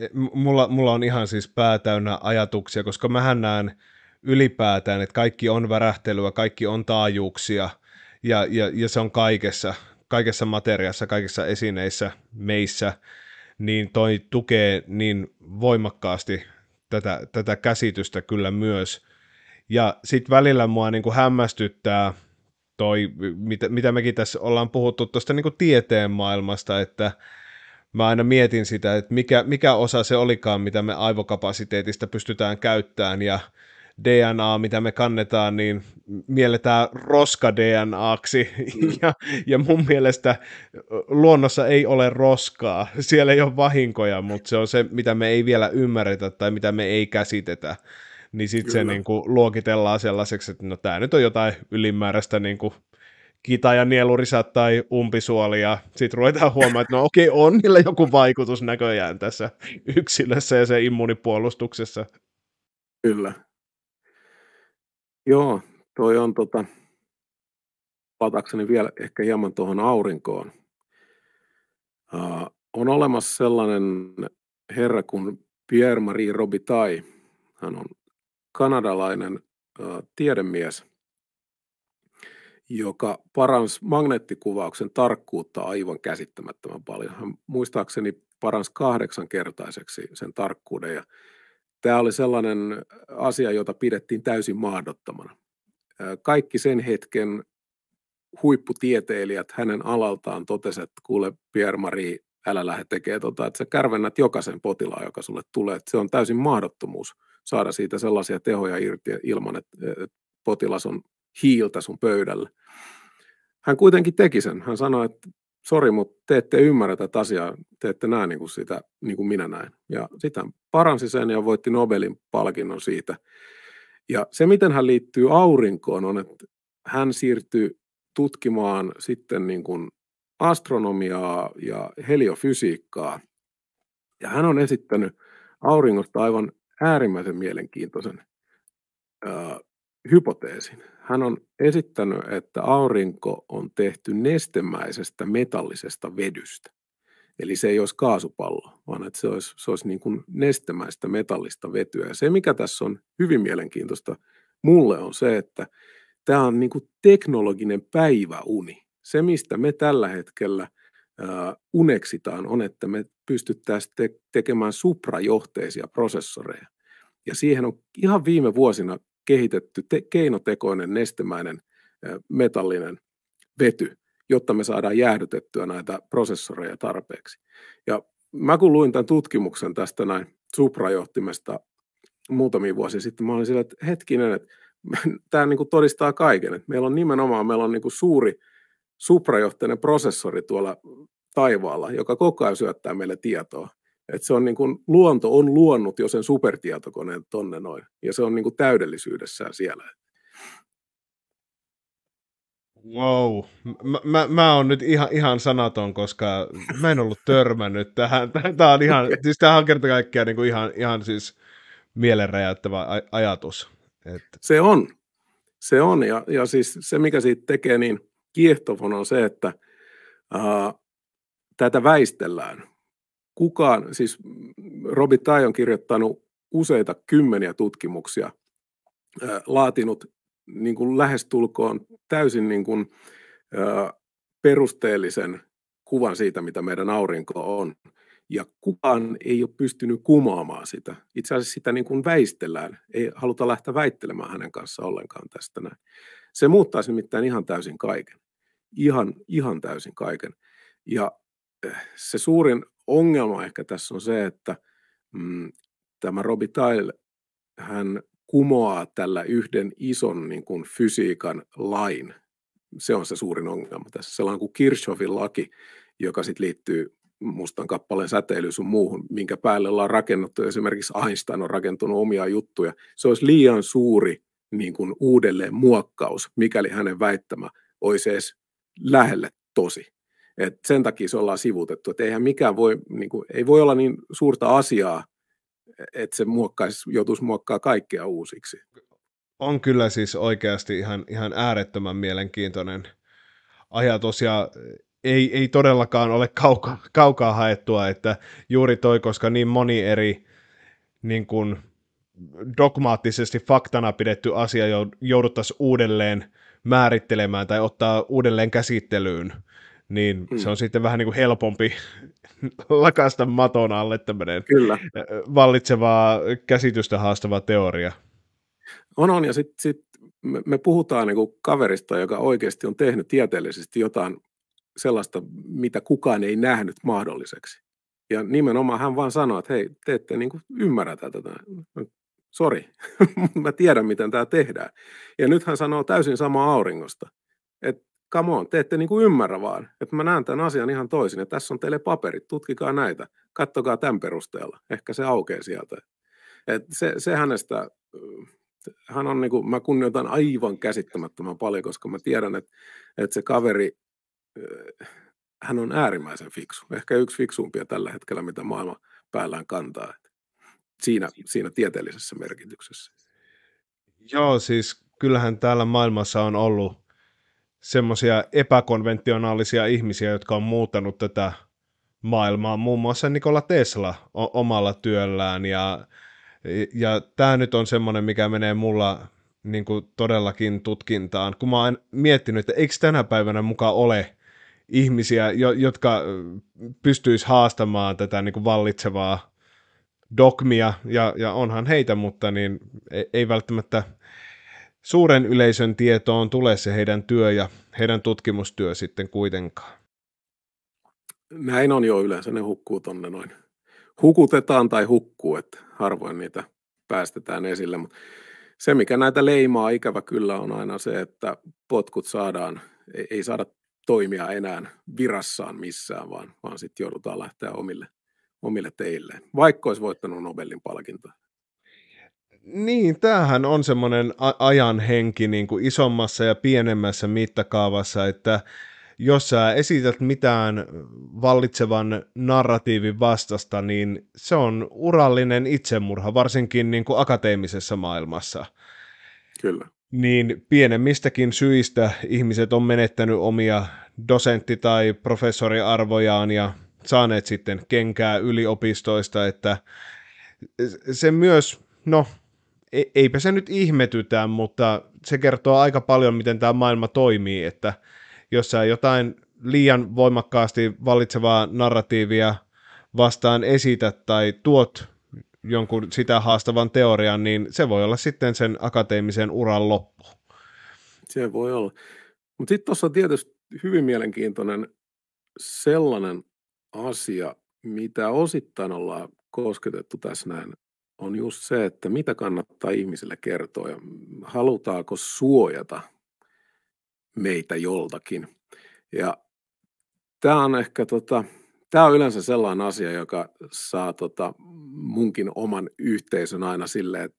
e, mulla, mulla on ihan siis päätäynnä ajatuksia, koska mähän näen ylipäätään, että kaikki on värähtelyä, kaikki on taajuuksia – ja, ja, ja se on kaikessa, kaikessa materiassa, kaikissa esineissä, meissä, niin toi tukee niin voimakkaasti tätä, tätä käsitystä kyllä myös. Ja sitten välillä mua niin kuin hämmästyttää toi, mitä, mitä mekin tässä ollaan puhuttu tuosta niin tieteen maailmasta, että mä aina mietin sitä, että mikä, mikä osa se olikaan, mitä me aivokapasiteetista pystytään käyttämään ja DNA, mitä me kannetaan, niin mielletään roska-DNAksi, mm. ja, ja mun mielestä luonnossa ei ole roskaa, siellä ei ole vahinkoja, mutta se on se, mitä me ei vielä ymmärretä tai mitä me ei käsitetä, niin sitten se niin kuin, luokitellaan sellaiseksi, että no tämä nyt on jotain ylimääräistä niin kuin, kita ja nielurisat tai umpisuoli, ja sitten ruvetaan huomaamaan, että no okei, okay, on niillä joku vaikutus näköjään tässä yksilössä ja sen immunipuolustuksessa. Kyllä, Joo, toi on tota, palatakseni vielä ehkä hieman tuohon aurinkoon. Uh, on olemassa sellainen herra kuin Pierre-Marie Robitaille. Hän on kanadalainen uh, tiedemies, joka paransi magneettikuvauksen tarkkuutta aivan käsittämättömän paljon. Hän muistaakseni paransi kahdeksankertaiseksi sen tarkkuuden ja Tämä oli sellainen asia, jota pidettiin täysin mahdottomana. Kaikki sen hetken huipputieteilijät hänen alaltaan totesivat, että kuule Pierre-Marie, älä lähde tekemään tuota, että sä kärvennät jokaisen potilaan, joka sulle tulee. Että se on täysin mahdottomuus saada siitä sellaisia tehoja irti ilman, että, e, että potilas on hiiltä sun pöydälle. Hän kuitenkin teki sen. Hän sanoi, että sori, mutta te ette ymmärrä tätä asiaa, te ette näe niin kuin sitä niin kuin minä näen. Ja sitten paransi sen ja voitti Nobelin palkinnon siitä. Ja se, miten hän liittyy aurinkoon, on, että hän siirtyi tutkimaan sitten niin kuin astronomiaa ja heliofysiikkaa. Ja hän on esittänyt auringosta aivan äärimmäisen mielenkiintoisen hypoteesin. Hän on esittänyt, että aurinko on tehty nestemäisestä metallisesta vedystä. Eli se ei olisi kaasupallo, vaan että se olisi, se olisi niin kuin nestemäistä metallista vetyä. Ja se, mikä tässä on hyvin mielenkiintoista mulle, on se, että tämä on niin kuin teknologinen päiväuni. Se, mistä me tällä hetkellä uneksitaan, on, että me pystyttäisiin te- tekemään suprajohteisia prosessoreja. Ja siihen on ihan viime vuosina kehitetty te- keinotekoinen nestemäinen metallinen vety, jotta me saadaan jäähdytettyä näitä prosessoreja tarpeeksi. Ja mä kun luin tämän tutkimuksen tästä näin suprajohtimesta muutamia vuosia sitten, mä olin sillä, että hetkinen, että tämä niin todistaa kaiken. Että meillä on nimenomaan meillä on niin kuin suuri suprajohtainen prosessori tuolla taivaalla, joka koko ajan syöttää meille tietoa. Et se on niin kuin, luonto on luonnut jo sen supertietokoneen tonne noin, ja se on niin kuin täydellisyydessään siellä. Wow, mä, mä, mä oon nyt ihan, ihan sanaton, koska mä en ollut törmännyt tähän. Tämä on ihan, siis tämähän on kerta kaikkiaan niin kuin ihan, ihan siis mielenräjäyttävä aj- ajatus. Et... Se on, se on, ja, ja siis se mikä siitä tekee niin kiehtovon on se, että ää, tätä väistellään kukaan, siis Robi Tai on kirjoittanut useita kymmeniä tutkimuksia, laatinut niin kuin lähestulkoon täysin niin kuin, perusteellisen kuvan siitä, mitä meidän aurinko on. Ja kukaan ei ole pystynyt kumoamaan sitä. Itse asiassa sitä niin kuin väistellään. Ei haluta lähteä väittelemään hänen kanssa ollenkaan tästä näin. Se muuttaisi nimittäin ihan täysin kaiken. Ihan, ihan täysin kaiken. Ja se suurin ongelma ehkä tässä on se, että mm, tämä Robi Tyle, hän kumoaa tällä yhden ison niin kuin fysiikan lain. Se on se suurin ongelma tässä. Sellainen kuin Kirchhoffin laki, joka sitten liittyy mustan kappaleen säteilyyn sun muuhun, minkä päälle ollaan rakennettu. Esimerkiksi Einstein on rakentunut omia juttuja. Se olisi liian suuri niin kuin uudelleen muokkaus, mikäli hänen väittämä olisi edes lähelle tosi. Et sen takia se ollaan sivutettu. Et eihän mikään voi, niin kuin, ei voi olla niin suurta asiaa, että se muokkaisi, joutuisi muokkaa kaikkea uusiksi. On kyllä siis oikeasti ihan, ihan äärettömän mielenkiintoinen ajatus ja ei, ei todellakaan ole kauka, kaukaa haettua, että juuri toi, koska niin moni eri niin kuin, dogmaattisesti faktana pidetty asia jouduttaisiin uudelleen määrittelemään tai ottaa uudelleen käsittelyyn, niin mm. se on sitten vähän niin kuin helpompi lakasta maton alle tämmöinen Kyllä. vallitsevaa käsitystä haastava teoria. On, on, ja sitten sit me, me puhutaan niin kuin kaverista, joka oikeasti on tehnyt tieteellisesti jotain sellaista, mitä kukaan ei nähnyt mahdolliseksi. Ja nimenomaan hän vaan sanoi, että hei, te ette niin kuin ymmärrä tätä. Sori, mä tiedän, miten tämä tehdään. Ja nyt hän sanoo täysin sama auringosta come on, te ette niin kuin ymmärrä vaan, että mä näen tämän asian ihan toisin ja tässä on teille paperit, tutkikaa näitä, kattokaa tämän perusteella, ehkä se aukeaa sieltä. Et se, se hänestä, äh, hän on niin kuin, mä kunnioitan aivan käsittämättömän paljon, koska mä tiedän, että, että se kaveri, äh, hän on äärimmäisen fiksu, ehkä yksi fiksumpia tällä hetkellä, mitä maailma päällään kantaa siinä, siinä tieteellisessä merkityksessä. Joo, siis kyllähän täällä maailmassa on ollut semmoisia epäkonventionaalisia ihmisiä, jotka on muuttanut tätä maailmaa, muun muassa Nikola Tesla o- omalla työllään, ja, ja tämä nyt on semmoinen, mikä menee mulla niin kuin todellakin tutkintaan, kun mä oon miettinyt, että eikö tänä päivänä muka ole ihmisiä, jo- jotka pystyisi haastamaan tätä niin kuin vallitsevaa dogmia, ja, ja onhan heitä, mutta niin ei, ei välttämättä suuren yleisön tietoon tule se heidän työ ja heidän tutkimustyö sitten kuitenkaan. Näin on jo yleensä, ne hukkuu tonne noin. Hukutetaan tai hukkuu, että harvoin niitä päästetään esille, mutta se mikä näitä leimaa ikävä kyllä on aina se, että potkut saadaan, ei, ei saada toimia enää virassaan missään, vaan, vaan sitten joudutaan lähteä omille, omille teilleen, vaikka olisi voittanut Nobelin palkintoa. Niin, tämähän on semmoinen ajan henki niin kuin isommassa ja pienemmässä mittakaavassa, että jos sä esität mitään vallitsevan narratiivin vastasta, niin se on urallinen itsemurha, varsinkin niin kuin akateemisessa maailmassa. Kyllä. Niin pienemmistäkin syistä ihmiset on menettänyt omia dosentti- tai professoriarvojaan ja saaneet sitten kenkää yliopistoista, että se myös, no E, eipä se nyt ihmetytään, mutta se kertoo aika paljon, miten tämä maailma toimii, että jos sä jotain liian voimakkaasti valitsevaa narratiivia vastaan esität tai tuot jonkun sitä haastavan teorian, niin se voi olla sitten sen akateemisen uran loppu. Se voi olla. Mutta sitten tuossa on tietysti hyvin mielenkiintoinen sellainen asia, mitä osittain ollaan kosketettu tässä näin on just se, että mitä kannattaa ihmisille kertoa ja halutaanko suojata meitä joltakin. Ja tämä on ehkä tota, tämä on yleensä sellainen asia, joka saa tota, munkin oman yhteisön aina silleen, että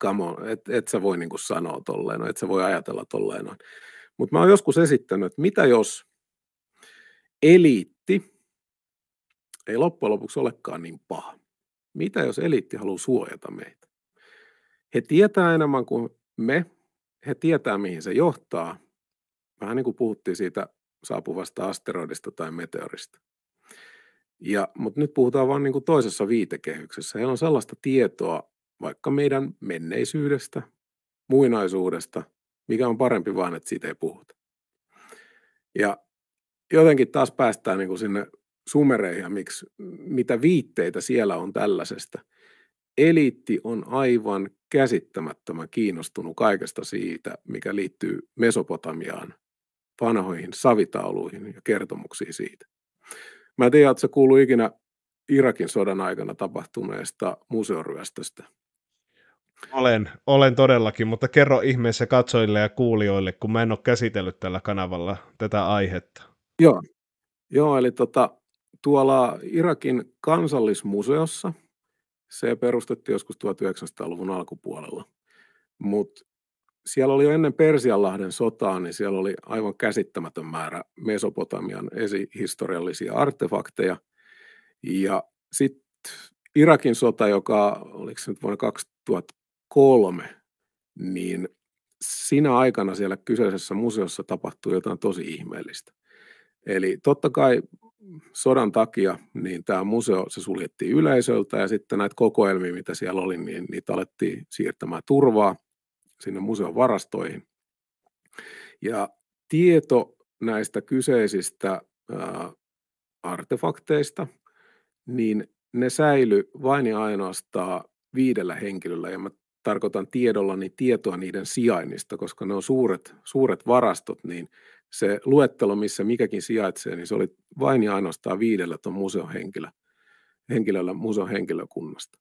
come on, et, et sä voi niinku sanoa tolleen, no et sä voi ajatella tolleen. Mutta mä oon joskus esittänyt, että mitä jos eliitti ei loppujen lopuksi olekaan niin paha. Mitä jos eliitti haluaa suojata meitä? He tietää enemmän kuin me, he tietää mihin se johtaa. Vähän niin kuin puhuttiin siitä saapuvasta asteroidista tai meteorista. Ja, mutta nyt puhutaan vain niin toisessa viitekehyksessä. Heillä on sellaista tietoa vaikka meidän menneisyydestä, muinaisuudesta, mikä on parempi vaan, että siitä ei puhuta. Ja jotenkin taas päästään niin kuin sinne sumereihin miksi, mitä viitteitä siellä on tällaisesta. Eliitti on aivan käsittämättömän kiinnostunut kaikesta siitä, mikä liittyy Mesopotamiaan, vanhoihin savitauluihin ja kertomuksiin siitä. Mä en tiedä, että se kuuluu ikinä Irakin sodan aikana tapahtuneesta museoryöstöstä. Olen, olen todellakin, mutta kerro ihmeessä katsojille ja kuulijoille, kun mä en ole käsitellyt tällä kanavalla tätä aihetta. Joo, Joo eli tota, tuolla Irakin kansallismuseossa. Se perustettiin joskus 1900-luvun alkupuolella. Mutta siellä oli jo ennen Persianlahden sotaa, niin siellä oli aivan käsittämätön määrä Mesopotamian esihistoriallisia artefakteja. Ja sitten Irakin sota, joka oliko se nyt vuonna 2003, niin sinä aikana siellä kyseisessä museossa tapahtui jotain tosi ihmeellistä. Eli totta kai sodan takia niin tämä museo se suljettiin yleisöltä ja sitten näitä kokoelmia, mitä siellä oli, niin niitä alettiin siirtämään turvaa sinne museon varastoihin. Ja tieto näistä kyseisistä artefakteista, niin ne säily vain ja ainoastaan viidellä henkilöllä, ja mä tarkoitan tiedolla niin tietoa niiden sijainnista, koska ne on suuret, suuret varastot, niin se luettelo, missä mikäkin sijaitsee, niin se oli vain ja ainoastaan viidellä tuon henkilö, henkilöllä henkilökunnasta.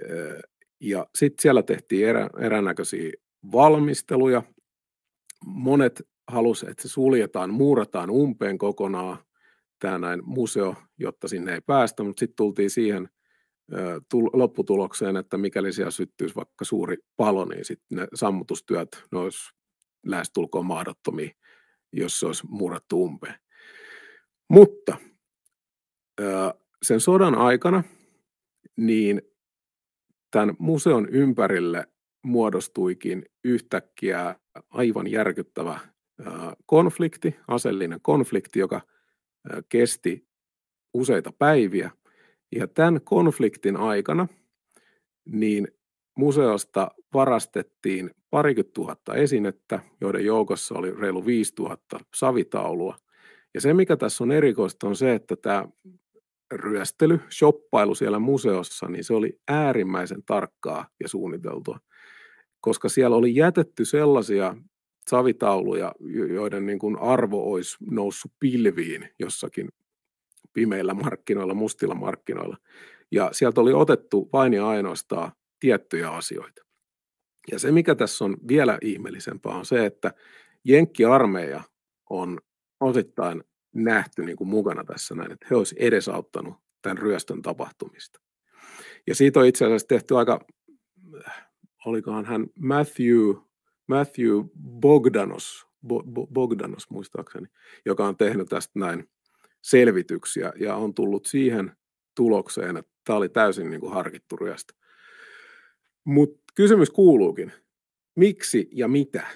Öö, ja sitten siellä tehtiin erä, eränäköisiä valmisteluja. Monet halusivat, että se suljetaan, muurataan umpeen kokonaan tämä näin museo, jotta sinne ei päästä, mutta sitten tultiin siihen öö, lopputulokseen, että mikäli siellä syttyisi vaikka suuri palo, niin sitten ne sammutustyöt, ne olisi lähestulkoon mahdottomia jos se olisi murrattu umpeen. Mutta sen sodan aikana niin tämän museon ympärille muodostuikin yhtäkkiä aivan järkyttävä konflikti, aseellinen konflikti, joka kesti useita päiviä. Ja tämän konfliktin aikana niin museosta varastettiin parikymmentä tuhatta esinettä, joiden joukossa oli reilu 5000 savitaulua. Ja se, mikä tässä on erikoista, on se, että tämä ryöstely, shoppailu siellä museossa, niin se oli äärimmäisen tarkkaa ja suunniteltua, koska siellä oli jätetty sellaisia savitauluja, joiden niin kuin arvo olisi noussut pilviin jossakin pimeillä markkinoilla, mustilla markkinoilla. Ja sieltä oli otettu vain ja ainoastaan tiettyjä asioita. Ja se, mikä tässä on vielä ihmeellisempää, on se, että Jenkki-armeija on osittain nähty niin kuin mukana tässä näin, että he olisi edesauttanut tämän ryöstön tapahtumista. Ja siitä on itse asiassa tehty aika, olikohan hän Matthew, Matthew Bogdanos, Bo, Bo, Bogdanos muistaakseni, joka on tehnyt tästä näin selvityksiä ja on tullut siihen tulokseen, että tämä oli täysin niin kuin harkittu ryöstö. Mutta Kysymys kuuluukin, miksi ja mitä?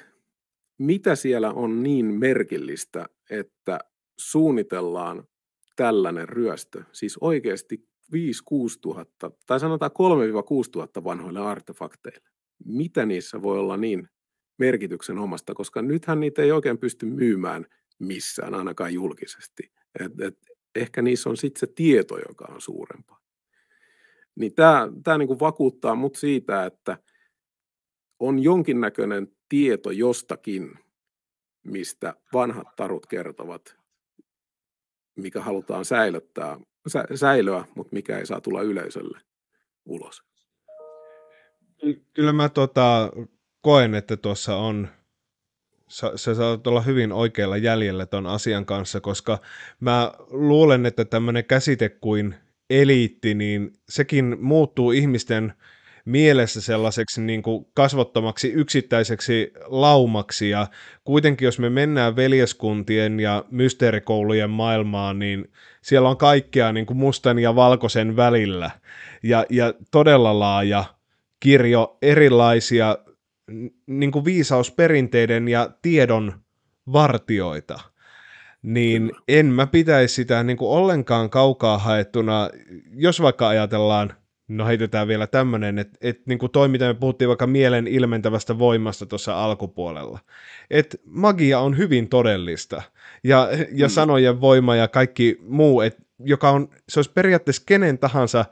Mitä siellä on niin merkillistä, että suunnitellaan tällainen ryöstö? Siis oikeasti 5-6 tuhatta, tai sanotaan 3-6 tuhatta vanhoille artefakteille. Mitä niissä voi olla niin merkityksen omasta, koska nythän niitä ei oikein pysty myymään missään, ainakaan julkisesti. Et, et, ehkä niissä on sitten se tieto, joka on suurempaa. Niin tämä niinku vakuuttaa mut siitä, että – on jonkinnäköinen tieto jostakin, mistä vanhat tarut kertovat, mikä halutaan säilyttää, sä, säilöä, mutta mikä ei saa tulla yleisölle ulos. Kyllä mä tota, koen, että tuossa on sä, sä saat olla hyvin oikealla jäljellä tuon asian kanssa, koska mä luulen, että tämmöinen käsite kuin eliitti, niin sekin muuttuu ihmisten mielessä sellaiseksi niin kuin kasvottomaksi yksittäiseksi laumaksi. Ja kuitenkin jos me mennään veljeskuntien ja mysteerikoulujen maailmaan, niin siellä on kaikkea niin kuin mustan ja valkoisen välillä. Ja, ja todella laaja kirjo erilaisia niin kuin viisausperinteiden ja tiedon vartioita – niin en mä pitäisi sitä niin kuin ollenkaan kaukaa haettuna, jos vaikka ajatellaan No heitetään vielä tämmöinen, että et, niin kuin toi, mitä me puhuttiin vaikka mielen ilmentävästä voimasta tuossa alkupuolella, että magia on hyvin todellista, ja, ja mm. sanojen voima ja kaikki muu, et, joka on, se olisi periaatteessa kenen tahansa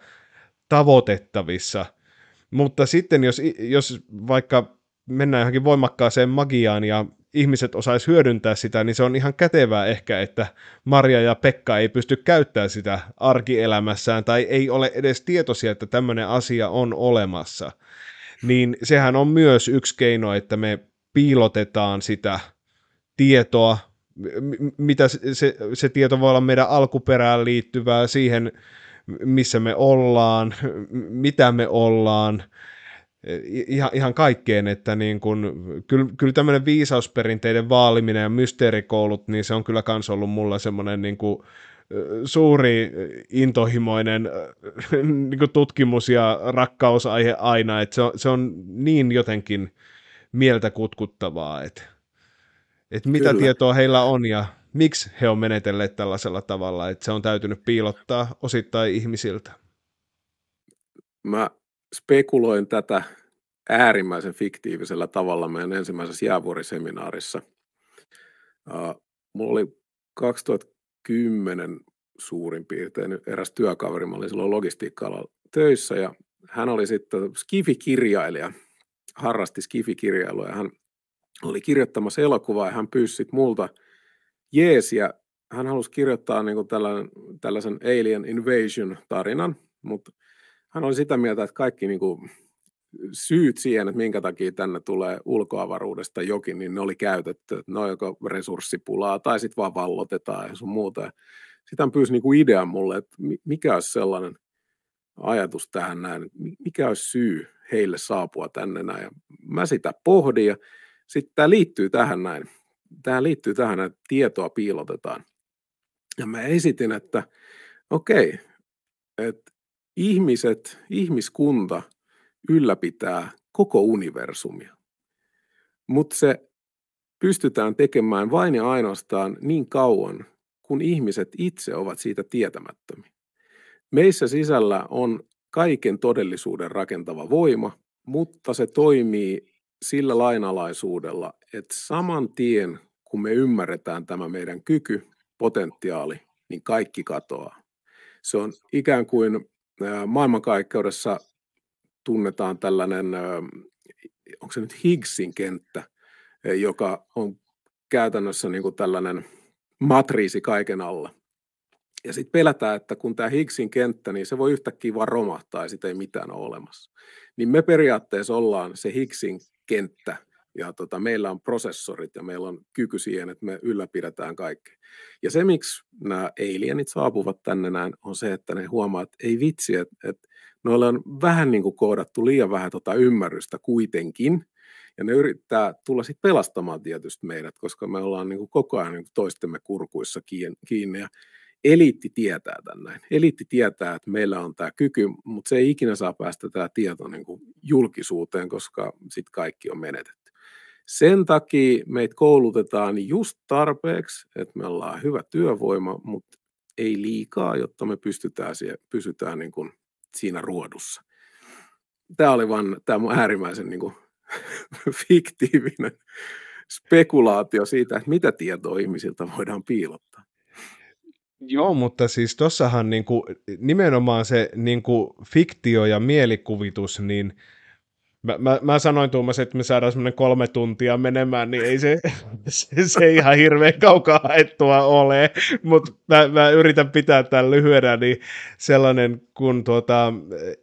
tavoitettavissa, mutta sitten jos, jos vaikka mennään johonkin voimakkaaseen magiaan ja ihmiset osaisi hyödyntää sitä, niin se on ihan kätevää ehkä, että Maria ja Pekka ei pysty käyttämään sitä arkielämässään tai ei ole edes tietoisia, että tämmöinen asia on olemassa. Niin sehän on myös yksi keino, että me piilotetaan sitä tietoa, mitä se, se tieto voi olla meidän alkuperään liittyvää siihen, missä me ollaan, mitä me ollaan, ihan, ihan kaikkeen, että niin kun, kyllä, kyllä tämmöinen viisausperinteiden vaaliminen ja mysteerikoulut, niin se on kyllä kans ollut mulla semmoinen niin kuin, suuri intohimoinen niin kuin tutkimus ja rakkausaihe aina, että se on, se on niin jotenkin mieltä kutkuttavaa, että, että mitä kyllä. tietoa heillä on ja miksi he on menetelleet tällaisella tavalla, että se on täytynyt piilottaa osittain ihmisiltä. Mä spekuloin tätä äärimmäisen fiktiivisellä tavalla meidän ensimmäisessä jäävuoriseminaarissa. Mulla oli 2010 suurin piirtein eräs työkaveri, mä olin silloin logistiikka töissä ja hän oli sitten skifikirjailija, harrasti skifikirjailua ja hän oli kirjoittamassa elokuvaa ja hän pyysi sitten multa jeesiä. Hän halusi kirjoittaa niin tällaisen Alien Invasion tarinan, mutta hän oli sitä mieltä, että kaikki niin kuin syyt siihen, että minkä takia tänne tulee ulkoavaruudesta jokin, niin ne oli käytetty. Että ne on joko resurssipulaa tai sitten vaan vallotetaan ja sun muuta. Sitä pyysi niin kuin idean mulle, että mikä olisi sellainen ajatus tähän näin, että mikä olisi syy heille saapua tänne näin. Ja mä sitä pohdin ja sitten tämä liittyy tähän näin. Tämä liittyy tähän, että tietoa piilotetaan. Ja mä esitin, että okei, okay, että ihmiset, ihmiskunta ylläpitää koko universumia. Mutta se pystytään tekemään vain ja ainoastaan niin kauan, kun ihmiset itse ovat siitä tietämättömiä. Meissä sisällä on kaiken todellisuuden rakentava voima, mutta se toimii sillä lainalaisuudella, että saman tien kun me ymmärretään tämä meidän kyky, potentiaali, niin kaikki katoaa. Se on ikään kuin maailmankaikkeudessa tunnetaan tällainen, onko se nyt Higgsin kenttä, joka on käytännössä niin kuin tällainen matriisi kaiken alla. Ja sitten pelätään, että kun tämä Higgsin kenttä, niin se voi yhtäkkiä vaan romahtaa ja sitä ei mitään ole olemassa. Niin me periaatteessa ollaan se Higgsin kenttä, ja tota, meillä on prosessorit ja meillä on kyky siihen, että me ylläpidetään kaikkea. Ja se, miksi nämä alienit saapuvat tänne näin, on se, että ne huomaa, että ei vitsi, että, että noille on vähän niin kuin koodattu liian vähän tota ymmärrystä kuitenkin, ja ne yrittää tulla sitten pelastamaan tietysti meidät, koska me ollaan niin kuin koko ajan niin kuin toistemme kurkuissa kiinni, ja eliitti tietää tämän näin. Eliitti tietää, että meillä on tämä kyky, mutta se ei ikinä saa päästä tämä tieto niin kuin julkisuuteen, koska sitten kaikki on menetetty. Sen takia meitä koulutetaan just tarpeeksi, että me ollaan hyvä työvoima, mutta ei liikaa, jotta me pystytään siihen, pysytään niin kuin siinä ruodussa. Tämä oli vain tämä äärimmäisen niin kuin fiktiivinen spekulaatio siitä, että mitä tietoa ihmisiltä voidaan piilottaa. Joo, mutta siis tuossahan niin nimenomaan se niin kuin fiktio ja mielikuvitus, niin – Mä, mä, mä sanoin Tuomas, että me saadaan semmoinen kolme tuntia menemään, niin ei se, se, se ihan hirveän kaukaa haettua ole, mutta mä, mä yritän pitää tämän lyhyenä, niin sellainen kun tuota,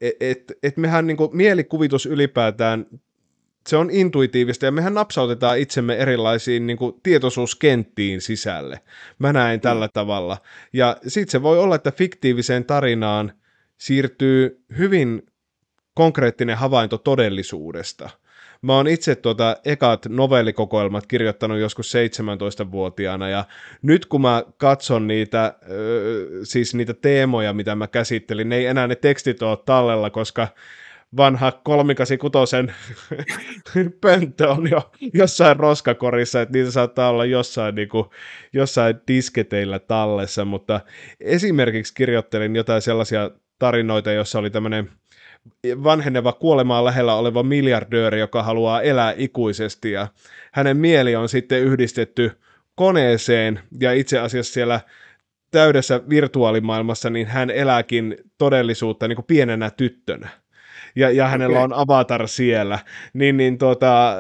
että et, et mehän kuin niinku mielikuvitus ylipäätään se on intuitiivista ja mehän napsautetaan itsemme erilaisiin niin kuin, tietoisuuskenttiin sisälle. Mä näen tällä mm. tavalla. Ja sitten se voi olla, että fiktiiviseen tarinaan siirtyy hyvin konkreettinen havainto todellisuudesta. Mä oon itse tuota ekat novellikokoelmat kirjoittanut joskus 17-vuotiaana ja nyt kun mä katson niitä, siis niitä teemoja, mitä mä käsittelin, ne ei enää ne tekstit ole tallella, koska vanha 386 pönttö on jo jossain roskakorissa, että niitä saattaa olla jossain, niin kuin, jossain disketeillä tallessa, mutta esimerkiksi kirjoittelin jotain sellaisia tarinoita, jossa oli tämmöinen vanheneva kuolemaa lähellä oleva miljardööri, joka haluaa elää ikuisesti ja hänen mieli on sitten yhdistetty koneeseen ja itse asiassa siellä täydessä virtuaalimaailmassa, niin hän elääkin todellisuutta niin kuin pienenä tyttönä. Ja, ja hänellä on avatar siellä. Niin, niin tota,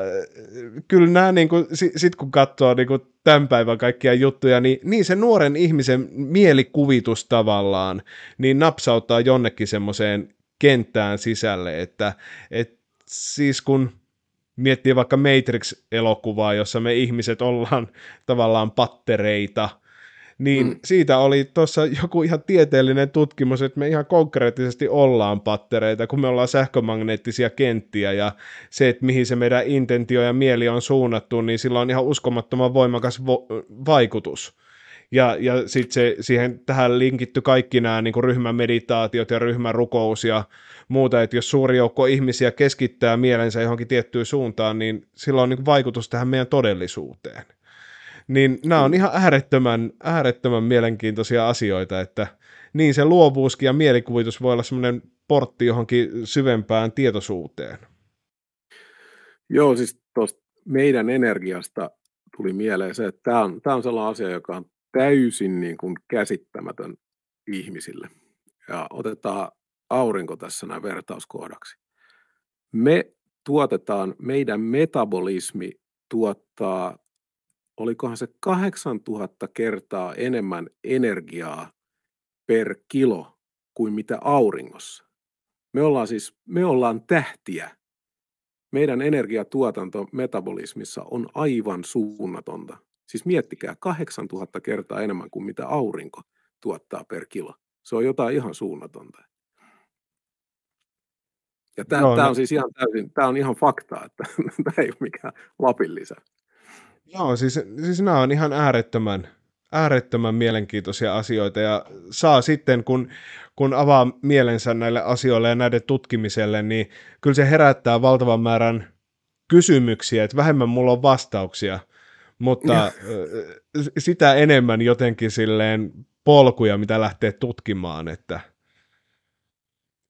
kyllä nämä, niin kuin, sit kun katsoo niin kuin tämän päivän kaikkia juttuja, niin, niin se nuoren ihmisen mielikuvitus tavallaan, niin napsauttaa jonnekin semmoiseen kenttään sisälle, että et siis kun miettii vaikka Matrix-elokuvaa, jossa me ihmiset ollaan tavallaan pattereita, niin mm. siitä oli tuossa joku ihan tieteellinen tutkimus, että me ihan konkreettisesti ollaan pattereita, kun me ollaan sähkömagneettisia kenttiä ja se, että mihin se meidän intentio ja mieli on suunnattu, niin sillä on ihan uskomattoman voimakas vo- vaikutus ja, ja sitten siihen tähän linkitty kaikki nämä niin ryhmän meditaatiot ja ryhmän rukous ja muuta, että jos suuri joukko ihmisiä keskittää mielensä johonkin tiettyyn suuntaan, niin sillä on niin vaikutus tähän meidän todellisuuteen. Niin nämä on ihan äärettömän, äärettömän mielenkiintoisia asioita, että niin se luovuuskin ja mielikuvitus voi olla semmoinen portti johonkin syvempään tietoisuuteen. Joo, siis tuosta meidän energiasta tuli mieleen se, että tämä on, tämä on sellainen asia, joka on täysin niin kuin käsittämätön ihmisille. Ja otetaan aurinko tässä näin vertauskohdaksi. Me tuotetaan, meidän metabolismi tuottaa, olikohan se 8000 kertaa enemmän energiaa per kilo kuin mitä auringossa. Me ollaan siis, me ollaan tähtiä. Meidän energiatuotanto metabolismissa on aivan suunnatonta. Siis miettikää 8000 kertaa enemmän kuin mitä aurinko tuottaa per kilo. Se on jotain ihan suunnatonta. Ja tämä no, no. on siis ihan täysin, tämä on ihan faktaa, että tämä ei ole mikään Lapin lisä. Joo, siis, siis nämä on ihan äärettömän, äärettömän mielenkiintoisia asioita ja saa sitten, kun, kun avaa mielensä näille asioille ja näiden tutkimiselle, niin kyllä se herättää valtavan määrän kysymyksiä, että vähemmän mulla on vastauksia – mutta sitä enemmän jotenkin silleen polkuja, mitä lähtee tutkimaan, että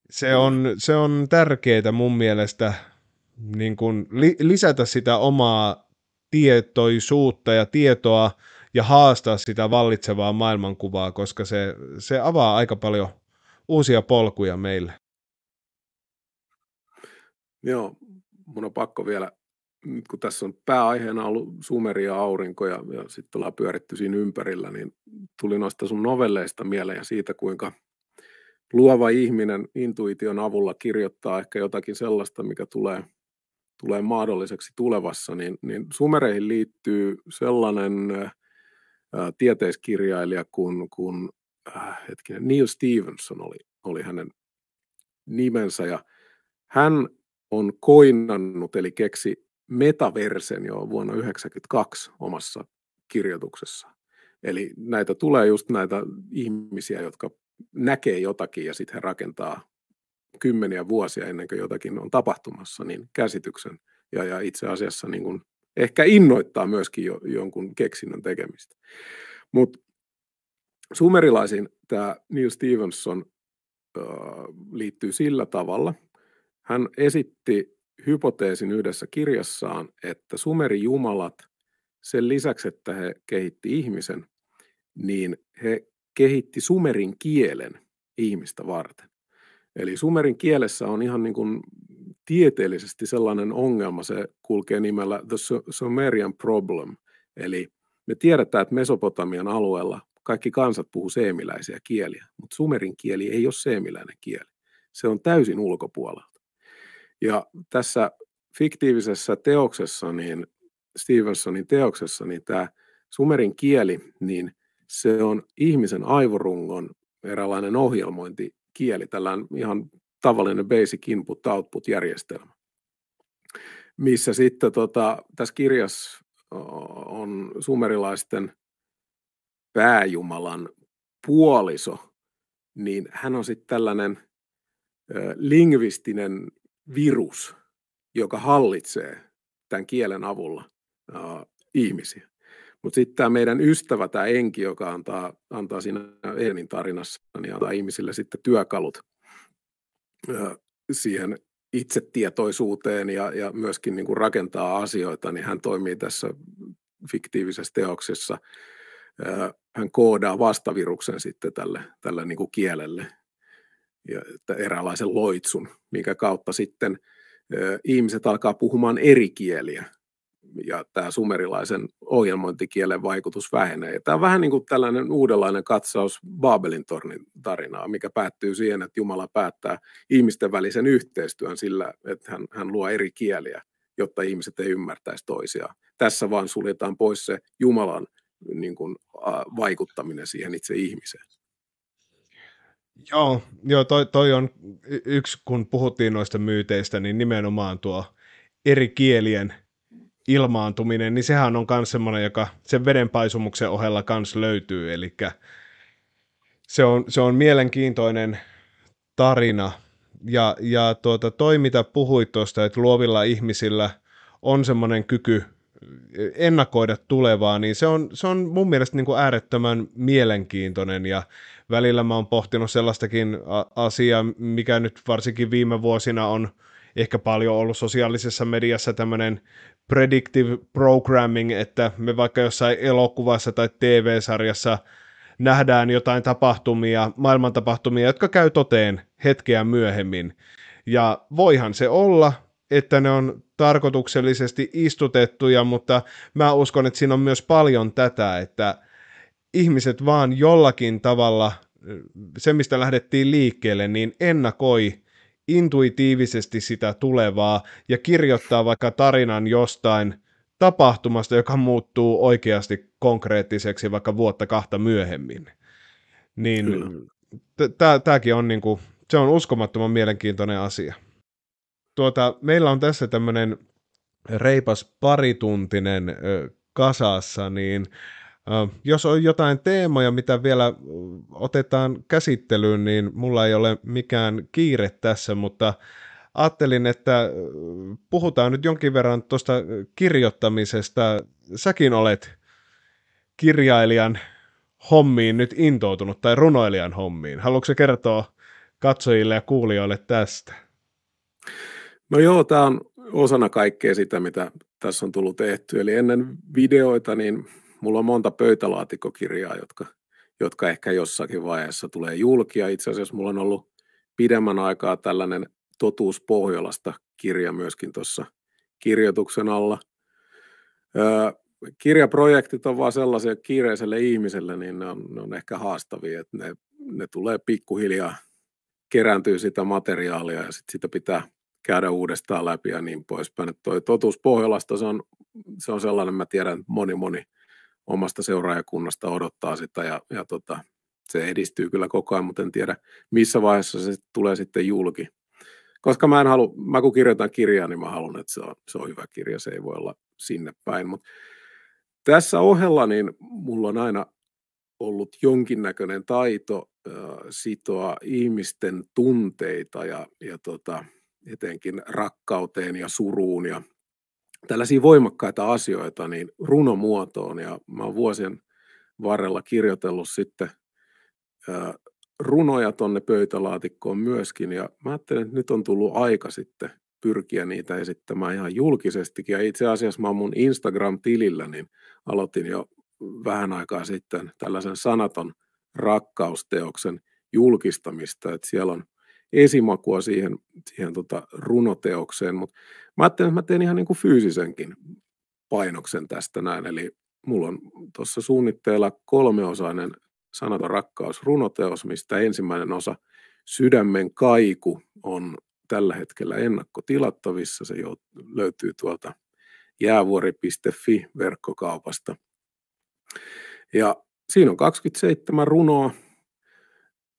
se on, se on tärkeää mun mielestä niin kun li, lisätä sitä omaa tietoisuutta ja tietoa ja haastaa sitä vallitsevaa maailmankuvaa, koska se, se avaa aika paljon uusia polkuja meille. Joo, mun on pakko vielä nyt kun tässä on pääaiheena ollut Sumeri ja aurinko ja, ja sitten ollaan pyöritty siinä ympärillä, niin tuli noista sun novelleista mieleen siitä, kuinka luova ihminen intuition avulla kirjoittaa ehkä jotakin sellaista, mikä tulee, tulee mahdolliseksi tulevassa, niin, niin Sumereihin liittyy sellainen ää, äh, tieteiskirjailija kuin, kuin äh, hetkinen, Neil Stevenson oli, oli hänen nimensä ja hän on koinannut, eli keksi metaversen jo vuonna 1992 omassa kirjoituksessa. Eli näitä tulee just näitä ihmisiä, jotka näkee jotakin ja sitten he rakentaa kymmeniä vuosia ennen kuin jotakin on tapahtumassa, niin käsityksen ja, ja itse asiassa niin kuin ehkä innoittaa myöskin jo, jonkun keksinnön tekemistä. Mutta sumerilaisin tämä Neil Stevenson ö, öö, liittyy sillä tavalla, hän esitti hypoteesin yhdessä kirjassaan, että sumerijumalat sen lisäksi, että he kehitti ihmisen, niin he kehitti sumerin kielen ihmistä varten. Eli sumerin kielessä on ihan niin kuin tieteellisesti sellainen ongelma, se kulkee nimellä The Sumerian Problem. Eli me tiedetään, että Mesopotamian alueella kaikki kansat puhuu seemiläisiä kieliä, mutta sumerin kieli ei ole seemiläinen kieli. Se on täysin ulkopuolella. Ja tässä fiktiivisessä teoksessa, niin Stevensonin teoksessa, niin tämä sumerin kieli, niin se on ihmisen aivorungon eräänlainen ohjelmointikieli, tällainen ihan tavallinen basic input-output-järjestelmä, missä sitten tota, tässä kirjassa on sumerilaisten pääjumalan puoliso, niin hän on sitten tällainen lingvistinen virus, joka hallitsee tämän kielen avulla äh, ihmisiä. Mutta sitten tämä meidän ystävä, tämä enki, joka antaa, antaa siinä Eenin tarinassa, niin antaa ihmisille sitten työkalut äh, siihen itsetietoisuuteen ja, ja myöskin niin kuin rakentaa asioita, niin hän toimii tässä fiktiivisessä teoksessa. Hän koodaa vastaviruksen sitten tälle, tälle niin kuin kielelle, eräänlaisen loitsun, minkä kautta sitten ihmiset alkaa puhumaan eri kieliä ja tämä sumerilaisen ohjelmointikielen vaikutus vähenee. Ja tämä on vähän niin kuin tällainen uudenlainen katsaus Baabelin tornin tarinaa, mikä päättyy siihen, että Jumala päättää ihmisten välisen yhteistyön sillä, että hän, hän luo eri kieliä, jotta ihmiset ei ymmärtäisi toisiaan. Tässä vaan suljetaan pois se Jumalan niin kuin, vaikuttaminen siihen itse ihmiseen. Joo, joo toi, toi on yksi, kun puhuttiin noista myyteistä, niin nimenomaan tuo eri kielien ilmaantuminen, niin sehän on myös semmoinen, joka sen vedenpaisumuksen ohella kans löytyy, eli se on, se on mielenkiintoinen tarina, ja, ja tuota, toi mitä puhuit tuosta, että luovilla ihmisillä on semmoinen kyky ennakoida tulevaa, niin se on, se on mun mielestä niin kuin äärettömän mielenkiintoinen ja välillä mä oon pohtinut sellaistakin asiaa, mikä nyt varsinkin viime vuosina on ehkä paljon ollut sosiaalisessa mediassa tämmöinen predictive programming, että me vaikka jossain elokuvassa tai TV-sarjassa nähdään jotain tapahtumia, maailmantapahtumia, jotka käy toteen hetkeä myöhemmin. Ja voihan se olla, että ne on tarkoituksellisesti istutettuja, mutta mä uskon, että siinä on myös paljon tätä, että ihmiset vaan jollakin tavalla, se mistä lähdettiin liikkeelle, niin ennakoi intuitiivisesti sitä tulevaa ja kirjoittaa vaikka tarinan jostain tapahtumasta, joka muuttuu oikeasti konkreettiseksi vaikka vuotta kahta myöhemmin. Niin tämäkin on, niinku, se on uskomattoman mielenkiintoinen asia. Tuota, meillä on tässä tämmöinen reipas parituntinen ö, kasassa, niin ö, jos on jotain teemoja, mitä vielä otetaan käsittelyyn, niin mulla ei ole mikään kiire tässä, mutta ajattelin, että puhutaan nyt jonkin verran tuosta kirjoittamisesta. Säkin olet kirjailijan hommiin nyt intoutunut tai runoilijan hommiin. Haluatko kertoa katsojille ja kuulijoille tästä? No joo, tämä on osana kaikkea sitä, mitä tässä on tullut tehty. Eli ennen videoita, niin mulla on monta pöytälaatikkokirjaa, jotka, jotka ehkä jossakin vaiheessa tulee julkia. Itse asiassa mulla on ollut pidemmän aikaa tällainen Totuus Pohjolasta kirja myöskin tuossa kirjoituksen alla. Öö, kirjaprojektit on vaan sellaisia kiireiselle ihmiselle, niin ne on, ne on ehkä haastavia, että ne, ne tulee pikkuhiljaa, kerääntyy sitä materiaalia ja sit sitä pitää käydä uudestaan läpi ja niin poispäin. Että toi totuus Pohjolasta, se on, se on sellainen, mä tiedän, moni moni omasta seuraajakunnasta odottaa sitä ja, ja tota, se edistyy kyllä koko ajan, mutta en tiedä missä vaiheessa se tulee sitten julki. Koska mä en halua, mä kun kirjoitan kirjaa, niin mä haluan, että se on, se on hyvä kirja, se ei voi olla sinne päin. Mutta tässä ohella niin mulla on aina ollut jonkinnäköinen taito äh, sitoa ihmisten tunteita ja, ja tota, etenkin rakkauteen ja suruun ja tällaisia voimakkaita asioita niin runomuotoon. Ja mä oon vuosien varrella kirjoitellut sitten runoja tuonne pöytälaatikkoon myöskin. Ja mä ajattelen, että nyt on tullut aika sitten pyrkiä niitä esittämään ihan julkisestikin. Ja itse asiassa mä mun Instagram-tilillä, niin aloitin jo vähän aikaa sitten tällaisen sanaton rakkausteoksen julkistamista. Että siellä on esimakua siihen, siihen tota runoteokseen, mutta mä ajattelin, että mä teen ihan niin kuin fyysisenkin painoksen tästä näin, eli mulla on tuossa suunnitteilla kolmeosainen sanaton rakkaus runoteos, mistä ensimmäinen osa Sydämen kaiku on tällä hetkellä ennakkotilattavissa. Se jo löytyy tuolta jäävuori.fi-verkkokaupasta. Ja siinä on 27 runoa.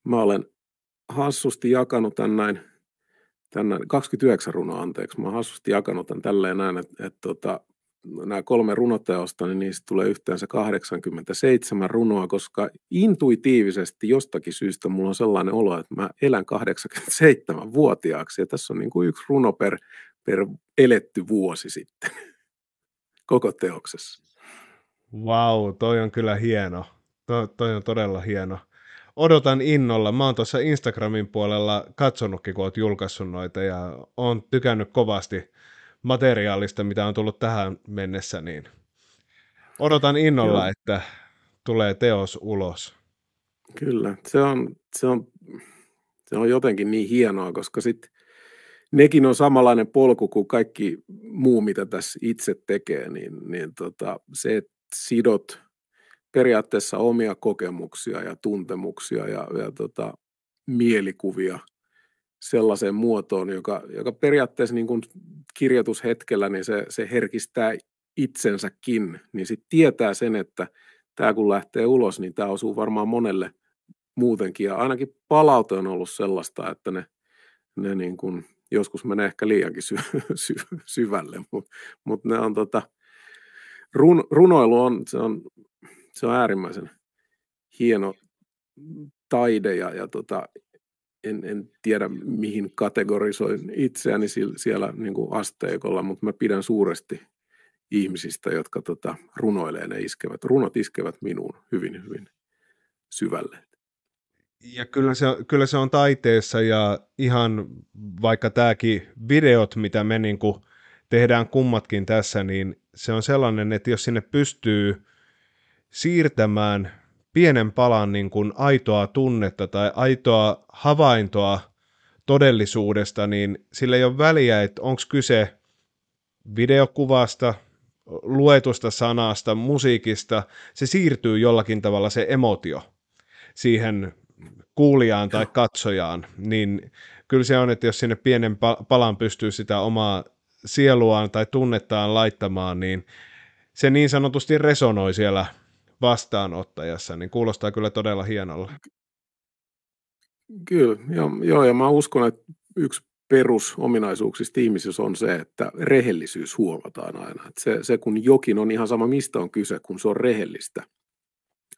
Mä olen hassusti jakanut tämän näin, tämän näin 29 runoa, anteeksi, mä oon hassusti jakanut tämän tälleen näin, että, että tota, nämä kolme runoteosta, niin niistä tulee yhteensä 87 runoa, koska intuitiivisesti jostakin syystä mulla on sellainen olo, että mä elän 87-vuotiaaksi, ja tässä on niin kuin yksi runo per, per eletty vuosi sitten koko teoksessa. Vau, wow, toi on kyllä hieno. To, toi on todella hieno odotan innolla. Mä oon tuossa Instagramin puolella katsonutkin, kun oot julkaissut noita ja oon tykännyt kovasti materiaalista, mitä on tullut tähän mennessä, niin odotan innolla, Joo. että tulee teos ulos. Kyllä, se on, se on, se on jotenkin niin hienoa, koska sitten nekin on samanlainen polku kuin kaikki muu, mitä tässä itse tekee, niin, niin tota, se, että sidot – periaatteessa omia kokemuksia ja tuntemuksia ja, ja tota, mielikuvia sellaiseen muotoon, joka, joka periaatteessa niin kuin kirjoitushetkellä niin se, se herkistää itsensäkin, niin sitten tietää sen, että tämä kun lähtee ulos, niin tämä osuu varmaan monelle muutenkin. Ja ainakin palaute on ollut sellaista, että ne, ne niin kuin, joskus menee ehkä liiankin sy- sy- syvälle, mutta mut ne on tota, run, runoilu on, se on se on äärimmäisen hieno taide ja, ja tota, en, en tiedä mihin kategorisoin itseäni siellä, siellä niin kuin asteikolla, mutta mä pidän suuresti ihmisistä, jotka tota, runoilee ne iskevät. Runot iskevät minuun hyvin, hyvin syvälle. Ja kyllä se, kyllä se on taiteessa ja ihan vaikka tämäkin videot, mitä me niin kuin tehdään kummatkin tässä, niin se on sellainen, että jos sinne pystyy – siirtämään pienen palan niin kuin aitoa tunnetta tai aitoa havaintoa todellisuudesta, niin sillä ei ole väliä, että onko kyse videokuvasta, luetusta sanasta, musiikista, se siirtyy jollakin tavalla se emotio siihen kuulijaan tai katsojaan, niin kyllä se on, että jos sinne pienen palan pystyy sitä omaa sieluaan tai tunnettaan laittamaan, niin se niin sanotusti resonoi siellä vastaanottajassa, niin kuulostaa kyllä todella hienolla. Kyllä, joo, joo, ja mä uskon, että yksi perusominaisuuksista ihmisissä on se, että rehellisyys huomataan aina. Että se, se, kun jokin on ihan sama, mistä on kyse, kun se on rehellistä,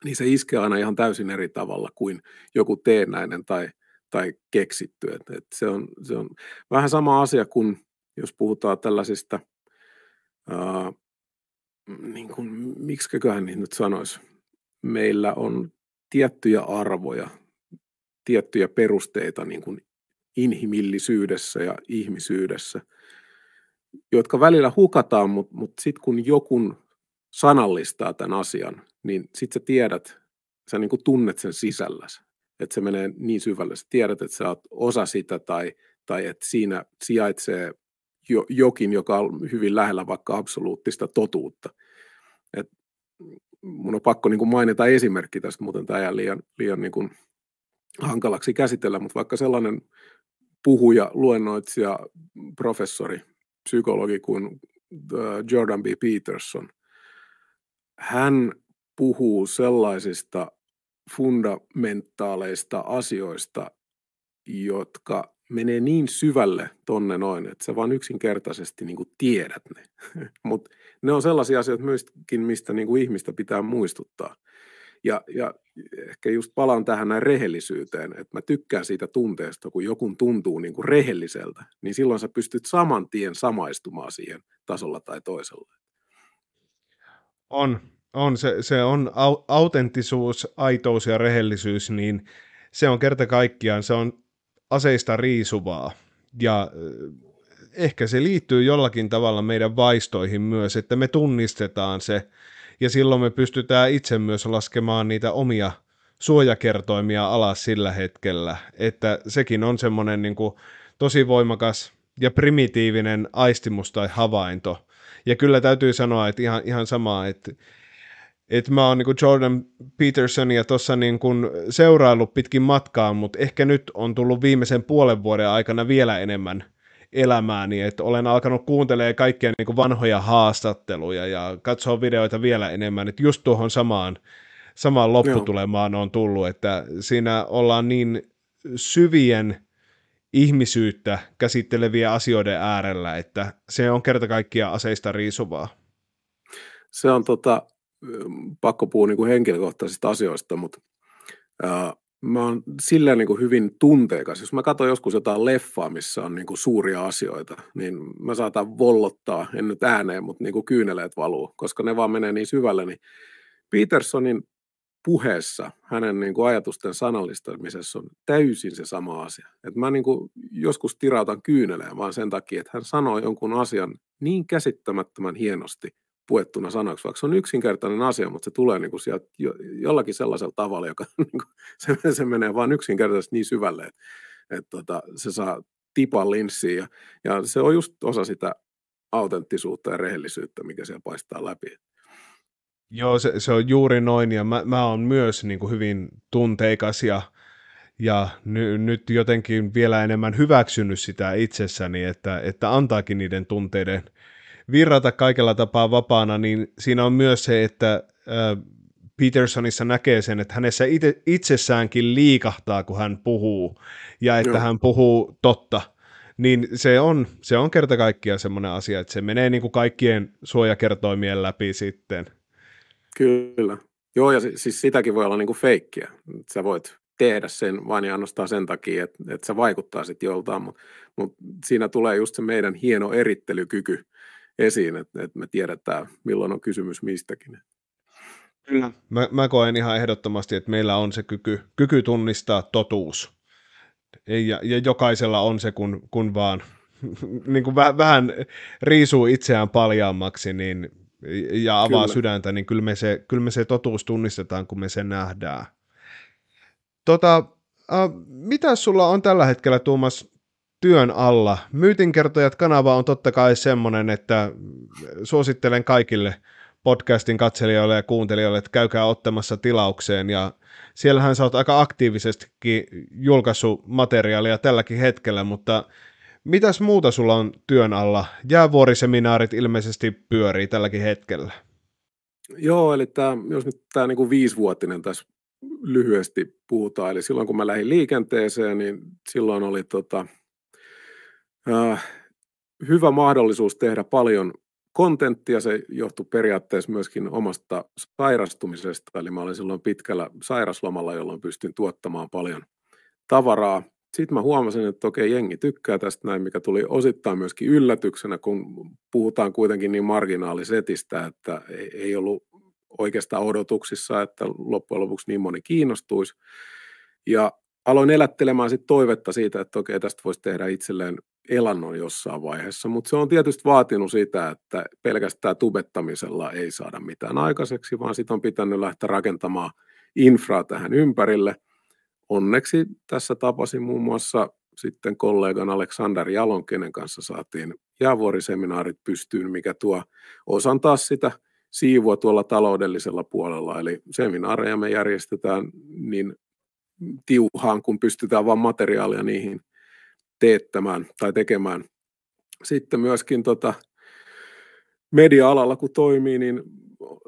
niin se iskee aina ihan täysin eri tavalla kuin joku teennäinen tai, tai keksitty. Et, et se, on, se on vähän sama asia kuin jos puhutaan tällaisista ää, niin kuin, miksikököhän niin nyt sanoisi, meillä on tiettyjä arvoja, tiettyjä perusteita niin kuin inhimillisyydessä ja ihmisyydessä, jotka välillä hukataan, mutta mut sitten kun joku sanallistaa tämän asian, niin sitten sä tiedät, sä niin kuin tunnet sen sisälläsi, että se menee niin syvälle, sä tiedät, että sä oot osa sitä tai, tai että siinä sijaitsee jokin, joka on hyvin lähellä vaikka absoluuttista totuutta. Et mun on pakko niin kuin mainita esimerkki tästä, muuten tämä jää liian, liian niin kuin hankalaksi käsitellä, mutta vaikka sellainen puhuja, luennoitsija, professori, psykologi kuin äh, Jordan B. Peterson, hän puhuu sellaisista fundamentaaleista asioista, jotka menee niin syvälle tonne noin, että sä vaan yksinkertaisesti niin kuin tiedät ne. Mutta ne on sellaisia asioita myöskin, mistä niin kuin ihmistä pitää muistuttaa. Ja, ja ehkä just palaan tähän näin rehellisyyteen, että mä tykkään siitä tunteesta, kun joku tuntuu niin kuin rehelliseltä, niin silloin sä pystyt saman tien samaistumaan siihen tasolla tai toisella. On, on. Se, se on autenttisuus, aitous ja rehellisyys, niin se on kerta kaikkiaan, se on aseista riisuvaa. Ja äh, ehkä se liittyy jollakin tavalla meidän vaistoihin myös, että me tunnistetaan se ja silloin me pystytään itse myös laskemaan niitä omia suojakertoimia alas sillä hetkellä, että sekin on semmoinen niin kuin tosi voimakas ja primitiivinen aistimus tai havainto. Ja kyllä täytyy sanoa, että ihan, ihan sama, että et mä oon niin Jordan ja tuossa niin seuraillut pitkin matkaa, mutta ehkä nyt on tullut viimeisen puolen vuoden aikana vielä enemmän elämääni, että olen alkanut kuuntelemaan kaikkia niin vanhoja haastatteluja ja katsoa videoita vielä enemmän, että just tuohon samaan, samaan lopputulemaan on tullut, että siinä ollaan niin syvien ihmisyyttä käsitteleviä asioiden äärellä, että se on kerta kaikkiaan aseista riisuvaa. Se on tota, pakko puhua niin kuin henkilökohtaisista asioista, mutta ää, mä oon silleen niin kuin hyvin tunteikas. Jos mä katson joskus jotain leffaa, missä on niin kuin suuria asioita, niin mä saatan vollottaa, en nyt ääneen, mutta niin kuin kyyneleet valuu, koska ne vaan menee niin syvälle. Niin Petersonin puheessa, hänen niin kuin ajatusten sanallistamisessa on täysin se sama asia. Et mä niin kuin joskus tirautan kyyneleen vaan sen takia, että hän sanoo jonkun asian niin käsittämättömän hienosti – puettuna sanaksi, vaikka se on yksinkertainen asia, mutta se tulee niin kuin sieltä jo, jollakin sellaisella tavalla, joka niin kuin, se, se menee vain yksinkertaisesti niin syvälle, että, että että tota, se saa tipan linssiin ja, ja se on just osa sitä autenttisuutta ja rehellisyyttä, mikä siellä paistaa läpi. Joo, se, se on juuri noin ja mä, mä oon myös niin kuin hyvin tunteikas ja, ja ny, nyt jotenkin vielä enemmän hyväksynyt sitä itsessäni, että, että antaakin niiden tunteiden – virrata kaikella tapaa vapaana, niin siinä on myös se, että Petersonissa näkee sen, että hänessä itse, itsessäänkin liikahtaa, kun hän puhuu, ja että Joo. hän puhuu totta. Niin se on, se on kerta kaikkiaan semmoinen asia, että se menee niin kuin kaikkien suojakertoimien läpi sitten. Kyllä. Joo, ja siis sitäkin voi olla niin kuin feikkiä. Sä voit tehdä sen vain ja ainoastaan sen takia, että, että se vaikuttaa sitten joltain, mutta mut siinä tulee just se meidän hieno erittelykyky esiin, että, että me tiedetään, milloin on kysymys mistäkin. Kyllä. Mä, mä koen ihan ehdottomasti, että meillä on se kyky, kyky tunnistaa totuus. Ja, ja jokaisella on se, kun, kun vaan niin kuin väh, vähän riisuu itseään paljaammaksi niin, ja avaa kyllä. sydäntä, niin kyllä me, se, kyllä me se totuus tunnistetaan, kun me se nähdään. Tota, äh, mitä sulla on tällä hetkellä, Tuomas, työn alla. Myytinkertojat kanava on totta kai semmoinen, että suosittelen kaikille podcastin katselijoille ja kuuntelijoille, että käykää ottamassa tilaukseen ja siellähän sä oot aika aktiivisestikin julkaissut materiaalia tälläkin hetkellä, mutta mitäs muuta sulla on työn alla? Jäävuoriseminaarit ilmeisesti pyörii tälläkin hetkellä. Joo, eli tämä, jos nyt tämä niinku viisivuotinen tässä lyhyesti puhutaan, eli silloin kun mä lähdin liikenteeseen, niin silloin oli tota, hyvä mahdollisuus tehdä paljon kontenttia. Se johtui periaatteessa myöskin omasta sairastumisesta, eli mä olin silloin pitkällä sairaslomalla, jolloin pystyn tuottamaan paljon tavaraa. Sitten mä huomasin, että okei, jengi tykkää tästä näin, mikä tuli osittain myöskin yllätyksenä, kun puhutaan kuitenkin niin marginaalisetistä, että ei ollut oikeastaan odotuksissa, että loppujen lopuksi niin moni kiinnostuisi. Ja aloin elättelemään sit toivetta siitä, että okei, tästä voisi tehdä itselleen elannon jossain vaiheessa, mutta se on tietysti vaatinut sitä, että pelkästään tubettamisella ei saada mitään aikaiseksi, vaan sitten on pitänyt lähteä rakentamaan infraa tähän ympärille. Onneksi tässä tapasin muun muassa sitten kollegan Aleksander Jalon, kenen kanssa saatiin jäävuoriseminaarit pystyyn, mikä tuo osan taas sitä siivua tuolla taloudellisella puolella. Eli seminaareja me järjestetään niin tiuhaan, kun pystytään vain materiaalia niihin teettämään tai tekemään. Sitten myöskin tota, media-alalla kun toimii, niin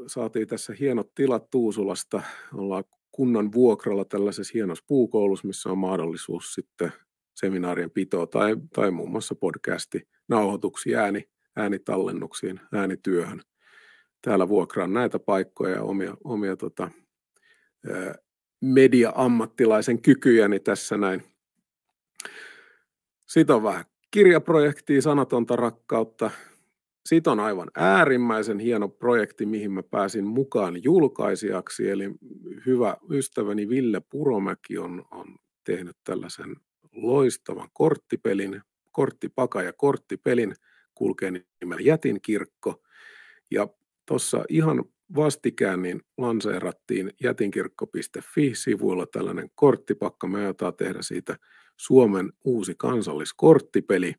saatiin tässä hienot tilat Tuusulasta. Ollaan kunnan vuokralla tällaisessa hienossa puukoulussa, missä on mahdollisuus sitten seminaarien pitoa tai, tai muun muassa podcasti, nauhoituksiin, ääni, äänitallennuksiin, äänityöhön. Täällä vuokraan näitä paikkoja ja omia, omia tota, media-ammattilaisen kykyjäni tässä näin siitä on vähän kirjaprojektia, sanatonta rakkautta. Siitä on aivan äärimmäisen hieno projekti, mihin mä pääsin mukaan julkaisijaksi. Eli hyvä ystäväni Ville Puromäki on, on tehnyt tällaisen loistavan korttipelin, korttipaka ja korttipelin, kulkee nimellä Jätin kirkko. Ja tuossa ihan vastikään niin lanseerattiin jätinkirkko.fi-sivuilla tällainen korttipakka. Me aiotaan tehdä siitä Suomen uusi kansalliskorttipeli.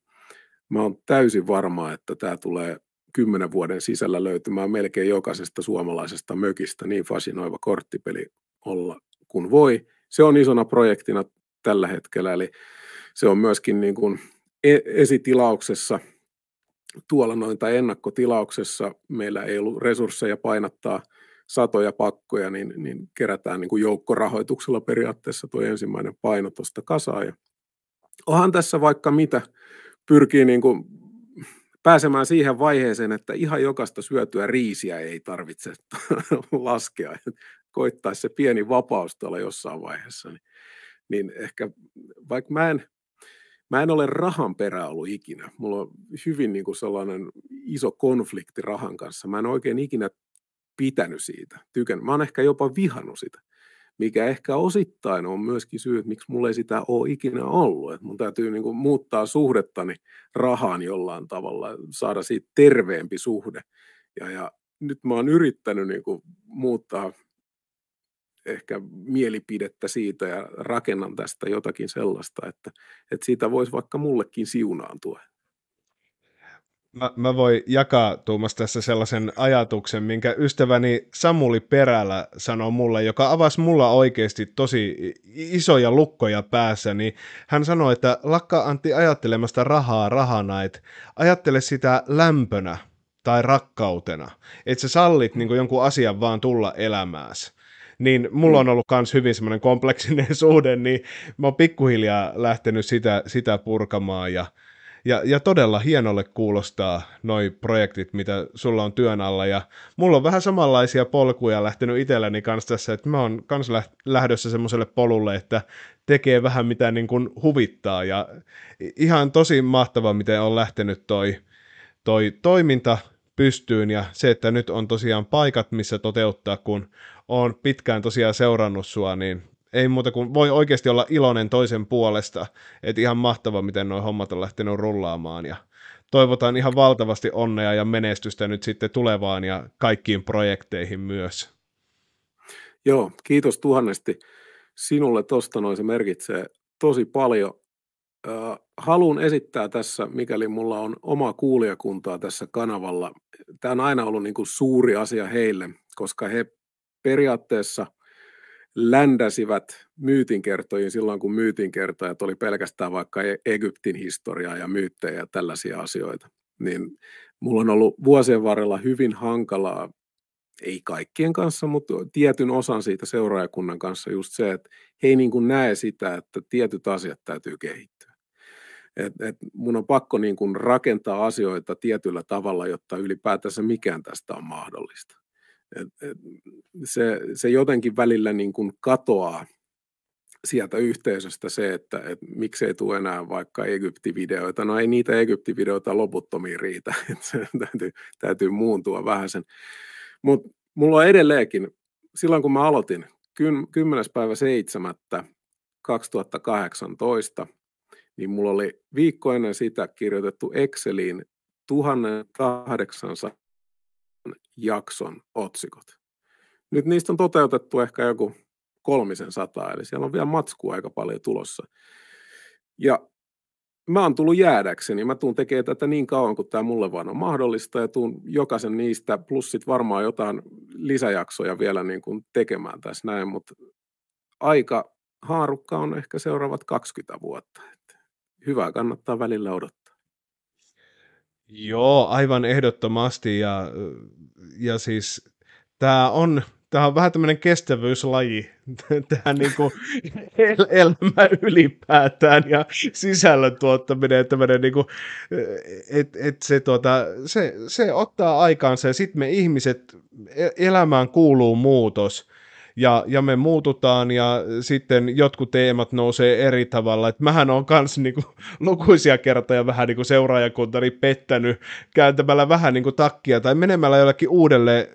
Mä oon täysin varma, että tämä tulee kymmenen vuoden sisällä löytymään melkein jokaisesta suomalaisesta mökistä niin fasinoiva korttipeli olla kuin voi. Se on isona projektina tällä hetkellä, eli se on myöskin niin kuin e-, esitilauksessa tuolla noin tai ennakkotilauksessa. Meillä ei ollut resursseja painattaa satoja pakkoja, niin, niin kerätään niin kuin joukkorahoituksella periaatteessa tuo ensimmäinen paino tuosta kasaan ja onhan tässä vaikka mitä pyrkii niin kuin pääsemään siihen vaiheeseen, että ihan jokaista syötyä riisiä ei tarvitse laskea. Koittaisi se pieni vapaus tuolla jossain vaiheessa. Niin, niin, ehkä, vaikka mä en, mä en ole rahan perä ollut ikinä. Mulla on hyvin niin kuin sellainen iso konflikti rahan kanssa. Mä en oikein ikinä pitänyt siitä. Tykän. Mä oon ehkä jopa vihannut sitä mikä ehkä osittain on myöskin syy, että miksi mulla ei sitä ole ikinä ollut. Että mun täytyy niin kuin muuttaa suhdettani rahaan jollain tavalla, saada siitä terveempi suhde. Ja, ja nyt mä oon yrittänyt niin kuin muuttaa ehkä mielipidettä siitä ja rakennan tästä jotakin sellaista, että, että siitä voisi vaikka mullekin siunaantua. Mä, mä voin jakaa Tuomas tässä sellaisen ajatuksen, minkä ystäväni Samuli Perälä sanoi mulle, joka avasi mulla oikeasti tosi isoja lukkoja päässä, niin hän sanoi, että lakkaa Antti ajattelemasta rahaa rahana, että ajattele sitä lämpönä tai rakkautena, että sä sallit niin jonkun asian vaan tulla elämääsi niin mulla on ollut myös hyvin semmoinen kompleksinen suhde, niin mä oon pikkuhiljaa lähtenyt sitä, sitä purkamaan ja ja, ja todella hienolle kuulostaa noi projektit, mitä sulla on työn alla. Ja mulla on vähän samanlaisia polkuja lähtenyt itselläni kanssa tässä, että mä oon kans lähdössä semmoiselle polulle, että tekee vähän mitä niin kuin huvittaa. Ja ihan tosi mahtava, miten on lähtenyt toi, toi toiminta pystyyn ja se, että nyt on tosiaan paikat, missä toteuttaa, kun on pitkään tosiaan seurannut sua, niin ei muuta kuin voi oikeasti olla iloinen toisen puolesta. Että ihan mahtava, miten nuo hommat on lähtenyt rullaamaan ja toivotan ihan valtavasti onnea ja menestystä nyt sitten tulevaan ja kaikkiin projekteihin myös. Joo, kiitos tuhannesti sinulle tuosta noin, se merkitsee tosi paljon. Haluan esittää tässä, mikäli mulla on oma kuulijakuntaa tässä kanavalla. Tämä on aina ollut niin kuin suuri asia heille, koska he periaatteessa – ländäsivät myytinkertojiin silloin, kun myytinkertojat oli pelkästään vaikka e- Egyptin historiaa ja myyttejä ja tällaisia asioita. Niin mulla on ollut vuosien varrella hyvin hankalaa, ei kaikkien kanssa, mutta tietyn osan siitä seuraajakunnan kanssa just se, että he ei niin kuin näe sitä, että tietyt asiat täytyy kehittyä. Et, et mun on pakko niin kuin rakentaa asioita tietyllä tavalla, jotta ylipäätänsä mikään tästä on mahdollista se, se jotenkin välillä niin kuin katoaa sieltä yhteisöstä se, että, että miksei tule enää vaikka Egyptivideoita. No ei niitä Egyptivideoita loputtomiin riitä, että se täytyy, täytyy muuntua vähän sen. Mutta mulla on edelleenkin, silloin kun mä aloitin, 10. päivä 7. 2018, niin mulla oli viikko ennen sitä kirjoitettu Exceliin 1800 jakson otsikot. Nyt niistä on toteutettu ehkä joku kolmisen sataa, eli siellä on vielä matskua aika paljon tulossa. Ja mä oon tullut jäädäkseni, mä tuun tekemään tätä niin kauan kuin tämä mulle vaan on mahdollista ja tuun jokaisen niistä, plus sit varmaan jotain lisäjaksoja vielä niin kuin tekemään tässä näin, mutta aika haarukka on ehkä seuraavat 20 vuotta. Hyvä hyvää kannattaa välillä odottaa. Joo, aivan ehdottomasti ja, ja siis tämä on, tämä on vähän tämmöinen kestävyyslaji, tähän niin kuin el- elämä ylipäätään ja sisällön tuottaminen, että niin et, et se, tuota, se, se ottaa aikaansa ja sitten me ihmiset, e-, elämään kuuluu muutos ja, ja me muututaan ja sitten jotkut teemat nousee eri tavalla. Et mähän on myös niinku, lukuisia kertoja vähän niinku seuraajakuntani pettänyt kääntämällä vähän niinku takkia tai menemällä jollekin uudelle,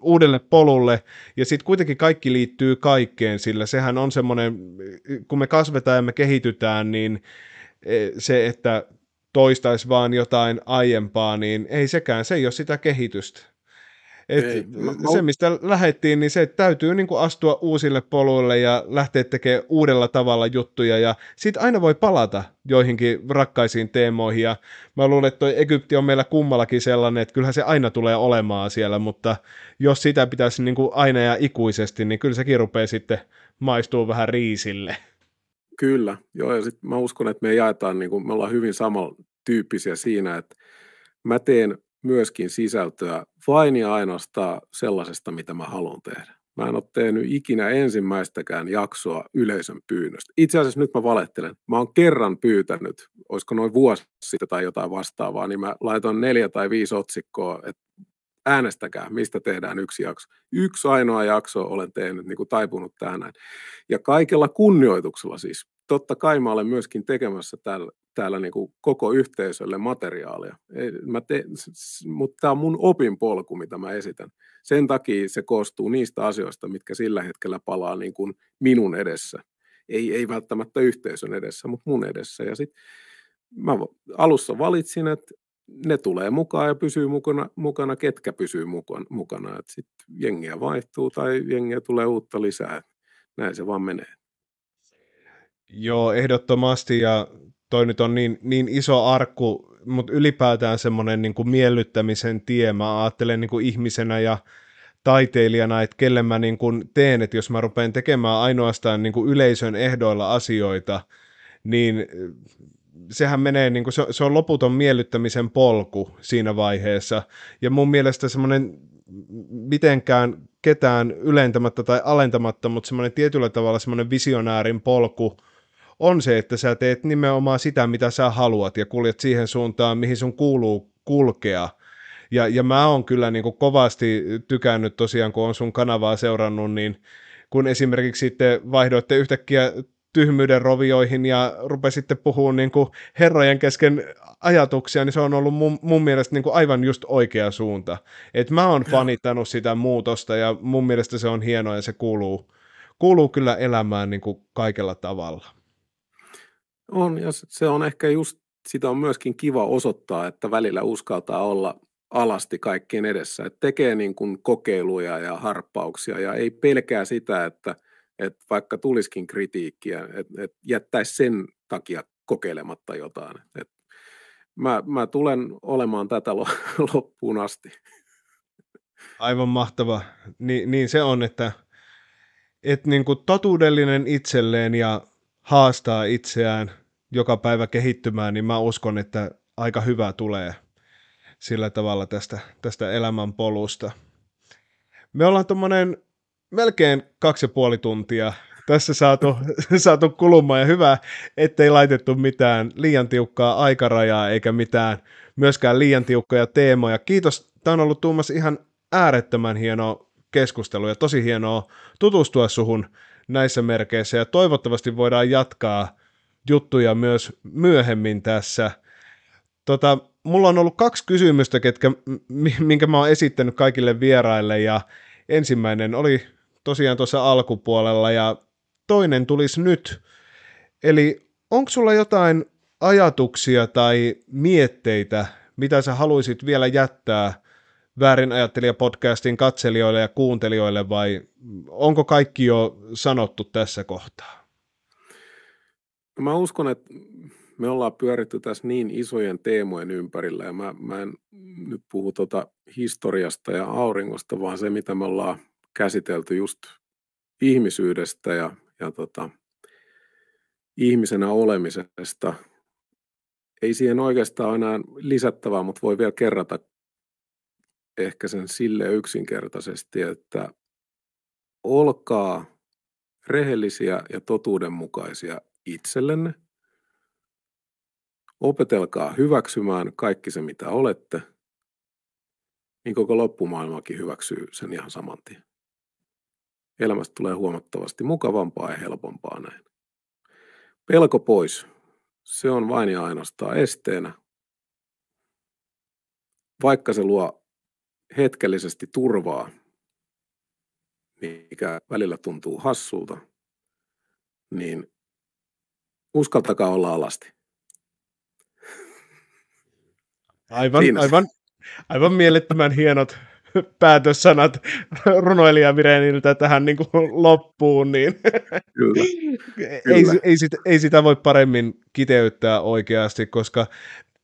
uudelle polulle ja sitten kuitenkin kaikki liittyy kaikkeen, sillä sehän on semmoinen, kun me kasvetaan ja me kehitytään, niin e, se, että toistaisi vaan jotain aiempaa, niin ei sekään, se ei ole sitä kehitystä. Et ei, mä... se, mistä lähettiin, niin se että täytyy niin kuin astua uusille poluille ja lähteä tekemään uudella tavalla juttuja ja siitä aina voi palata joihinkin rakkaisiin teemoihin ja mä luulen, että toi Egypti on meillä kummallakin sellainen, että kyllähän se aina tulee olemaan siellä, mutta jos sitä pitäisi niin kuin aina ja ikuisesti, niin kyllä sekin rupeaa sitten maistuu vähän riisille. Kyllä, joo ja sitten mä uskon, että me jaetaan, niin kuin, me ollaan hyvin samantyyppisiä siinä, että mä teen myöskin sisältöä vain ja ainoastaan sellaisesta, mitä mä haluan tehdä. Mä en ole tehnyt ikinä ensimmäistäkään jaksoa yleisön pyynnöstä. Itse asiassa nyt mä valettelen. Mä oon kerran pyytänyt, olisiko noin vuosi sitten tai jotain vastaavaa, niin mä laitoin neljä tai viisi otsikkoa, että äänestäkää, mistä tehdään yksi jakso. Yksi ainoa jakso olen tehnyt, niin kuin taipunut tähän Ja kaikella kunnioituksella siis totta kai mä olen myöskin tekemässä täällä, täällä niin kuin koko yhteisölle materiaalia. Ei, mä te, mutta tämä on mun opinpolku, mitä mä esitän. Sen takia se koostuu niistä asioista, mitkä sillä hetkellä palaa niin kuin minun edessä. Ei, ei välttämättä yhteisön edessä, mutta mun edessä. Ja sit mä alussa valitsin, että ne tulee mukaan ja pysyy mukana, mukana ketkä pysyy mukana. Sitten jengiä vaihtuu tai jengiä tulee uutta lisää. Näin se vaan menee. Joo, ehdottomasti ja toi nyt on niin, niin iso arkku, mutta ylipäätään semmoinen niin kuin miellyttämisen tie. Mä ajattelen niin kuin ihmisenä ja taiteilijana, että kelle mä niin kuin teen, että jos mä rupean tekemään ainoastaan niin kuin yleisön ehdoilla asioita, niin äh, sehän menee, niin kuin, se, se on loputon miellyttämisen polku siinä vaiheessa. Ja mun mielestä semmoinen mitenkään ketään ylentämättä tai alentamatta, mutta semmoinen tietyllä tavalla semmoinen visionäärin polku – on se, että sä teet nimenomaan sitä, mitä sä haluat ja kuljet siihen suuntaan, mihin sun kuuluu kulkea. Ja, ja mä oon kyllä niin kuin kovasti tykännyt tosiaan, kun on sun kanavaa seurannut, niin kun esimerkiksi sitten vaihdoitte yhtäkkiä tyhmyyden rovioihin ja rupesitte puhumaan niin kuin herrojen kesken ajatuksia, niin se on ollut mun, mun mielestä niin kuin aivan just oikea suunta. Et mä oon fanittanut sitä muutosta ja mun mielestä se on hienoa ja se kuuluu, kuuluu kyllä elämään niin kuin kaikella tavalla. On, ja se on ehkä just, sitä on myöskin kiva osoittaa, että välillä uskaltaa olla alasti kaikkien edessä, että tekee niin kuin kokeiluja ja harppauksia ja ei pelkää sitä, että, että vaikka tulisikin kritiikkiä, että, että jättäisi sen takia kokeilematta jotain. Että mä, mä tulen olemaan tätä loppuun asti. Aivan mahtava. Ni, niin se on, että, että niin kuin totuudellinen itselleen ja haastaa itseään joka päivä kehittymään, niin mä uskon, että aika hyvä tulee sillä tavalla tästä, tästä elämän polusta. Me ollaan tuommoinen melkein kaksi ja puoli tuntia tässä saatu, saatu kulumaan ja hyvä, ettei laitettu mitään liian tiukkaa aikarajaa eikä mitään myöskään liian tiukkoja teemoja. Kiitos, tämä on ollut Tuomas ihan äärettömän hieno keskustelu ja tosi hienoa tutustua suhun näissä merkeissä ja toivottavasti voidaan jatkaa juttuja myös myöhemmin tässä. Tota, mulla on ollut kaksi kysymystä, ketkä, minkä mä oon esittänyt kaikille vieraille ja ensimmäinen oli tosiaan tuossa alkupuolella ja toinen tulisi nyt. Eli onko sulla jotain ajatuksia tai mietteitä, mitä sä haluaisit vielä jättää väärin ajattelija podcastin katselijoille ja kuuntelijoille vai onko kaikki jo sanottu tässä kohtaa? No mä uskon, että me ollaan pyöritty tässä niin isojen teemojen ympärillä ja mä, mä en nyt puhu tuota historiasta ja auringosta, vaan se mitä me ollaan käsitelty just ihmisyydestä ja, ja tota, ihmisenä olemisesta. Ei siihen oikeastaan enää lisättävää, mutta voi vielä kerrata ehkä sen sille yksinkertaisesti, että olkaa rehellisiä ja totuudenmukaisia itsellenne. Opetelkaa hyväksymään kaikki se, mitä olette, niin koko loppumaailmakin hyväksyy sen ihan saman tien. Elämästä tulee huomattavasti mukavampaa ja helpompaa näin. Pelko pois. Se on vain ja ainoastaan esteenä. Vaikka se luo hetkellisesti turvaa, mikä välillä tuntuu hassulta, niin uskaltakaa olla alasti. Aivan, Siinä. aivan, aivan mielettömän hienot päätössanat runoilija Vireniltä tähän niin kuin loppuun, niin kyllä, kyllä. Ei, ei, sitä, ei sitä voi paremmin kiteyttää oikeasti, koska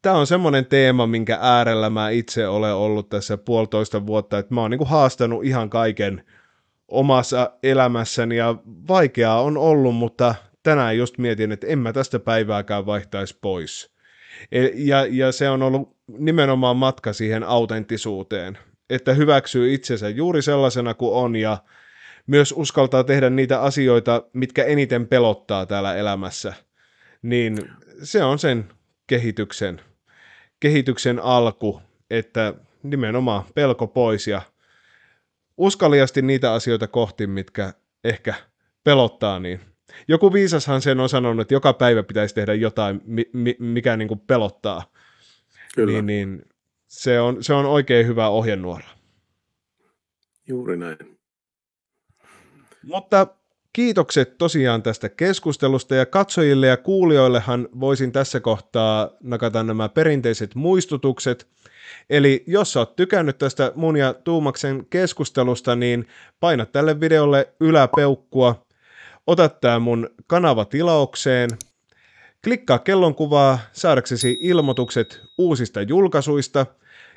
tämä on semmoinen teema, minkä äärellä mä itse olen ollut tässä puolitoista vuotta, että mä oon niin kuin haastanut ihan kaiken omassa elämässäni ja vaikeaa on ollut, mutta tänään just mietin, että en mä tästä päivääkään vaihtaisi pois. E, ja, ja se on ollut nimenomaan matka siihen autenttisuuteen, että hyväksyy itsensä juuri sellaisena kuin on ja myös uskaltaa tehdä niitä asioita, mitkä eniten pelottaa täällä elämässä, niin se on sen kehityksen, kehityksen alku, että nimenomaan pelko pois ja uskaliasti niitä asioita kohti, mitkä ehkä pelottaa, niin joku viisashan sen on sanonut, että joka päivä pitäisi tehdä jotain, mikä niin kuin pelottaa. Kyllä. Niin, niin se, on, se on oikein hyvä ohjenuora. Juuri näin. Mutta kiitokset tosiaan tästä keskustelusta ja katsojille ja kuulijoillehan voisin tässä kohtaa nakata nämä perinteiset muistutukset. Eli jos sä oot tykännyt tästä mun ja Tuumaksen keskustelusta, niin paina tälle videolle yläpeukkua – Ota tämä mun kanava tilaukseen, klikkaa kellonkuvaa saadaksesi ilmoitukset uusista julkaisuista,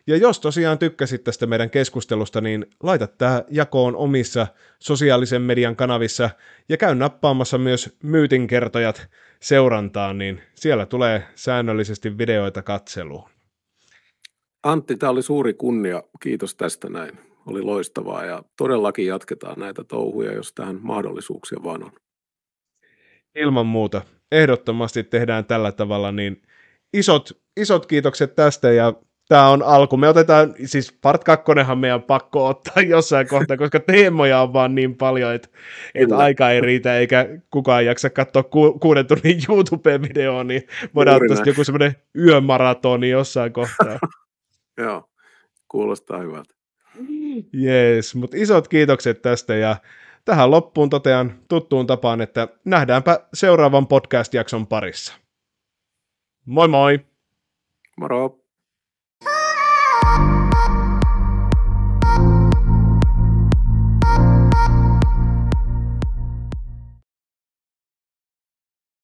ja jos tosiaan tykkäsit tästä meidän keskustelusta, niin laita tämä jakoon omissa sosiaalisen median kanavissa ja käy nappaamassa myös myytinkertojat seurantaan, niin siellä tulee säännöllisesti videoita katseluun. Antti, tämä oli suuri kunnia. Kiitos tästä näin oli loistavaa ja todellakin jatketaan näitä touhuja, jos tähän mahdollisuuksia vaan on. Ilman muuta. Ehdottomasti tehdään tällä tavalla, niin isot, isot kiitokset tästä ja tämä on alku. Me otetaan, siis part kakkonenhan meidän pakko ottaa jossain kohtaa, koska teemoja on vaan niin paljon, että, että aika ei riitä eikä kukaan jaksa katsoa ku, kuuden tunnin youtube videoon niin voidaan ottaa joku semmoinen yömaratoni jossain kohtaa. Joo, kuulostaa hyvältä. Mm. Jees, mutta isot kiitokset tästä ja tähän loppuun totean tuttuun tapaan, että nähdäänpä seuraavan podcast-jakson parissa. Moi moi! Moro! Ah!